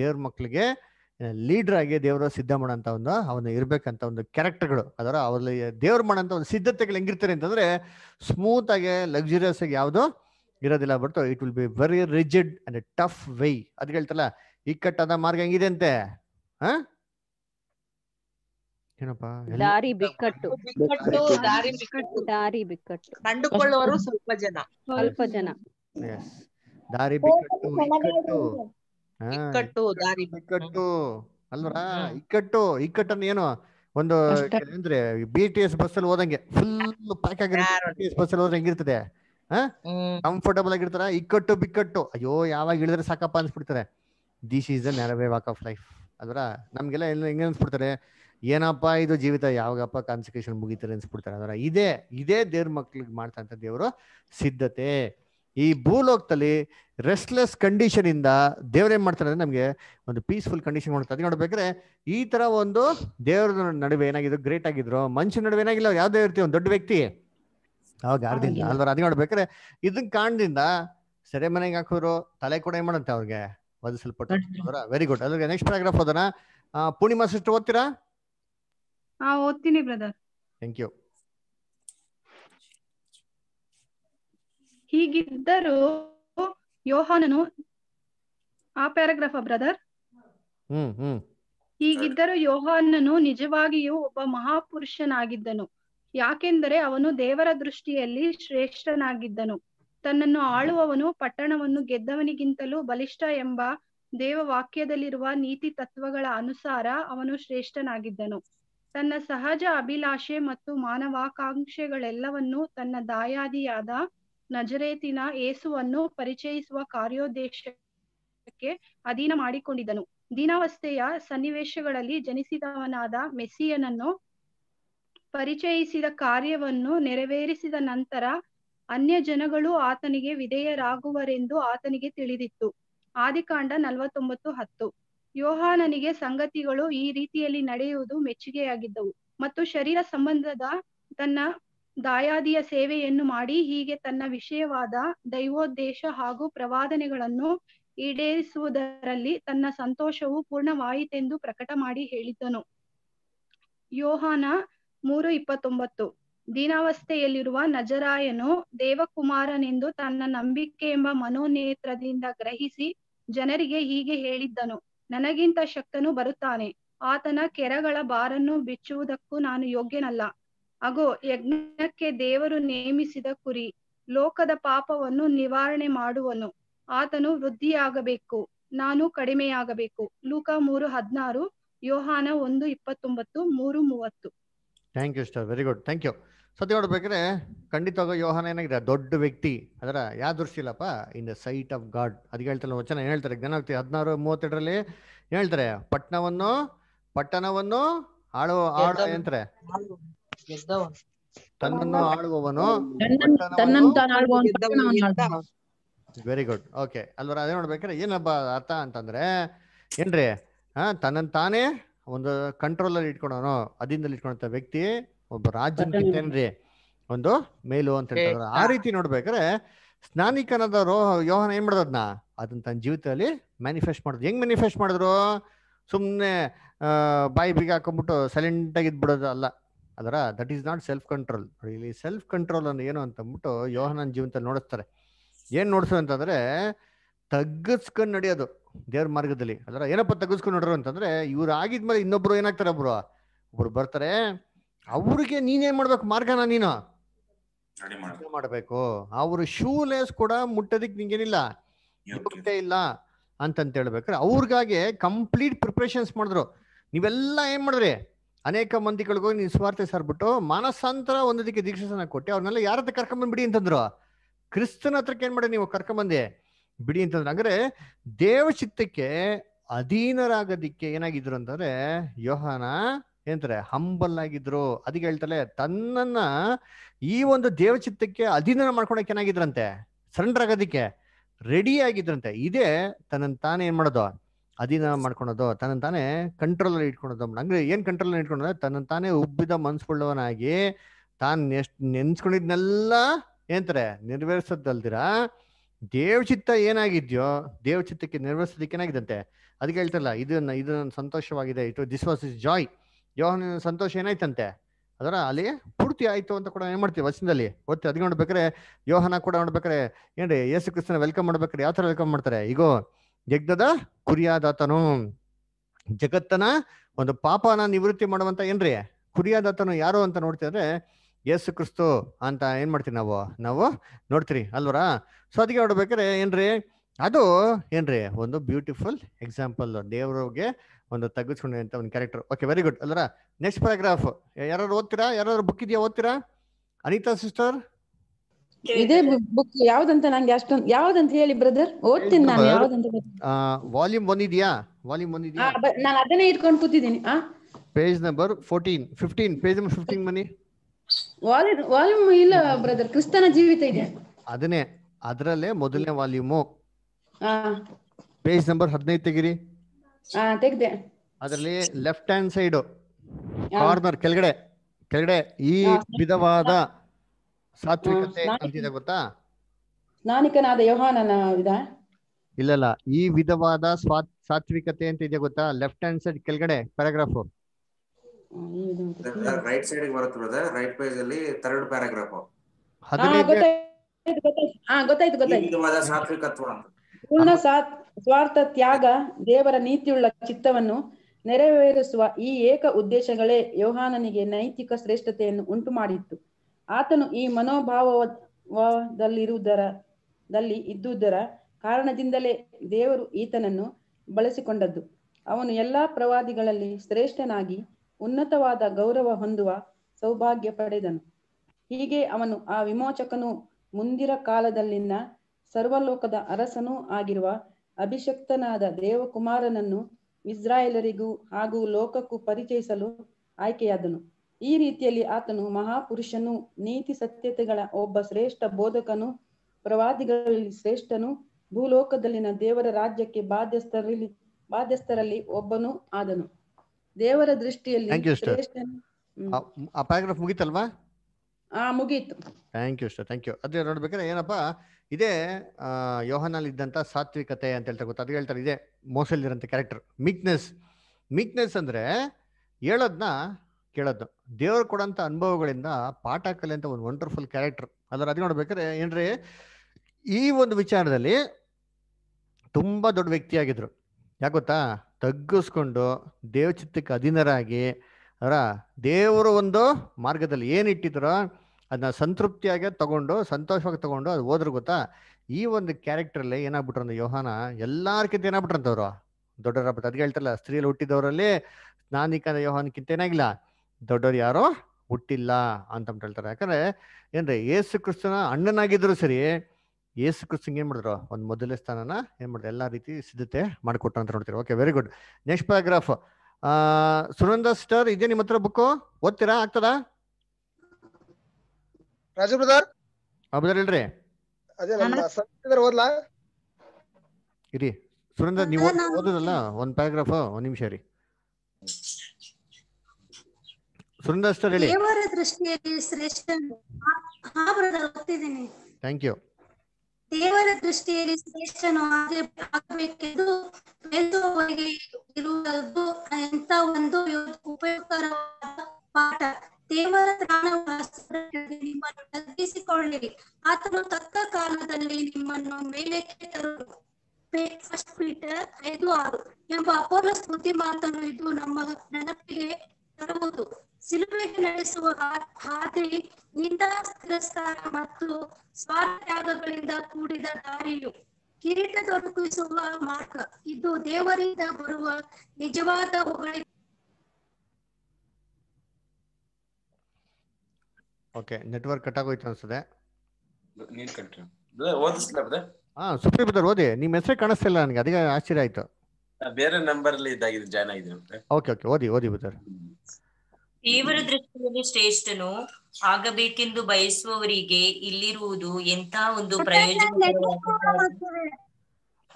ದೇವ್ರ ಮಕ್ಳಿಗೆ ಲೀಡರ್ ಆಗಿ ದೇವರ ಸಿದ್ಧ ಮಾಡೋಂತ ಒಂದು ಅವನು ಇರ್ಬೇಕಂತ ಒಂದು ಕ್ಯಾರೆಕ್ಟರ್ಗಳು ಅದರ ಅವ್ರಲ್ಲಿ ದೇವ್ರ ಮಾಡಂತ ಒಂದು ಸಿದ್ಧತೆಗಳು ಹೆಂಗಿರ್ತಾರೆ ಅಂತಂದ್ರೆ ಸ್ಮೂತ್ ಆಗಿ ಲಕ್ಸುರಿಯಸ್ ಆಗಿ ಯಾವುದು ಇರೋದಿಲ್ಲ but it will be very rigid and tough way ಅದ್ ಹೇಳ್ತಲ್ಲ ಇಕ್ಕಟ್ಟಾದ ಮಾರ್ಗ ಹೆಂಗಿದೆ ಅಂತೆ ಹ ಏನಪ್ಪಾ ದಾರಿ ಬಿಕ್ಕಟ್ಟು ದಾರಿ ಬಿಕ್ಕಟ್ಟು ಕಂಡುಕೊಳ್ಳುವರು ಸ್ವಲ್ಪ ಜನ ಸ್ವಲ್ಪ ಜನ ದಾರಿ ಬಿಕ್ಕಟ್ಟು ಇಕ್ಕಟ್ಟು ದಾರಿ ಇಕ್ಕಟ್ಟು ಇಕ್ಕಟ್ಟು ಇಕ್ಕಟ್ಟನ್ನ ಏನು ಒಂದು ಅಂದ್ರೆ ಬಿ ಟಿ ಎಸ್ ಬಸ್ ಅಲ್ಲಿ ಹೋದಂಗೆ ಫುಲ್ ಪ್ಯಾಕ್ ಆಗಿರುತ್ತೆ ಬಸ್ ಅಲ್ಲಿ ಹೋದ್ರೆ ಹೆಂಗಿರ್ತದೆ ಕಂಫರ್ಟಬಲ್ ಆಗಿರ್ತಾರ ಇಕ್ಕಟ್ಟು ಬಿಕ್ಕಟ್ಟು ಅಯ್ಯೋ ಯಾವಾಗ ಇಳಿದ್ರೆ ಸಾಕಪ್ಪ ಅನ್ಸ್ಬಿಡ್ತಾರೆ this is the narrow walk of life ಅದರ ನಮ್ಗೆಲ್ಲ ಹೆಂಗ ಅನ್ಸ್ಬಿಡ್ತಾರೆ ಏನಪ್ಪಾ ಇದು ಜೀವಿತ ಯಾವಾಗಪ್ಪ ಕಾನ್ಸಿಕ್ರೇಷನ್ ಮುಗಿತಾರೆ ಅನ್ಸ್ಬಿಡ್ತಾರೆ ಅದರ ಇದೇ ಇದೇ ದೇವ್ರ ಮಕ್ಳಿಗೆ ಮಾಡ್ತಾ ದೇವರು ಸಿದ್ಧತೆ ಈ ಭೂಲೋಕದಲ್ಲಿ ರೆಸ್ಟ್ಲೆಸ್ ಕಂಡೀಷನ್ ಇಂದ ದೇವ್ರೇನ್ ಮಾಡ್ತಾರೆ ಅಂದ್ರೆ ನಮಗೆ ಒಂದು ಪೀಸ್ಫುಲ್ ಕಂಡೀಷನ್ ಮಾಡ್ತಾರೆ ಅದ್ ನೋಡ್ಬೇಕಾದ್ರೆ ಈ ತರ ಒಂದು ದೇವ್ರ ನಡುವೆ ಏನಾಗಿದ್ರು ಗ್ರೇಟ್ ಆಗಿದ್ರು ಮನುಷ್ಯ ನಡುವೆ ಏನಾಗಿಲ್ಲ ಯಾವ್ದೇ ಇರ್ತೀವಿ ಒಂದು ದೊಡ್ಡ ವ್ಯಕ್ತಿ ಅವಾಗ ಅರ್ದಿಂದ ಅಲ್ವಾ ಅದ್ ನೋಡ್ಬೇಕಾದ್ರೆ ಇದನ್ ಕಾರಣದಿಂದ ಸೆರೆ ಮನೆಗೆ ಹಾಕೋರು ತಲೆ ಕೂಡ ಏನ್ ಮಾಡಂತೆ ಅವ್ರಿಗೆ ವೆರಿ ಗುಡ್ ಅದ್ರ ನೆಕ್ಸ್ಟ್ ಪ್ಯಾರಾಗ್ರಾಫ್ ಅದನ್ನ ಪೂರ್ಣಿಮಾ ಸಿಸ್ಟರ್ ಓದ್ತೀರಾ ಓದ್ತೀನಿ ಬ್ರದರ್ ಥ್ಯಾಂಕ್ ಯು ಹೀಗಿದ್ದರೂ ಯೋಹಾನನು ಆ ಪ್ಯಾರಾಗ್ರಾಫ್ ಬ್ರದರ್ ಹೀಗಿದ್ದರೂ ಯೋಹಾನನು ನಿಜವಾಗಿಯೂ ಒಬ್ಬ ಮಹಾಪುರುಷನಾಗಿದ್ದನು ಯಾಕೆಂದರೆ ಅವನು ದೇವರ ದೃಷ್ಟಿಯಲ್ಲಿ ಶ್ರೇಷ್ಠನಾಗಿದ್ದನು ತನ್ನನ್ನು ಆಳುವವನು ಪಟ್ಟಣವನ್ನು ಗೆದ್ದವನಿಗಿಂತಲೂ ಬಲಿಷ್ಠ ಎಂಬ ದೇವವಾಕ್ಯದಲ್ಲಿರುವ ನೀತಿ ತತ್ವಗಳ ಅನುಸಾರ ಅವನು ಶ್ರೇಷ್ಠನಾಗಿದ್ದನು ತನ್ನ ಸಹಜ ಅಭಿಲಾಷೆ ಮತ್ತು ಮಾನವಾಕಾಂಕ್ಷೆಗಳೆಲ್ಲವನ್ನೂ ತನ್ನ ದಾಯಾದಿಯಾದ ನಜರೇತಿನ ಏಸುವನ್ನು ಪರಿಚಯಿಸುವ ಕಾರ್ಯೋದ್ದೇಶಕ್ಕೆ ಅಧೀನ ಮಾಡಿಕೊಂಡಿದ್ದನು ದಿನಾವಸ್ಥೆಯ ಸನ್ನಿವೇಶಗಳಲ್ಲಿ ಜನಿಸಿದವನಾದ ಮೆಸ್ಸಿಯನನ್ನು ಪರಿಚಯಿಸಿದ ಕಾರ್ಯವನ್ನು ನೆರವೇರಿಸಿದ ನಂತರ ಅನ್ಯ ಜನಗಳು ಆತನಿಗೆ ವಿಧೇಯರಾಗುವರೆಂದು ಆತನಿಗೆ ತಿಳಿದಿತ್ತು ಆದಿಕಾಂಡ ನಲವತ್ತೊಂಬತ್ತು ಹತ್ತು ಯೋಹಾನನಿಗೆ ಸಂಗತಿಗಳು ಈ ರೀತಿಯಲ್ಲಿ ನಡೆಯುವುದು ಮೆಚ್ಚುಗೆಯಾಗಿದ್ದವು ಮತ್ತು ಶರೀರ ಸಂಬಂಧದ ತನ್ನ ದಾಯಾದಿಯ ಸೇವೆಯನ್ನು ಮಾಡಿ ಹೀಗೆ ತನ್ನ ವಿಷಯವಾದ ದೈವೋದ್ದೇಶ ಹಾಗೂ ಪ್ರವಾದನೆಗಳನ್ನು ಈಡೇರಿಸುವುದರಲ್ಲಿ ತನ್ನ ಸಂತೋಷವು ಪೂರ್ಣವಾಯಿತೆಂದು ಪ್ರಕಟ ಮಾಡಿ ಹೇಳಿದ್ದನು ಯೋಹಾನ ಮೂರು ಇಪ್ಪತ್ತೊಂಬತ್ತು ದೀನಾವಸ್ಥೆಯಲ್ಲಿರುವ ನಜರಾಯನು ದೇವಕುಮಾರನೆಂದು ತನ್ನ ನಂಬಿಕೆ ಎಂಬ ಮನೋನೇತ್ರದಿಂದ ಗ್ರಹಿಸಿ ಜನರಿಗೆ ಹೀಗೆ ಹೇಳಿದ್ದನು ನನಗಿಂತ ಶಕ್ತನು ಬರುತ್ತಾನೆ ಆತನ ಕೆರಗಳ ಬಾರನ್ನು ಬಿಚ್ಚುವುದಕ್ಕೂ ನಾನು ಯೋಗ್ಯನಲ್ಲ ಅಗೋ ಯಜ್ಞಕ್ಕೆ ದೇವರು ನೇಮಿಸಿದ ಕುರಿ ಲೋಕದ ಪಾಪವನ್ನು ನಿವಾರಣೆ ಮಾಡುವನು ಆತನು ವೃದ್ಧಿಯಾಗಬೇಕು ನಾನು ಕಡಿಮೆಯಾಗಬೇಕು ಲೂಕ ಮೂರು ಹದಿನಾರು ಯೋಹಾನ ಒಂದು ಇಪ್ಪತ್ತೊಂಬತ್ತು ಮೂರು ಮೂವತ್ತು thank you sir very good thank you ಸತ್ಯ ನೋಡ್ಬೇಕ್ರೆ ಖಂಡಿತ ಯೋಹಾನ ಏನಾಗಿದೆ ದೊಡ್ಡ ವ್ಯಕ್ತಿ ಅದರ ಯಾವ ದೃಷ್ಟಿ in the sight of God ಅದಕ್ಕೆ ಹೇಳ್ತಾರೆ ವಚನ ಹೇಳ್ತಾರೆ ಜ್ಞಾನಕ್ತಿ ಹದಿನಾರು ಮೂವತ್ತೆರಡರಲ್ಲಿ ಹೇಳ್ತಾರೆ ಪಟ್ಟಣವನ್ನು ಪಟ್ಟಣವನ್ನು ಆಳು ಆಳು ಅಂತಾರೆ ತನ್ನನ್ನು ಆಳುವವನು ವೆರಿ ಗುಡ್ ಓಕೆ ಅಲ್ವರ ಅದೇ ನೋಡ್ಬೇಕಾದ್ರೆ ಏನಪ್ಪ ಅರ್ಥ ಅಂತಂದ್ರೆ ಏನ್ರಿ ಹಾ ತನ್ನನ್ ತಾನೇ ಒಂದು ಕಂಟ್ರೋಲ್ ಅಲ್ಲಿ ಇಟ್ಕೊಂಡವನು ಅದಿಂದಲ್ಲಿ ಇಟ್ಕೊಂಡಂತ ವ್ಯಕ್ತಿ ಒಬ್ಬ ರಾಜನ್ಗಿತ್ತೇನ್ರಿ ಒಂದು ಮೇಲು ಅಂತ ಹೇಳ್ತಾರೆ ಆ ರೀತಿ ನೋಡ್ಬೇಕ್ರೆ ಸ್ನಾನಿಕನದ ರೋ ಯೋಹನ ಏನ್ ಮಾಡ್ದದ್ನ ಅದನ್ನ ತನ್ನ ಜೀವಿತದಲ್ಲಿ ಮ್ಯಾನಿಫೆಸ್ಟ್ ಮಾಡಿದ್ರು ಹೆಂಗ್ ಮ್ಯಾನಿಫೆಸ್ಟ್ ಮಾಡಿದ್ರು ಸುಮ್ಮನೆ ಬಾಯಿ ಬೀಗ ಹಾಕೊಂಡ್ಬಿಟ್ಟು ಸೈಲೆಂಟ್ ಆಗಿ ಇದ್ ಅಲ್ಲ ಅದರ that is not self control ಇಲ್ಲಿ ಸೆಲ್ಫ್ ಕಂಟ್ರೋಲ್ ಅನ್ನು ಏನು ಅಂತ ಅಂದ್ಬಿಟ್ಟು ಯೋಹನನ್ ಜೀವಂತ ನೋಡಿಸ್ತಾರೆ ಏನು ನೋಡಿಸು ಅಂತಂದರೆ ತಗ್ಗಿಸ್ಕೊಂಡು ನಡೆಯೋದು ದೇವ್ರ ಮಾರ್ಗದಲ್ಲಿ ಅದರ ಏನಪ್ಪ ತಗ್ಗಿಸ್ಕೊಂಡು ನೋಡ್ರು ಅಂತಂದರೆ ಇವ್ರು ಆಗಿದ್ಮೇಲೆ ಇನ್ನೊಬ್ರು ಏನಾಗ್ತಾರೆ ಒಬ್ರು ಒಬ್ರು ಬರ್ತಾರೆ ಅವ್ರಿಗೆ ನೀನೇನು ಮಾಡ್ಬೇಕು ಮಾರ್ಗನ ನೀನು ಮಾಡಬೇಕು ಶೂ ಲೇಸ್ ಕೂಡ ಮುಟ್ಟೋದಿಕ್ ನಿಂಗೇನಿಲ್ಲ ಇಲ್ಲ ಅಂತಂತ ಹೇಳ್ಬೇಕಾದ್ರೆ ಅವ್ರಿಗಾಗೆ ಕಂಪ್ಲೀಟ್ ಪ್ರಿಪ್ರೇಷನ್ಸ್ ಮಾಡಿದ್ರು ನೀವೆಲ್ಲ ಏನ್ ಮಾಡಿದ್ರಿ ಅನೇಕ ಮಂದಿಗಳಿಗೋಗಿ ನೀವು ಸ್ವಾರ್ಥ ಸಾರ್ಬಿಟ್ಟು ಮಾನಸಾಂತರ ಒಂದದಕ್ಕೆ ದೀಕ್ಷಸನ ಕೊಟ್ಟೆ ಅವ್ರನ್ನೆಲ್ಲ ಯಾರ ಹತ್ರ ಬಿಡಿ ಅಂತಂದ್ರು ಕ್ರಿಸ್ತನ ಹತ್ರಕ್ಕೆ ಏನ್ ಮಾಡಿ ನೀವು ಕರ್ಕೊಂಬಂದೆ ಬಿಡಿ ಅಂತಂದ್ರೆ ಅಂದ್ರೆ ದೇವಚಿತ್ತಕ್ಕೆ ಅಧೀನರಾಗದಿಕ್ಕೆ ಏನಾಗಿದ್ರು ಅಂತಂದ್ರೆ ಯೋಹಾನ ಏನಂತಾರೆ ಹಂಬಲ್ ಆಗಿದ್ರು ಅದಕ್ಕೆ ಹೇಳ್ತಾರೆ ತನ್ನನ್ನ ಈ ಒಂದು ದೇವಚಿತ್ತಕ್ಕೆ ಅಧೀನ ಮಾಡ್ಕೊಳಕ್ ಏನಾಗಿದ್ರಂತೆ ಸರೆಂಡರ್ ರೆಡಿ ಆಗಿದ್ರಂತೆ ಇದೇ ತನ್ನ ತಾನೇ ಏನ್ ಮಾಡೋದು ಅಧೀನ ಮಾಡ್ಕೊಳೋದು ತನ್ನ ತಾನೇ ಕಂಟ್ರೋಲ್ ಅಲ್ಲಿ ಇಟ್ಕೊಳೋದು ಅಂದ್ರೆ ಏನ್ ಕಂಟ್ರೋಲ್ ಇಟ್ಕೊಂಡ್ರೆ ತನ್ನ ತಾನೇ ಉಬ್ಬಿದ ಮನ್ಸ್ಕೊಳ್ಳೋನಾಗಿ ತಾನು ಎಷ್ಟ್ ನೆನ್ಸ್ಕೊಂಡಿದ್ನೆಲ್ಲ ಏನಂತಾರೆ ನೆರವೇರಿಸೋದಲ್ದಿರ ದೇವಚಿತ್ತ ಏನಾಗಿದ್ಯೋ ದೇವಚಿತ್ತಕ್ಕೆ ನೆರವೇರಿಸೋದಕ್ಕೆ ಏನಾಗಿದಂತೆ ಅದಕ್ಕೆ ಹೇಳ್ತಾರಲ್ಲ ಇದು ಇದು ನನ್ನ ಸಂತೋಷವಾಗಿದೆ it this was is joy ಯೋಹನ ಸಂತೋಷ ಏನಾಯ್ತಂತೆ ಅದರ ಅಲ್ಲಿ ಪೂರ್ತಿ ಆಯ್ತು ಅಂತ ಕೂಡ ಏನು ಮಾಡ್ತೀವಿ ವಚನದಲ್ಲಿ ಒತ್ತಿ ಅದಕ್ಕೆ ನೋಡ್ಬೇಕಾರೆ ಯೋಹನ ಕೂಡ ನೋಡ್ಬೇಕಾರೆ ಏನ್ರಿ ಯೇಸು ಕ್ರಿಸ್ತನ ವೆಲ್ಕಮ್ ಮಾಡ್ಬೇಕಾರೆ ಯಾವ ತರ ವೆಲ್ಕಮ್ ಮಾಡ್ತಾರೆ ಈಗ ಯಜ್ಞದ ಕುರಿಯಾದಾತನು ಜಗತ್ತನ ಒಂದು ಪಾಪನ ನಿವೃತ್ತಿ ಮಾಡುವಂತ ಏನ್ರಿ ಕುರಿಯಾದಾತನು ಯಾರು ಅಂತ ನೋಡ್ತಿದ್ರೆ ಯೇಸು ಕ್ರಿಸ್ತು ಅಂತ ಏನ್ ಮಾಡ್ತೀವಿ ನಾವು ನಾವು ನೋಡ್ತೀರಿ ಅಲ್ವರ ಸೊ ಅದಕ್ಕೆ ನೋಡ್ಬೇಕಾರೆ ಏನ್ರಿ ಅದು ಏನ್ರಿ ಒಂದು ಬ್ಯೂಟಿಫುಲ್ ಎಕ್ಸಾಂಪಲ್ ದೇವರಿಗೆ ಒಂದು ಅಂತ ಒಂದು ಕ್ಯಾರೆಕ್ಟರ್ ಓಕೆ ವೆರಿ ಗುಡ್ ಅಲ್ವರಾ ನೆಕ್ಸ್ಟ್ ಪ್ಯಾರಾಗ್ರಾಫ್ ಯಾರು ಓದ್ತೀರಾ ಯಾರಾದ್ರು ಬುಕ್ ಇದೆಯಾ ಓದ್ತೀರಾ ಅನಿತಾ ಸಿಸ್ಟರ್ ಇದೇ ಬುಕ್ ಯಾವ್ದಂತ ನಂಗೆ ಅಷ್ಟೊಂದು ಯಾವ್ದಂತ ಹೇಳಿ ಬ್ರದರ್ ಓದ್ತೀನಿ ನಾನು ಯಾವ್ದಂತ ವಾಲ್ಯೂಮ್ ಒನ್ ಇದೆಯಾ ವಾಲ್ಯೂಮ್ ಒನ್ ಇದೆಯಾ ನಾನು ಅದನ್ನೇ ಇಟ್ಕೊಂಡು ಕೂತಿದ್ದೀನಿ ಆ page number fourteen fifteen page number fifteen ಮನಿ ವಾಲ್ಯೂಮ್ ಇಲ್ಲ ಬ್ರದರ್ ಕ್ರಿಸ್ತನ ಜೀವಿತ ಇದೆ ಅದನ್ನೇ ಅದರಲ್ಲೇ ಮೊದಲನೇ ವಾಲ್ಯೂಮು ಪೇಜ್ ನಂಬರ್ ಹದಿನೈದು ತೆಗಿರಿ ತೆಗ್ದೆ ಅದರಲ್ಲಿ ಲೆಫ್ಟ್ ಹ್ಯಾಂಡ್ ಸೈಡ್ ಕಾರ್ನರ್ ಕೆಳಗಡೆ ಕೆಳಗಡೆ ಈ ವಿಧವಾದ ಸಾತ್ವಿಕತೆ ಅಂತಿದೆ ಗೊತ್ತಾ ಸ್ನಾನಿಕನಾದ ಯೋಹಾನನ ವಿಧ ಇಲ್ಲಲ್ಲ ಈ ವಿಧವಾದ ಸ್ವಾತ್ ಸಾತ್ವಿಕತೆ ಅಂತ ಇದೆ ಗೊತ್ತಾ ಲೆಫ್ಟ್ ಹ್ಯಾಂಡ್ ಸೈಡ್ ಕೆಳಗಡೆ ಪ್ಯಾರಾಗ್ರಾಫ್ ರೈಟ್ ಸೈಡ್ ಬರುತ್ತೆ ಬ್ರದರ್ ರೈಟ್ ಪೇಜ್ ಅಲ್ಲಿ ಥರ್ಡ್ ಪ್ಯಾರಾಗ್ರಾಫ್ ಗೊತ್ತಾಯ್ತು ಗೊತ್ತಾಯ್ತು ಸಾತ್ವಿಕತ್ವ ಅಂತ ಪೂರ್ಣ ಸಾತ್ ಸ್ವಾರ್ಥ ತ್ಯಾಗ ದೇವರ ನೀತಿಯುಳ್ಳ ಚಿತ್ತವನ್ನು ನೆರವೇರಿಸುವ ಈ ಏಕ ಉದ್ದೇಶಗಳೇ ಯೋಹಾನನಿಗೆ ನೈತಿಕ ಶ್ರೇಷ್ಠತೆಯನ್ನು ಉಂಟು ಮಾಡಿತ್ತು ಆತನು ಈ ಮನೋಭಾವದಲ್ಲಿರುವುದರ ದಲ್ಲಿ ಇದ್ದುದರ ಕಾರಣದಿಂದಲೇ ದೇವರು ಈತನನ್ನು ಬಳಸಿಕೊಂಡದ್ದು ಅವನು ಎಲ್ಲಾ ಪ್ರವಾದಿಗಳಲ್ಲಿ ಶ್ರೇಷ್ಠನಾಗಿ ಉನ್ನತವಾದ ಗೌರವ ಹೊಂದುವ ಸೌಭಾಗ್ಯ ಪಡೆದನು ಹೀಗೆ ಅವನು ಆ ವಿಮೋಚಕನು ಮುಂದಿರ ಕಾಲದಲ್ಲಿನ ಸರ್ವಲೋಕದ ಅರಸನೂ ಆಗಿರುವ ಅಭಿಷಕ್ತನಾದ ದೇವಕುಮಾರನನ್ನು ಇಸ್ರಾಯೇಲರಿಗೂ ಹಾಗೂ ಲೋಕಕ್ಕೂ ಪರಿಚಯಿಸಲು ಆಯ್ಕೆಯಾದನು ಈ ರೀತಿಯಲ್ಲಿ ಆತನು ಮಹಾಪುರುಷನು ನೀತಿ ಸತ್ಯತೆಗಳ ಒಬ್ಬ ಶ್ರೇಷ್ಠ ಬೋಧಕನು ಪ್ರವಾದಿಗಳಲ್ಲಿ ಶ್ರೇಷ್ಠನು ಭೂಲೋಕದಲ್ಲಿನ ದೇವರ ರಾಜ್ಯಕ್ಕೆ ಬಾಧ್ಯಸ್ಥರಲ್ಲಿ ಬಾಧ್ಯಸ್ಥರಲ್ಲಿ ಒಬ್ಬನು ಆದನು ದೇವರ ದೃಷ್ಟಿಯಲ್ಲಿ ಆ ಪ್ಯಾರಾಗ್ರಾಫ್ ಮುಗೀತಲ್ವಾ ಆ ಮುಗೀತು thank you sir thank you ಅದೇ ನೋಡ್ಬೇಕಾದ್ರೆ ಏನಪ್ಪಾ ಇದೇ ಯೋಹನಲ್ಲಿ ಇದ್ದಂತ ಸಾತ್ವಿಕತೆ ಅಂತ ಹೇಳ್ತಾರೆ ಗೊತ್ತಾ ಅದು ಹೇಳ್ತಾರೆ ಇದೇ ಮೋಸಲ್ಲಿರಂತ ಕ್ಯಾರೆಕ್ಟರ್ ಮಿಕ್ನೆಸ್ ಮಿಕ್ನೆಸ್ ಅಂದ್ರೆ ಹೇಳೋದ್ನ ಕೇಳೋದು ದೇವರು ಕೊಡಂತ ಅನುಭವಗಳಿಂದ ಪಾಠ ಕಲೆ ಅಂತ ಒಂದು ವಂಡರ್ಫುಲ್ ಕ್ಯಾರೆಕ್ಟರ್ ಅದರ ಅದು ನೋಡ್ಬೇಕಾದ್ರೆ ಏನ್ರಿ ಈ ಒಂದು ವಿಚಾರದಲ್ಲಿ ತುಂಬಾ ದೊಡ್ಡ ವ್ಯಕ್ತಿಯಾಗಿದ್ರು ಗೊತ್ತಾ ತಗ್ಗಿಸ್ಕೊಂಡು ಚಿತ್ತಕ್ಕೆ ಅಧೀನರಾಗಿ ಅವರ ದೇವರು ಒಂದು ಮಾರ್ಗದಲ್ಲಿ ಏನಿಟ್ಟಿದ್ರು ಅದನ್ನ ಸಂತೃಪ್ತಿಯಾಗಿ ತಗೊಂಡು ಸಂತೋಷವಾಗಿ ತಗೊಂಡು ಅದು ಹೋದ್ರು ಗೊತ್ತಾ ಈ ಒಂದು ಕ್ಯಾರೆಕ್ಟ್ರಲ್ಲಿ ಏನಾಗ್ಬಿಟ್ರ ಅಂದ್ರೆ ಯೋಹಾನ ಎಲ್ಲಾರ್ಕಿಂತ ಏನಾಗ್ಬಿಟ್ರಂತವ್ರು ದೊಡ್ಡವರ ಅದ್ಗೆ ಹೇಳ್ತಾರಲ್ಲ ಸ್ತ್ರೀಯಲ್ಲಿ ಹುಟ್ಟಿದವರಲ್ಲಿ ಸ್ನಾನಿಕ ಯೋಹಾನಕ್ಕಿಂತ ಏನಾಗಿಲ್ಲ ದೊಡ್ಡವ್ರು ಯಾರೋ ಹುಟ್ಟಿಲ್ಲ ಅಂತ ಹೇಳ್ತಾರೆ ಯಾಕಂದ್ರೆ ಏನ್ರಿ ಯೇಸು ಕ್ರಿಸ್ತನ ಅಣ್ಣನಾಗಿದ್ರು ಸರಿ ಯೇಸು ಕ್ರಿಸ್ತನ್ ಏನ್ ಮಾಡಿದ್ರು ಒಂದು ಮೊದಲನೇ ಸ್ಥಾನನ ಏನ್ ಮಾಡಿದ್ರು ಎಲ್ಲಾ ರೀತಿ ಸಿದ್ಧತೆ ಮಾಡ್ಕೊಟ್ಟು ಅಂತ ನೋಡ್ತೀರಿ okay very good next paragraph ಆ ಸುನಂದ ಸ್ಟರ್ ಇದೇ ನಿಮ್ಮ ಹತ್ರ ಬುಕ್ ಓದ್ತೀರಾ ಆಗ್ತದ ರಾಜು ಬ್ರದರ್ ಬ್ರದರ್ ಹೇಳ್ರಿ ಇರಿ ಸುನಂದ ನೀವು ಓದೋದಲ್ಲ ಒಂದ್ ಪ್ಯಾರಾಗ್ರಾಫ್ ಒಂದ್ ನಿಮಿಷ ರೀ ಸುರೇಂದ್ರ ದೇವರ ದೃಷ್ಟಿಯಲ್ಲಿ ಶ್ರೇಷ್ಠ ಹಾ ಗೊತ್ತಿದ್ದೀನಿ ಥ್ಯಾಂಕ್ ಯು ದೇವರ ದೃಷ್ಟಿಯಲ್ಲಿ ಶ್ರೇಷ್ಠನು ಆಗಬೇಕೆಂದು ಬಯಸುವವರಿಗೆ ಇರುವುದು ಎಂತ ಒಂದು ಉಪಯುಕ್ತರವಾದ ಪಾಠ ದೇವರ ಪ್ರಾಣವನ್ನು ನಿಮ್ಮನ್ನು ತಗ್ಗಿಸಿಕೊಳ್ಳಿರಿ ಆತನು ತಕ್ಕ ಕಾಲದಲ್ಲಿ ನಿಮ್ಮನ್ನು ಮೇಲಕ್ಕೆ ತರುವುದು ಫಸ್ಟ್ ಪೀಟರ್ ಐದು ಆರು ಎಂಬ ಸ್ಮೃತಿ ಮಾತನ್ನು ಇದು ನಮ್ಮ ನೆನಪಿಗೆ ತರುವುದು ಸಿಲುಬೆಗೆ ನಡೆಸುವ ಹಾದಿ ನಿಂದಾ ತಿರಸ್ಕಾರ ಮತ್ತು ಸ್ವಾರ್ಥ್ಯಾಗಗಳಿಂದ ಕೂಡಿದ ದಾರಿಯು ಕಿರೀಟ ದೊರಕಿಸುವ ಮಾರ್ಗ ಇದು ದೇವರಿಂದ ಬರುವ ನಿಜವಾದ ಹೊಗಳಿ ಓಕೆ ನೆಟ್ವರ್ಕ್ ಕಟ್ ಆಗೋಯ್ತು ಅನ್ಸುತ್ತೆ ನೀನ್ ಕಂಟಿನ್ಯೂ ಓದಿಸ್ಲಾ ಹಾ ಸುಪ್ರೀಂ ಓದಿ ನಿಮ್ಮ ಹೆಸರು ಕಾಣಿಸ್ತಿಲ್ಲ ನನಗೆ ಅದಕ್ಕೆ ಆಶ್ಚರ್ಯ ಆಯ್ತು ಬೇರೆ ನಂಬರ್ ಅಲ್ಲಿ ಇದ್ದಾಗಿದೆ ಜಾಯ್ನ್ ಓಕೆ ಓಕೆ ಓದಿ ಓದಿ ದೇವರ ದೃಷ್ಟಿಯಲ್ಲಿ ಶ್ರೇಷ್ಠನು ಆಗಬೇಕೆಂದು ಬಯಸುವವರಿಗೆ ಇಲ್ಲಿರುವುದು ಎಂತ ಒಂದು ಪ್ರಯೋಜನ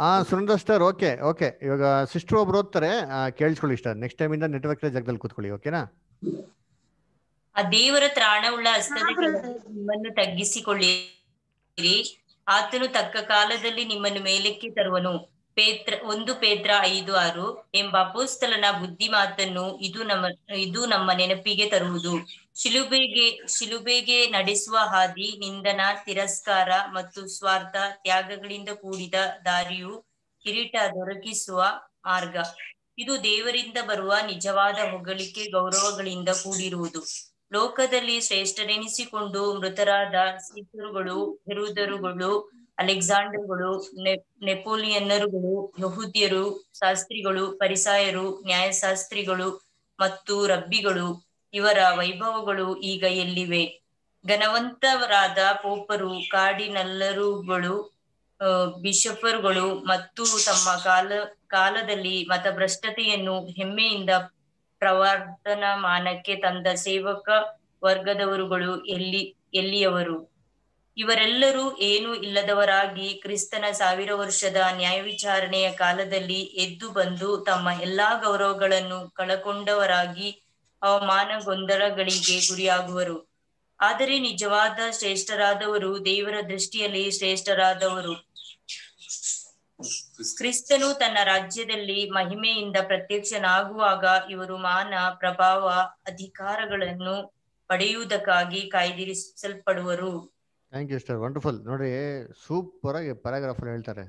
ಹಾ ಸುರೇಂದ್ರಸ್ಟರ್ ಓಕೆ ಓಕೆ ಇವಾಗ ಸಿಸ್ಟರ್ ಒಬ್ರು ಓದ್ತಾರೆ ಕೇಳಿಸ್ಕೊಳ್ಳಿ ಇಷ್ಟ ನೆಕ್ಸ್ಟ್ ಟೈಮ್ ಇಂದ ನೆಟ್ವರ್ಕ್ ಜಾಗದಲ್ಲಿ ಕೂತ್ಕೊಳ್ಳಿ ಓಕೆನಾ ಆ ದೇವರ ತ್ರಾಣವುಳ್ಳ ಹಸ್ತದ ನಿಮ್ಮನ್ನು ತಗ್ಗಿಸಿಕೊಳ್ಳಿರಿ ಆತನು ತಕ್ಕ ಕಾಲದಲ್ಲಿ ನಿಮ್ಮನ್ನು ಮೇಲಕ್ಕೆ ತರುವನು ಪೇತ್ರ ಒಂದು ಪೇತ್ರ ಐದು ಆರು ಎಂಬ ಅಪೋಸ್ತಲನ ಬುದ್ಧಿ ಮಾತನ್ನು ಇದು ನಮ್ಮ ಇದು ನಮ್ಮ ನೆನಪಿಗೆ ತರುವುದು ಶಿಲುಬೆಗೆ ಶಿಲುಬೆಗೆ ನಡೆಸುವ ಹಾದಿ ನಿಂದನ ತಿರಸ್ಕಾರ ಮತ್ತು ಸ್ವಾರ್ಥ ತ್ಯಾಗಗಳಿಂದ ಕೂಡಿದ ದಾರಿಯು ಕಿರೀಟ ದೊರಕಿಸುವ ಮಾರ್ಗ ಇದು ದೇವರಿಂದ ಬರುವ ನಿಜವಾದ ಹೊಗಳಿಕೆ ಗೌರವಗಳಿಂದ ಕೂಡಿರುವುದು ಲೋಕದಲ್ಲಿ ಶ್ರೇಷ್ಠರೆನಿಸಿಕೊಂಡು ಮೃತರಾದ ಸಿದ್ಧರುಗಳು ಹೆರುದರುಗಳು ಅಲೆಕ್ಸಾಂಡರ್ಗಳು ನೆಪೋಲಿಯನ್ನರುಗಳು ಯಹೂದ್ಯರು ಶಾಸ್ತ್ರಿಗಳು ಪರಿಸಾಯರು ನ್ಯಾಯಶಾಸ್ತ್ರಿಗಳು ಮತ್ತು ರಬ್ಬಿಗಳು ಇವರ ವೈಭವಗಳು ಈಗ ಎಲ್ಲಿವೆ ಘನವಂತರಾದ ಪೋಪರು ಕಾಡಿನಲ್ಲರುಗಳು ಬಿಷಪರುಗಳು ಮತ್ತು ತಮ್ಮ ಕಾಲ ಕಾಲದಲ್ಲಿ ಮತಭ್ರಷ್ಟತೆಯನ್ನು ಹೆಮ್ಮೆಯಿಂದ ಪ್ರವರ್ತನಮಾನಕ್ಕೆ ತಂದ ಸೇವಕ ವರ್ಗದವರುಗಳು ಎಲ್ಲಿ ಎಲ್ಲಿಯವರು ಇವರೆಲ್ಲರೂ ಏನೂ ಇಲ್ಲದವರಾಗಿ ಕ್ರಿಸ್ತನ ಸಾವಿರ ವರ್ಷದ ನ್ಯಾಯ ವಿಚಾರಣೆಯ ಕಾಲದಲ್ಲಿ ಎದ್ದು ಬಂದು ತಮ್ಮ ಎಲ್ಲಾ ಗೌರವಗಳನ್ನು ಕಳಕೊಂಡವರಾಗಿ ಅವಮಾನ ಗೊಂದಲಗಳಿಗೆ ಗುರಿಯಾಗುವರು ಆದರೆ ನಿಜವಾದ ಶ್ರೇಷ್ಠರಾದವರು ದೇವರ ದೃಷ್ಟಿಯಲ್ಲಿ ಶ್ರೇಷ್ಠರಾದವರು ಕ್ರಿಸ್ತನು ತನ್ನ ರಾಜ್ಯದಲ್ಲಿ ಮಹಿಮೆಯಿಂದ ಪ್ರತ್ಯಕ್ಷನಾಗುವಾಗ ಇವರು ಮಾನ ಪ್ರಭಾವ ಅಧಿಕಾರಗಳನ್ನು ಪಡೆಯುವುದಕ್ಕಾಗಿ ಕಾಯ್ದಿರಿಸಲ್ಪಡುವರು ಥ್ಯಾಂಕ್ ಯು ಸರ್ ವಂಡರ್ಫುಲ್ ನೋಡಿ ಸೂಪರ್ ಆಗಿ ಪ್ಯಾರಾಗ್ರಾಫಲ್ಲಿ ಹೇಳ್ತಾರೆ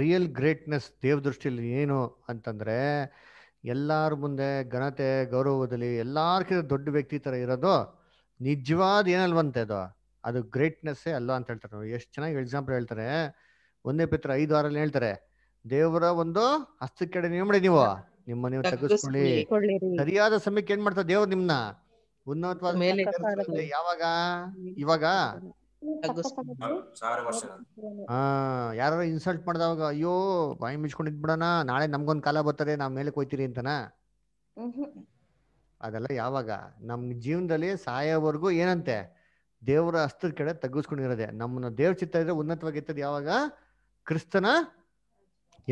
ರಿಯಲ್ ಗ್ರೇಟ್ನೆಸ್ ದೇವ್ ದೃಷ್ಟಿಯಲ್ಲಿ ಏನು ಅಂತಂದ್ರೆ ಎಲ್ಲರ ಮುಂದೆ ಘನತೆ ಗೌರವದಲ್ಲಿ ಎಲ್ಲಾರ್ಕಿಂತ ದೊಡ್ಡ ವ್ಯಕ್ತಿ ತರ ಇರೋದು ನಿಜವಾದ ಏನಲ್ವಂತೆ ಅದು ಅದು ಗ್ರೇಟ್ನೆಸ್ಸೇ ಅಲ್ಲ ಅಂತ ಹೇಳ್ತಾರೆ ಎಷ್ಟು ಚೆನ್ನಾಗಿ ಎಕ್ಸಾಂಪಲ್ ಹೇಳ್ತಾರೆ ಒಂದೇ ಪಿತ್ರ ಐದು ವಾರಲ್ಲಿ ಹೇಳ್ತಾರೆ ದೇವರ ಒಂದು ಹಸ್ತಕ್ಕೆ ನೀವು ಮಾಡಿ ನೀವು ನಿಮ್ಮ ನೀವು ತಗಸ್ಕೊಳ್ಳಿ ಸರಿಯಾದ ಸಮಯಕ್ಕೆ ಏನ್ ಮಾಡ್ತಾರೆ ದೇವ್ರ ನಿಮ್ನ ಉನ್ನತವಾದ ಯಾವಾಗ ಇವಾಗ ಯಾರ ಇನ್ಸಲ್ಟ್ ಮಾಡ್ದವಾಗ ಅಯ್ಯೋ ಬಾಯಿ ಮಿಚ್ಕೊಂಡಿದ್ ಬಿಡೋಣ ನಾಳೆ ನಮ್ಗೊಂದ್ ಕಾಲ ಬರ್ತದೆ ನಾವ್ ಮೇಲೆ ಕೊಯ್ತೀರಿ ಅಂತನ ಅದೆಲ್ಲ ಯಾವಾಗ ನಮ್ ಜೀವನದಲ್ಲಿ ಸಾಯೋವರೆಗೂ ಏನಂತೆ ದೇವರ ಅಸ್ತ್ರ ಕಡೆ ತಗ್ಗಿಸ್ಕೊಂಡಿರೋದೆ ನಮ್ಮನ್ನ ದೇವ್ರ ಚಿತ್ತ ಇದ್ರೆ ಉನ್ನತವಾಗಿರ್ತದೆ ಯಾವಾಗ ಕ್ರಿಸ್ತನ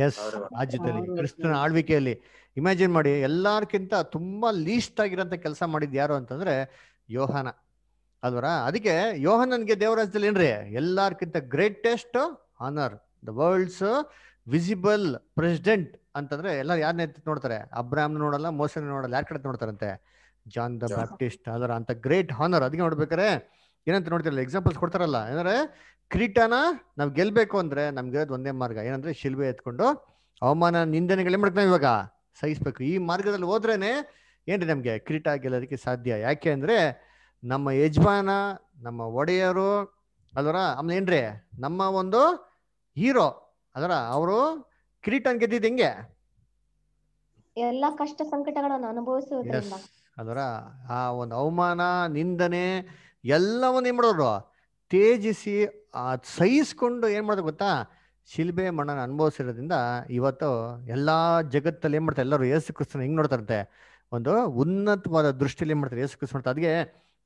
ಎಸ್ ರಾಜ್ಯದಲ್ಲಿ ಕ್ರಿಸ್ತನ ಆಳ್ವಿಕೆಯಲ್ಲಿ ಇಮ್ಯಾಜಿನ್ ಮಾಡಿ ಎಲ್ಲಾರ್ಕಿಂತ ತುಂಬಾ ಲೀಸ್ಟ್ ಆಗಿರೋ ಕೆಲಸ ಮಾಡಿದ್ ಯಾರು ಅಂತಂದ್ರೆ ಯೋಹಾನ ಅಲ್ವರ ಅದಕ್ಕೆ ಯೋಹನನ್ಗೆ ದೇವರಾಜ್ದಲ್ಲಿ ಏನ್ರಿ ಎಲ್ಲಾರ್ಕಿಂತ greatest honour the world's visible president ಅಂತಂದ್ರೆ ಎಲ್ಲರೂ ಯಾರನ್ನ ನೋಡ್ತಾರೆ ಅಬ್ರಾಹ್ಮ್ ನೋಡಲ್ಲ ಮೋಸನ್ ನೋಡಲ್ಲ ಯಾರ ಕಡೆ ನೋಡ್ತಾರಂತೆ ಜಾನ್ ದ ಬ್ಯಾಪ್ಟಿಸ್ಟ್ ಅದರ ಅಂತ ಗ್ರೇಟ್ ಹಾನರ್ ಅದಕ್ಕೆ ನೋಡ್ಬೇಕಾರೆ ಏನಂತ ನೋಡ್ತಿರಲ್ಲ ಎಕ್ಸಾಂಪಲ್ಸ್ ಕೊಡ್ತಾರಲ್ಲ ಏನಂದ್ರೆ ಕ್ರೀಟಾನ ನಾವ್ ಗೆಲ್ಬೇಕು ಅಂದ್ರೆ ನಮ್ಗೆ ಒಂದೇ ಮಾರ್ಗ ಏನಂದ್ರೆ ಶಿಲ್ಬೆ ಎತ್ಕೊಂಡು ಅವಮಾನ ನಿಂದನೆಗಳು ಏನ್ ಮಾಡ್ತೀವಿ ಇವಾಗ ಸಹಿಸ್ಬೇಕು ಈ ಮಾರ್ಗದಲ್ಲಿ ಹೋದ್ರೇನೆ ಏನ್ರಿ ನಮ್ಗೆ ಕ್ರೀಟಾ ಗೆಲ್ಲೋದಕ್ಕೆ ಸಾಧ್ಯ ಯಾಕೆ ಅಂದ್ರೆ ನಮ್ಮ ಯಜಮಾನ ನಮ್ಮ ಒಡೆಯರು ಅದರ ಆಮೇಲೆ ಏನ್ರಿ ನಮ್ಮ ಒಂದು ಹೀರೋ ಅದರ ಅವರು ಕಿರೀಟನ್ ಗೆದ್ದಿದ್ದು ಹೆಂಗೆ ಎಲ್ಲಾ ಕಷ್ಟ ಸಂಕಟಗಳನ್ನು ಅನುಭವಿಸುವುದರಿಂದ ಅದರ ಆ ಒಂದು ಅವಮಾನ ನಿಂದನೆ ಎಲ್ಲವನ್ನು ಏನ್ ಮಾಡೋರು ತೇಜಿಸಿ ಆ ಸಹಿಸ್ಕೊಂಡು ಏನ್ ಮಾಡೋದು ಗೊತ್ತಾ ಶಿಲ್ಬೆ ಮಣ್ಣನ ಅನುಭವಿಸಿರೋದ್ರಿಂದ ಇವತ್ತು ಎಲ್ಲಾ ಜಗತ್ತಲ್ಲಿ ಏನ್ ಮಾಡ್ತಾರೆ ಎಲ್ಲರೂ ಯೇಸು ಕ್ರಿಸ್ತನ ಹೆಂಗ್ ನೋಡ್ತಾರಂತೆ ಒಂದು ಉನ್ನತವಾದ ದೃಷ್ಟಿಯಲ್ಲಿ ಏನ್ ಮಾಡ್ತಾರೆ ಯೇಸು ಕ್ರಿಸ್ತ ಅದ್ಗೆ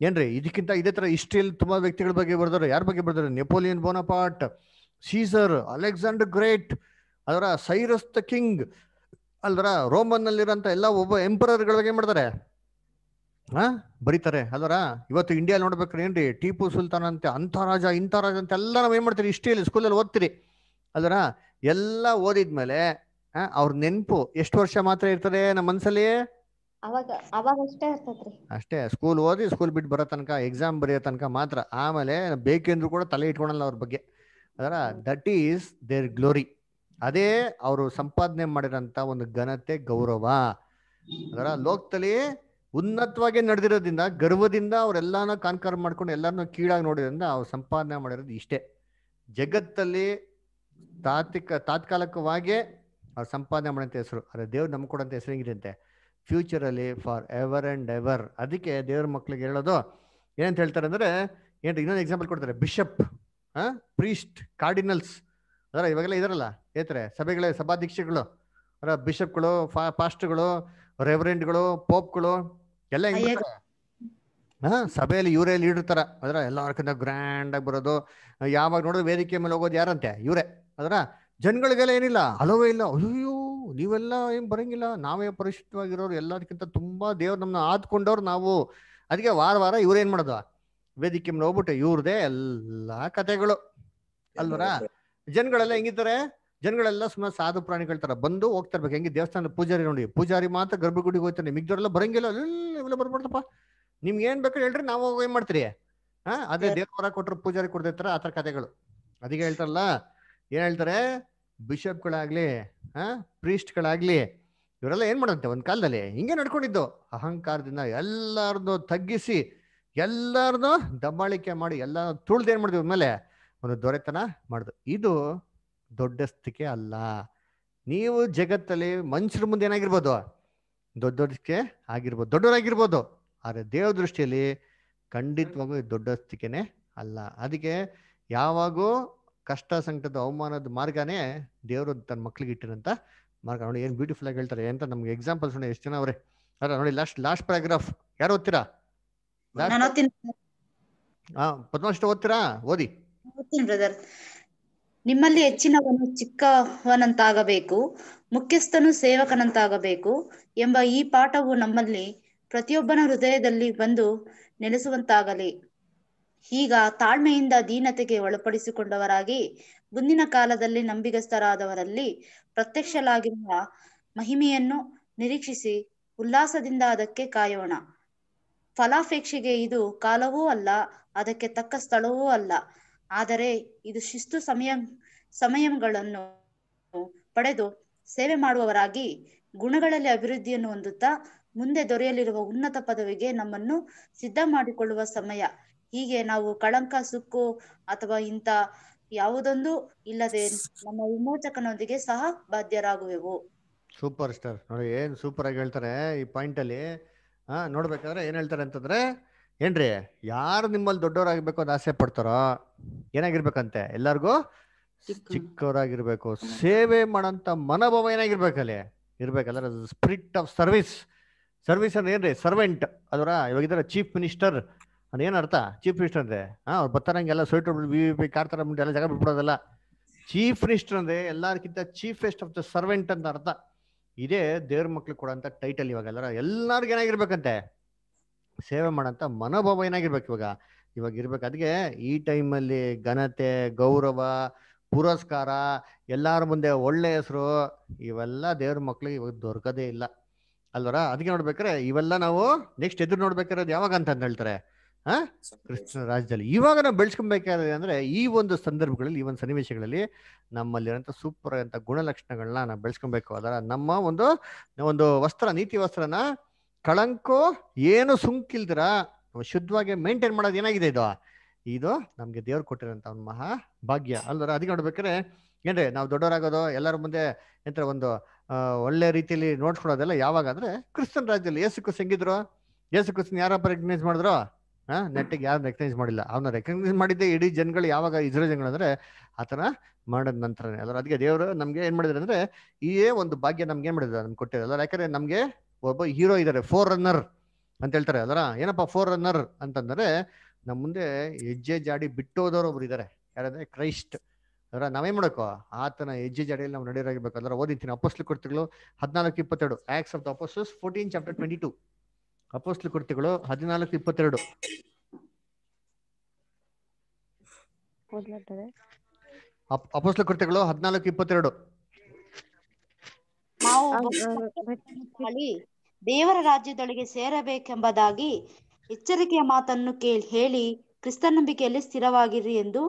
ಏನ್ರಿ ಇದಕ್ಕಿಂತ ಇದೇ ತರ ಹಿಸ್ಟ್ರಿಯಲ್ಲಿ ತುಂಬಾ ವ್ಯಕ್ತಿಗಳ ಬಗ್ಗೆ ಬರ್ದಾರೆ ಯಾರ ಬಗ್ಗೆ ಬರ್ದಾರೆ Napoleon Bonaparte Caesar Alexander great ಅದರ ಸೈರಸ್ ದ ಕಿಂಗ್ ಅಲ್ದರ ರೋಮನ್ ಅಲ್ಲಿರೋಂಥ ಎಲ್ಲ ಒಬ್ಬ ಎಂಪರರ್ಗಳ ಬಗ್ಗೆ ಮಾಡ್ತಾರೆ ಹಾ ಬರೀತಾರೆ ಅದರ ಇವತ್ತು ಇಂಡಿಯಾ ನೋಡ್ಬೇಕ್ರಿ ಏನ್ರಿ ಟೀಪು ಸುಲ್ತಾನ್ ಅಂತೆ ಅಂತ ರಾಜ ಇಂಥ ರಾಜ ಅಂತ ಎಲ್ಲ ನಾವ್ ಏನ್ ಮಾಡ್ತೀರಿ ಸ್ಕೂಲ್ ಸ್ಕೂಲಲ್ಲಿ ಓದ್ತೀರಿ ಅದರ ಎಲ್ಲ ಓದಿದ್ಮೇಲೆ ಅವ್ರ ನೆನಪು ಎಷ್ಟು ವರ್ಷ ಮಾತ್ರ ಇರ್ತಾರೆ ನಮ್ಮ ಮನ್ಸಲ್ಲಿ ಅಷ್ಟೇ ಸ್ಕೂಲ್ ಓದಿ ಸ್ಕೂಲ್ ಬಿಟ್ಟು ಬರೋ ತನಕ ಎಕ್ಸಾಮ್ ಬರೆಯೋ ತನಕ ಮಾತ್ರ ಆಮೇಲೆ ಬೇಕೆಂದ್ರು ಕೂಡ ತಲೆ ಇಟ್ಕೊಳಲ್ಲ ಅವ್ರ ಬಗ್ಗೆ ಅದರ ದಟ್ ಈಸ್ ದೇರ್ ಗ್ಲೋರಿ ಅದೇ ಅವರು ಸಂಪಾದನೆ ಮಾಡಿರೋಂಥ ಒಂದು ಘನತೆ ಗೌರವ ಅದರ ಲೋಕದಲ್ಲಿ ಉನ್ನತವಾಗಿ ನಡೆದಿರೋದ್ರಿಂದ ಗರ್ವದಿಂದ ಅವರೆಲ್ಲಾನು ಕಾನ್ಕರ್ ಮಾಡ್ಕೊಂಡು ಎಲ್ಲರನ್ನೂ ಕೀಳಾಗಿ ನೋಡಿದ್ರಿಂದ ಅವ್ರು ಸಂಪಾದನೆ ಮಾಡಿರೋದು ಇಷ್ಟೇ ಜಗತ್ತಲ್ಲಿ ತಾತ್ವಿಕ ತಾತ್ಕಾಲಿಕವಾಗಿ ಅವ್ರು ಸಂಪಾದನೆ ಮಾಡೋಂಥ ಹೆಸರು ಅದೇ ದೇವ್ರು ನಮ್ಮ ಕೊಡೋಂತ ಹೆಸರು ಹಿಂಗಿರಂತೆ ಫ್ಯೂಚರಲ್ಲಿ ಫಾರ್ ಎವರ್ ಆ್ಯಂಡ್ ಎವರ್ ಅದಕ್ಕೆ ದೇವ್ರ ಮಕ್ಕಳಿಗೆ ಹೇಳೋದು ಏನಂತ ಹೇಳ್ತಾರೆ ಅಂದರೆ ಏನು ಇನ್ನೊಂದು ಎಕ್ಸಾಂಪಲ್ ಕೊಡ್ತಾರೆ ಬಿಷಪ್ ಹಾಂ ಪ್ರೀಸ್ಟ್ ಕಾರ್ಡಿನಲ್ಸ್ ಅದರ ಇವಾಗೆಲ್ಲ ಇದರಲ್ಲ ಏತರೆ ಸಭೆಗಳ ಸಭಾಧ್ಯಕ್ಷಗಳು ಅದರ ಬಿಷಪ್ಗಳು ಫಾ ಪಾಸ್ಟ್ಗಳು ರೆವರೆಂಟ್ಗಳು ಪೋಪ್ಗಳು ಎಲ್ಲ ಹಾಂ ಸಭೆಯಲ್ಲಿ ಇವರೇ ಲೀಡ್ ಥರ ಅದರ ಎಲ್ಲರ್ಕಿಂತ ಗ್ರ್ಯಾಂಡಾಗಿ ಬರೋದು ಯಾವಾಗ ನೋಡೋದು ವೇದಿಕೆ ಮೇಲೆ ಹೋಗೋದು ಯಾರಂತೆ ಇವರೇ ಅದರ ಜನಗಳಿಗೆಲ್ಲ ಏನಿಲ್ಲ ಅಲೋವೇ ಇಲ್ಲ ಅಯ್ಯೋ ನೀವೆಲ್ಲ ಏನ್ ಬರಂಗಿಲ್ಲ ನಾವೇ ಪರಿಶುದ್ಧವಾಗಿರೋರು ಎಲ್ಲದಕ್ಕಿಂತ ತುಂಬಾ ದೇವ್ರ ನಮ್ಮನ್ನ ಆದ್ಕೊಂಡವ್ರು ನಾವು ಅದಕ್ಕೆ ವಾರ ವಾರ ಏನ್ ಮಾಡೋದು ವೇದಿಕೆ ಹೋಗ್ಬಿಟ್ಟೆ ಹೋಗ್ಬಿಟ್ಟೆ ಇವ್ರದೇ ಎಲ್ಲಾ ಕತೆಗಳು ಅಲ್ವರ ಜನಗಳೆಲ್ಲ ಹೆಂಗಿದ್ದಾರೆ ಜನಗಳೆಲ್ಲ ಸುಮ್ಮನೆ ಸಾಧು ಪ್ರಾಣಿಗಳ ತರ ಬಂದು ಹೋಗ್ತಿರ್ಬೇಕು ಹೆಂಗೆ ದೇವಸ್ಥಾನದ ಪೂಜಾರಿ ನೋಡಿ ಪೂಜಾರಿ ಮಾತ್ರ ಗರ್ಭಗುಡಿಗೆ ಹೋಗ್ತಾನೆ ಮಿಗ್ದವರೆಲ್ಲ ಬರಂಗಿಲ್ಲ ಇವೆಲ್ಲ ಬರ್ಬಾರ್ದಪ್ಪ ನಿಮ್ಗೆ ಏನ್ ಬೇಕು ಹೇಳ್ರಿ ನಾವು ಏನ್ ಮಾಡ್ತೀರಿ ಹಾ ಅದೇ ದೇವರ ಕೊಟ್ಟರು ಪೂಜಾರಿ ಕೊಡ್ತಿರ್ತಾರ ಆ ತರ ಕತೆಗಳು ಅದಕ್ಕೆ ಹೇಳ್ತಾರಲ್ಲ ಏನ್ ಹೇಳ್ತಾರೆ ಬಿಷಪ್ಗಳಾಗ್ಲಿ ಆ ಪ್ರೀಸ್ಟ್ಗಳಾಗ್ಲಿ ಇವರೆಲ್ಲ ಏನ್ ಮಾಡಂತೆ ಒಂದ್ ಕಾಲದಲ್ಲಿ ಹಿಂಗೆ ನಡ್ಕೊಂಡಿದ್ದು ಅಹಂಕಾರದಿಂದ ಎಲ್ಲಾರದು ತಗ್ಗಿಸಿ ಎಲ್ಲಾರದು ದಬ್ಬಾಳಿಕೆ ಮಾಡಿ ಎಲ್ಲ ತುಳ್ದು ಏನ್ ಮಾಡಿದ್ವಿ ಮೇಲೆ ಒಂದು ದೊರೆತನ ಮಾಡುದು ಇದು ದೊಡ್ಡ ಸ್ಥಿಕೆ ಅಲ್ಲ ನೀವು ಜಗತ್ತಲ್ಲಿ ಮನುಷ್ಯರ ಮುಂದೆ ಏನಾಗಿರ್ಬೋದು ದೊಡ್ಡ ದೊಡ್ಡಕ್ಕೆ ಆಗಿರ್ಬೋದು ದೊಡ್ಡವರಾಗಿರ್ಬೋದು ಆದರೆ ದೇವ ದೃಷ್ಟಿಯಲ್ಲಿ ಖಂಡಿತವಾಗೂ ದೊಡ್ಡ ಅಲ್ಲ ಅದಕ್ಕೆ ಯಾವಾಗೂ ಕಷ್ಟ ಸಂಕಟದ ಅವಮಾನದ ಮಾರ್ಗನೇ ದೇವರು ತನ್ನ ಮಕ್ಳಿಗೆ ಇಟ್ಟಿರಂತ ಮಾರ್ಗ ನೋಡಿ ಏನ್ ಬ್ಯೂಟಿಫುಲ್ ಆಗಿ ಹೇಳ್ತಾರೆ ಅಂತ ನಮ್ಗೆ ಎಕ್ಸಾಂಪಲ್ಸ್ ನೋಡಿ ಎಷ್ಟು ಜನ ಅವ್ರೆ ಅಲ್ಲ ನೋಡಿ ಲಾಸ್ಟ್ ಲಾಸ್ಟ್ ಪ್ಯಾರಾಗ್ರಾಫ್ ಯಾರು ಓದ್ತೀರಾ ಹಾ ಪದ್ಮಾಷ್ಟ ಓದ್ತೀರಾ ಓದಿ ನಿಮ್ಮಲ್ಲಿ ಹೆಚ್ಚಿನವನು ಚಿಕ್ಕವನಂತಾಗಬೇಕು ಮುಖ್ಯಸ್ಥನು ಸೇವಕನಂತಾಗಬೇಕು ಎಂಬ ಈ ಪಾಠವು ನಮ್ಮಲ್ಲಿ ಪ್ರತಿಯೊಬ್ಬನ ಹೃದಯದಲ್ಲಿ ಬಂದು ನೆಲೆಸುವಂತಾಗಲಿ ಈಗ ತಾಳ್ಮೆಯಿಂದ ದೀನತೆಗೆ ಒಳಪಡಿಸಿಕೊಂಡವರಾಗಿ ಮುಂದಿನ ಕಾಲದಲ್ಲಿ ನಂಬಿಗಸ್ತರಾದವರಲ್ಲಿ ಪ್ರತ್ಯಕ್ಷಲಾಗಿರುವ ಮಹಿಮೆಯನ್ನು ನಿರೀಕ್ಷಿಸಿ ಉಲ್ಲಾಸದಿಂದ ಅದಕ್ಕೆ ಕಾಯೋಣ ಫಲಾಪೇಕ್ಷೆಗೆ ಇದು ಕಾಲವೂ ಅಲ್ಲ ಅದಕ್ಕೆ ತಕ್ಕ ಸ್ಥಳವೂ ಅಲ್ಲ ಆದರೆ ಇದು ಶಿಸ್ತು ಸಮಯ ಸಮಯಗಳನ್ನು ಪಡೆದು ಸೇವೆ ಮಾಡುವವರಾಗಿ ಗುಣಗಳಲ್ಲಿ ಅಭಿವೃದ್ಧಿಯನ್ನು ಹೊಂದುತ್ತಾ ಮುಂದೆ ದೊರೆಯಲಿರುವ ಉನ್ನತ ಪದವಿಗೆ ನಮ್ಮನ್ನು ಸಿದ್ಧ ಮಾಡಿಕೊಳ್ಳುವ ಸಮಯ ಹೀಗೆ ನಾವು ಕಳಂಕ ಸುಕ್ಕು ಅಥವಾ ಇಂಥ ಯಾವುದೊಂದು ಇಲ್ಲದೆ ನಮ್ಮ ವಿಮೋಚಕನೊಂದಿಗೆ ಸಹ ಬಾಧ್ಯರಾಗುವೆವು ಸೂಪರ್ ಸ್ಟಾರ್ ನೋಡಿ ಏನ್ ಸೂಪರ್ ಆಗಿ ಹೇಳ್ತಾರೆ ಈ ಪಾಯಿಂಟ್ ಅಲ್ಲಿ ಹಾ ನೋಡ್ಬೇಕಾದ್ರೆ ಏನ್ ಹೇಳ್ತಾರೆ ಅಂತಂದ್ರೆ ಏನ್ರಿ ಯಾರು ನಿಮ್ಮಲ್ಲಿ ದೊಡ್ಡವರಾಗಿರ್ಬೇಕು ಅಂತ ಆಸೆ ಪಡ್ತಾರೋ ಏನಾಗಿರ್ಬೇಕಂತೆ ಎಲ್ಲರಿಗೂ ಚಿಕ್ಕವರಾಗಿರ್ಬೇಕು ಸೇವೆ ಮಾಡಂತ ಮನೋಭಾವ ಏನಾಗಿರ್ಬೇಕಲ್ಲಿ ಇರ್ಬೇಕಲ್ಲ ಸ್ಪಿರಿಟ್ ಆಫ್ ಸರ್ವಿಸ್ ಸರ್ವಿಸ್ ಅಂದ್ರೆ ಏನ್ರಿ ಸರ್ವೆಂಟ್ ಅದರ ಇವಾಗಿದ್ರೆ ಚೀಫ್ ಮಿನಿಸ್ಟರ್ ಅದೇನು ಅರ್ಥ ಚೀಫ್ ಮಿನಿಸ್ಟರ್ ಅಂದ್ರೆ ಹಾ ಅವ್ರು ಬರ್ತಾರಂಗೆಲ್ಲ ಸೋಟ್ ಬಿ ವಿ ಪಿ ಕಾರ್ ಮುಂದೆ ಎಲ್ಲ ಜಾಗ ಬಿಟ್ಬಿಡೋದಲ್ಲ ಚೀಫ್ ಮಿನಿಸ್ಟರ್ ಅಂದ್ರೆ ಎಲ್ಲರಿಗಿಂತ ಚೀಫೆಸ್ಟ್ ಆಫ್ ದ ಸರ್ವೆಂಟ್ ಅಂತ ಅರ್ಥ ಇದೇ ದೇವ್ರ ಮಕ್ಳಿಗೆ ಕೊಡೋಂಥ ಟೈಟಲ್ ಇವಾಗ ಎಲ್ಲರ ಎಲ್ಲರಿಗೂ ಏನಾಗಿರ್ಬೇಕಂತೆ ಸೇವೆ ಮಾಡೋಂಥ ಮನೋಭಾವ ಏನಾಗಿರ್ಬೇಕು ಇವಾಗ ಇವಾಗ ಇರ್ಬೇಕು ಅದಕ್ಕೆ ಈ ಟೈಮಲ್ಲಿ ಘನತೆ ಗೌರವ ಪುರಸ್ಕಾರ ಎಲ್ಲರ ಮುಂದೆ ಒಳ್ಳೆ ಹೆಸರು ಇವೆಲ್ಲ ದೇವ್ರ ಮಕ್ಳಿಗೆ ಇವಾಗ ದೊರಕೋದೇ ಇಲ್ಲ ಅಲ್ವರ ಅದಕ್ಕೆ ನೋಡ್ಬೇಕಾರೆ ಇವೆಲ್ಲ ನಾವು ನೆಕ್ಸ್ಟ್ ಎದುರು ಅದು ಯಾವಾಗ ಅಂತ ಹೇಳ್ತಾರೆ ಕೃಷ್ಣ ರಾಜ್ಯದಲ್ಲಿ ಇವಾಗ ನಾವು ಬೆಳೆಸ್ಕೊಬೇಕಾದ್ರೆ ಅಂದ್ರೆ ಈ ಒಂದು ಸಂದರ್ಭಗಳಲ್ಲಿ ಈ ಒಂದು ಸನ್ನಿವೇಶಗಳಲ್ಲಿ ನಮ್ಮಲ್ಲಿರುವಂತ ಸೂಪರ್ ಅಂತ ಗುಣಲಕ್ಷಣಗಳನ್ನ ನಾವು ಬೆಳೆಸ್ಕೊಬೇಕು ಅದರ ನಮ್ಮ ಒಂದು ಒಂದು ವಸ್ತ್ರ ನೀತಿ ವಸ್ತ್ರನ ಕಳಂಕೋ ಏನು ಸುಂಕಿಲ್ದಿರ ಶುದ್ಧವಾಗಿ ಮೇಂಟೈನ್ ಮಾಡೋದು ಏನಾಗಿದೆ ಇದು ಇದು ನಮಗೆ ದೇವ್ರು ಕೊಟ್ಟಿರೋಂಥ ಒಂದು ಮಹಾ ಭಾಗ್ಯ ಅಲ್ದ್ರ ಅದಕ್ಕೆ ನೋಡ್ಬೇಕ್ರೆ ಏನ್ರಿ ನಾವು ದೊಡ್ಡವರಾಗೋದು ಎಲ್ಲರ ಮುಂದೆ ಎಂತ ಒಂದು ಒಳ್ಳೆ ರೀತಿಯಲ್ಲಿ ಯಾವಾಗ ಯಾವಾಗಾದ್ರೆ ಕ್ರಿಶ್ಚನ್ ರಾಜ್ಯದಲ್ಲಿ ಯೇಸು ಕೃಷ್ಣ ಹೆಂಗಿದ್ರು ಯೇಸು ಯಾರ ಯಾರಪ್ಪ ರೆಕಗ್ನೈಸ್ ಮಾಡಿದ್ರು ಹಾ ನೆಟ್ಟಿಗೆ ಯಾರು ರೆಕಗ್ನೈಸ್ ಮಾಡಿಲ್ಲ ಅವನ್ನ ರೆಕಗ್ನೈಸ್ ಮಾಡಿದ್ದೆ ಇಡೀ ಜನಗಳು ಯಾವಾಗ ಇಸ್ರೋ ಜನಗಳು ಅಂದ್ರೆ ಆತನ ಮಾಡಿದ ನಂತರ ಅದರ ಅದಕ್ಕೆ ದೇವರು ನಮ್ಗೆ ಏನ್ ಮಾಡಿದ್ರೆ ಅಂದ್ರೆ ಈ ಒಂದು ಭಾಗ್ಯ ನಮ್ಗೆ ಏನ್ ಮಾಡಿದ್ರೆ ನಮ್ಗೆ ಕೊಟ್ಟಿರಲ್ಲ ಯಾಕಂದ್ರೆ ನಮ್ಗೆ ಒಬ್ಬ ಹೀರೋ ಇದ್ದಾರೆ ಫೋರ್ ರನ್ನರ್ ಅಂತ ಹೇಳ್ತಾರೆ ಅದರ ಏನಪ್ಪ ಫೋರ್ ರನ್ನರ್ ಅಂತಂದ್ರೆ ನಮ್ಮ ಮುಂದೆ ಹೆಜ್ಜೆ ಜಾಡಿ ಬಿಟ್ಟೋದವ್ರು ಒಬ್ರು ಇದ್ದಾರೆ ಯಾರಂದ್ರೆ ಕ್ರೈಸ್ಟ್ ಅದರ ನಾವೇನ್ ಮಾಡಬೇಕು ಆತನ ಹೆಜ್ಜೆ ಜಾಡಿಯಲ್ಲಿ ನಾವು ನಡೆಯೋರಾಗಿರ್ಬೇಕು ಅದರ ಓದಿದ್ದೀನಿ ಅಪೋಸ್ಲಿ ಕೊಡ್ತಿಗಳು ಹದಿನಾಲ್ಕು ಇಪ್ಪತ್ತೆರಡು acts of the apostles fourteen chapter twenty two ಅಪೋಸ್ಲ ಕೃತಿಗಳು ಹದಿನಾಲ್ಕು ಇಪ್ಪತ್ತೆರಡು ಅಪೋಸ್ಲ ಕೃತಿಗಳು ಹದಿನಾಲ್ಕು ಇಪ್ಪತ್ತೆರಡು ದೇವರ ರಾಜ್ಯದೊಳಗೆ ಸೇರಬೇಕೆಂಬುದಾಗಿ ಎಚ್ಚರಿಕೆಯ ಮಾತನ್ನು ಕೇಳಿ ಹೇಳಿ ಕ್ರಿಸ್ತ ನಂಬಿಕೆಯಲ್ಲಿ ಸ್ಥಿರವಾಗಿರಿ ಎಂದು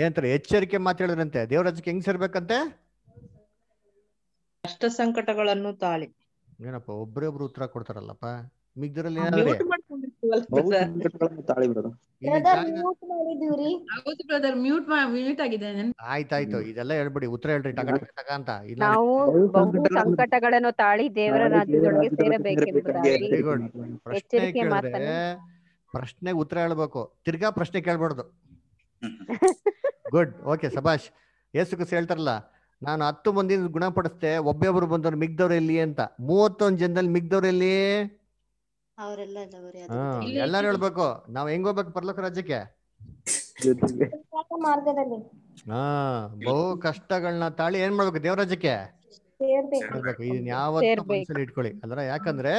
ಏನಂತಾರೆ ಎಚ್ಚರಿಕೆ ಮಾತು ಹೇಳಿದ್ರಂತೆ ದೇವರ ರಾಜ್ಯಕ್ಕೆ ಹೆಂಗ್ ಸೇರ್ಬೇಕಂತೆ ಕಷ್ಟ ಸಂಕಟಗಳನ್ನು ತಾಳಿ ಏನಪ್ಪ ಒಬ್ರೇ ಒಬ್ರು ಉತ್ತರ ಕೊಡ್ತಾರಲ್ಲಪ್ಪ ಮಿಗ್ದ್ರಲ್ಲಿ ಆಯ್ತಾಯ್ತು ಇದೆಲ್ಲ ಹೇಳ್ಬಿಡಿ ಉತ್ತರ ಹೇಳ್ರಿ ಟಕ ಟಕ ಅಂತ ನಾವು ಸಂಕಟಗಳನ್ನು ತಾಳಿ ದೇವರ ರಾಜ್ಯದೊಳಗೆ ಸೇರಬೇಕೆಂಬುದಾಗಿ ಪ್ರಶ್ನೆ ಉತ್ತರ ಹೇಳ್ಬೇಕು ತಿರ್ಗಾ ಪ್ರಶ್ನೆ ಕೇಳ್ಬಾರ್ದು ಗುಡ್ ಓಕೆ ಸಭಾಷ್ ಯೇಸು ಕ್ರಿಸ್ತ ಹೇಳ್ತಾರಲ್ಲ ನಾನು ಹತ್ತು ಮಂದಿ ಗುಣಪಡಿಸ್ತೆ ಒಬ್ಬೊಬ್ರು ಬಂದವ್ರು ಮಿಗ್ದವ್ರು ಎಲ್ಲಿ ಅಂತ ಮೂವತ್ತೊಂದು ಜನದಲ್ಲಿ ಮಿಗ್ದವ್ರು ಎಲ್ಲಿ ಎಲ್ಲಾರು ಹೇಳ್ಬೇಕು ನಾವ್ ಹೆಂಗ್ ಹೋಗ್ಬೇಕು ಪರ್ಲೋಕ ರಾಜ್ಯಕ್ಕೆ ಮಾರ್ಗದಲ್ಲಿ ಹಾ ಬಹು ಕಷ್ಟಗಳನ್ನ ತಾಳಿ ಏನ್ ಮಾಡ್ಬೇಕು ದೇವರಾಜ್ಯಕ್ಕೆ ರಾಜ್ಯಕ್ಕೆ ಇಟ್ಕೊಳ್ಳಿ ಅಂದ್ರೆ ಯಾಕಂದ್ರೆ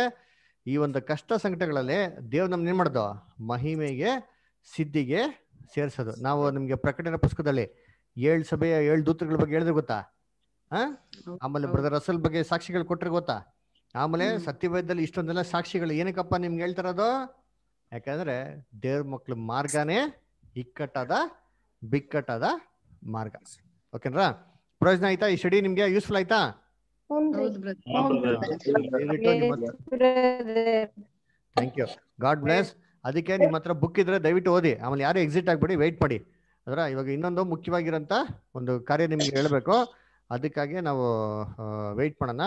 ಈ ಒಂದು ಕಷ್ಟ ಸಂಕಟಗಳಲ್ಲಿ ದೇವ್ ನಮ್ ಏನ್ ಮಾಡ್ದು ಮಹಿಮೆಗೆ ಸಿದ್ಧಿಗೆ ಸೇರ್ಸೋದು ನಾವು ನಿಮ್ಗೆ ಪ್ರಕಟಣೆ ಪುಸ್ತಕದಲ್ಲಿ ಏಳ್ ಸಭೆಯ ಏಳ್ ದೂತ್ರಗಳ ಬಗ್ಗೆ ಹೇಳಿದ್ರೆ ಗೊತ್ತಾ ಹ ಆಮೇಲೆ ಬ್ರದರ್ ರಸಲ್ ಬಗ್ಗೆ ಸಾಕ್ಷಿಗಳು ಕೊಟ್ರೆ ಗೊತ್ತಾ ಆಮೇಲೆ ಸತ್ಯವೇದದಲ್ಲಿ ಇಷ್ಟೊಂದೆಲ್ಲ ಸಾಕ್ಷಿಗಳು ಏನಕ್ಕಪ್ಪ ನಿಮ್ಗೆ ಹೇಳ್ತಾರದು ಯಾಕಂದ್ರೆ ದೇವ್ರ ಮಕ್ಳ ಮಾರ್ಗನೇ ಇಕ್ಕಟ್ಟಾದ ಬಿಕ್ಕಟ್ಟಾದ ಮಾರ್ಗ ಓಕೆನ್ರ ಪ್ರಯೋಜನ ಆಯ್ತಾ ಈ ಸ್ಟಡಿ ನಿಮ್ಗೆ ಯೂಸ್ಫುಲ್ ಆಯ್ತಾ ಥ್ಯಾಂಕ್ ಯು ಗಾಡ್ ಬ್ಲೆಸ್ ಅದಕ್ಕೆ ನಿಮ್ಮ ಹತ್ರ ಬುಕ್ ಇದ್ರೆ ದಯವಿಟ್ಟು ಓದಿ ಆಮೇಲೆ ಯಾರು ಎಕ್ಸಿಟ್ ಆಗ್ಬಿಡಿ ವೆಯ್ಟ್ ಮಾಡಿ ಅದ್ರ ಇವಾಗ ಇನ್ನೊಂದು ಮುಖ್ಯವಾಗಿರಂತ ಒಂದು ಕಾರ್ಯ ನಿಮ್ಗೆ ಹೇಳಬೇಕು ಅದಕ್ಕಾಗಿ ನಾವು ವೆಯ್ಟ್ ಮಾಡೋಣ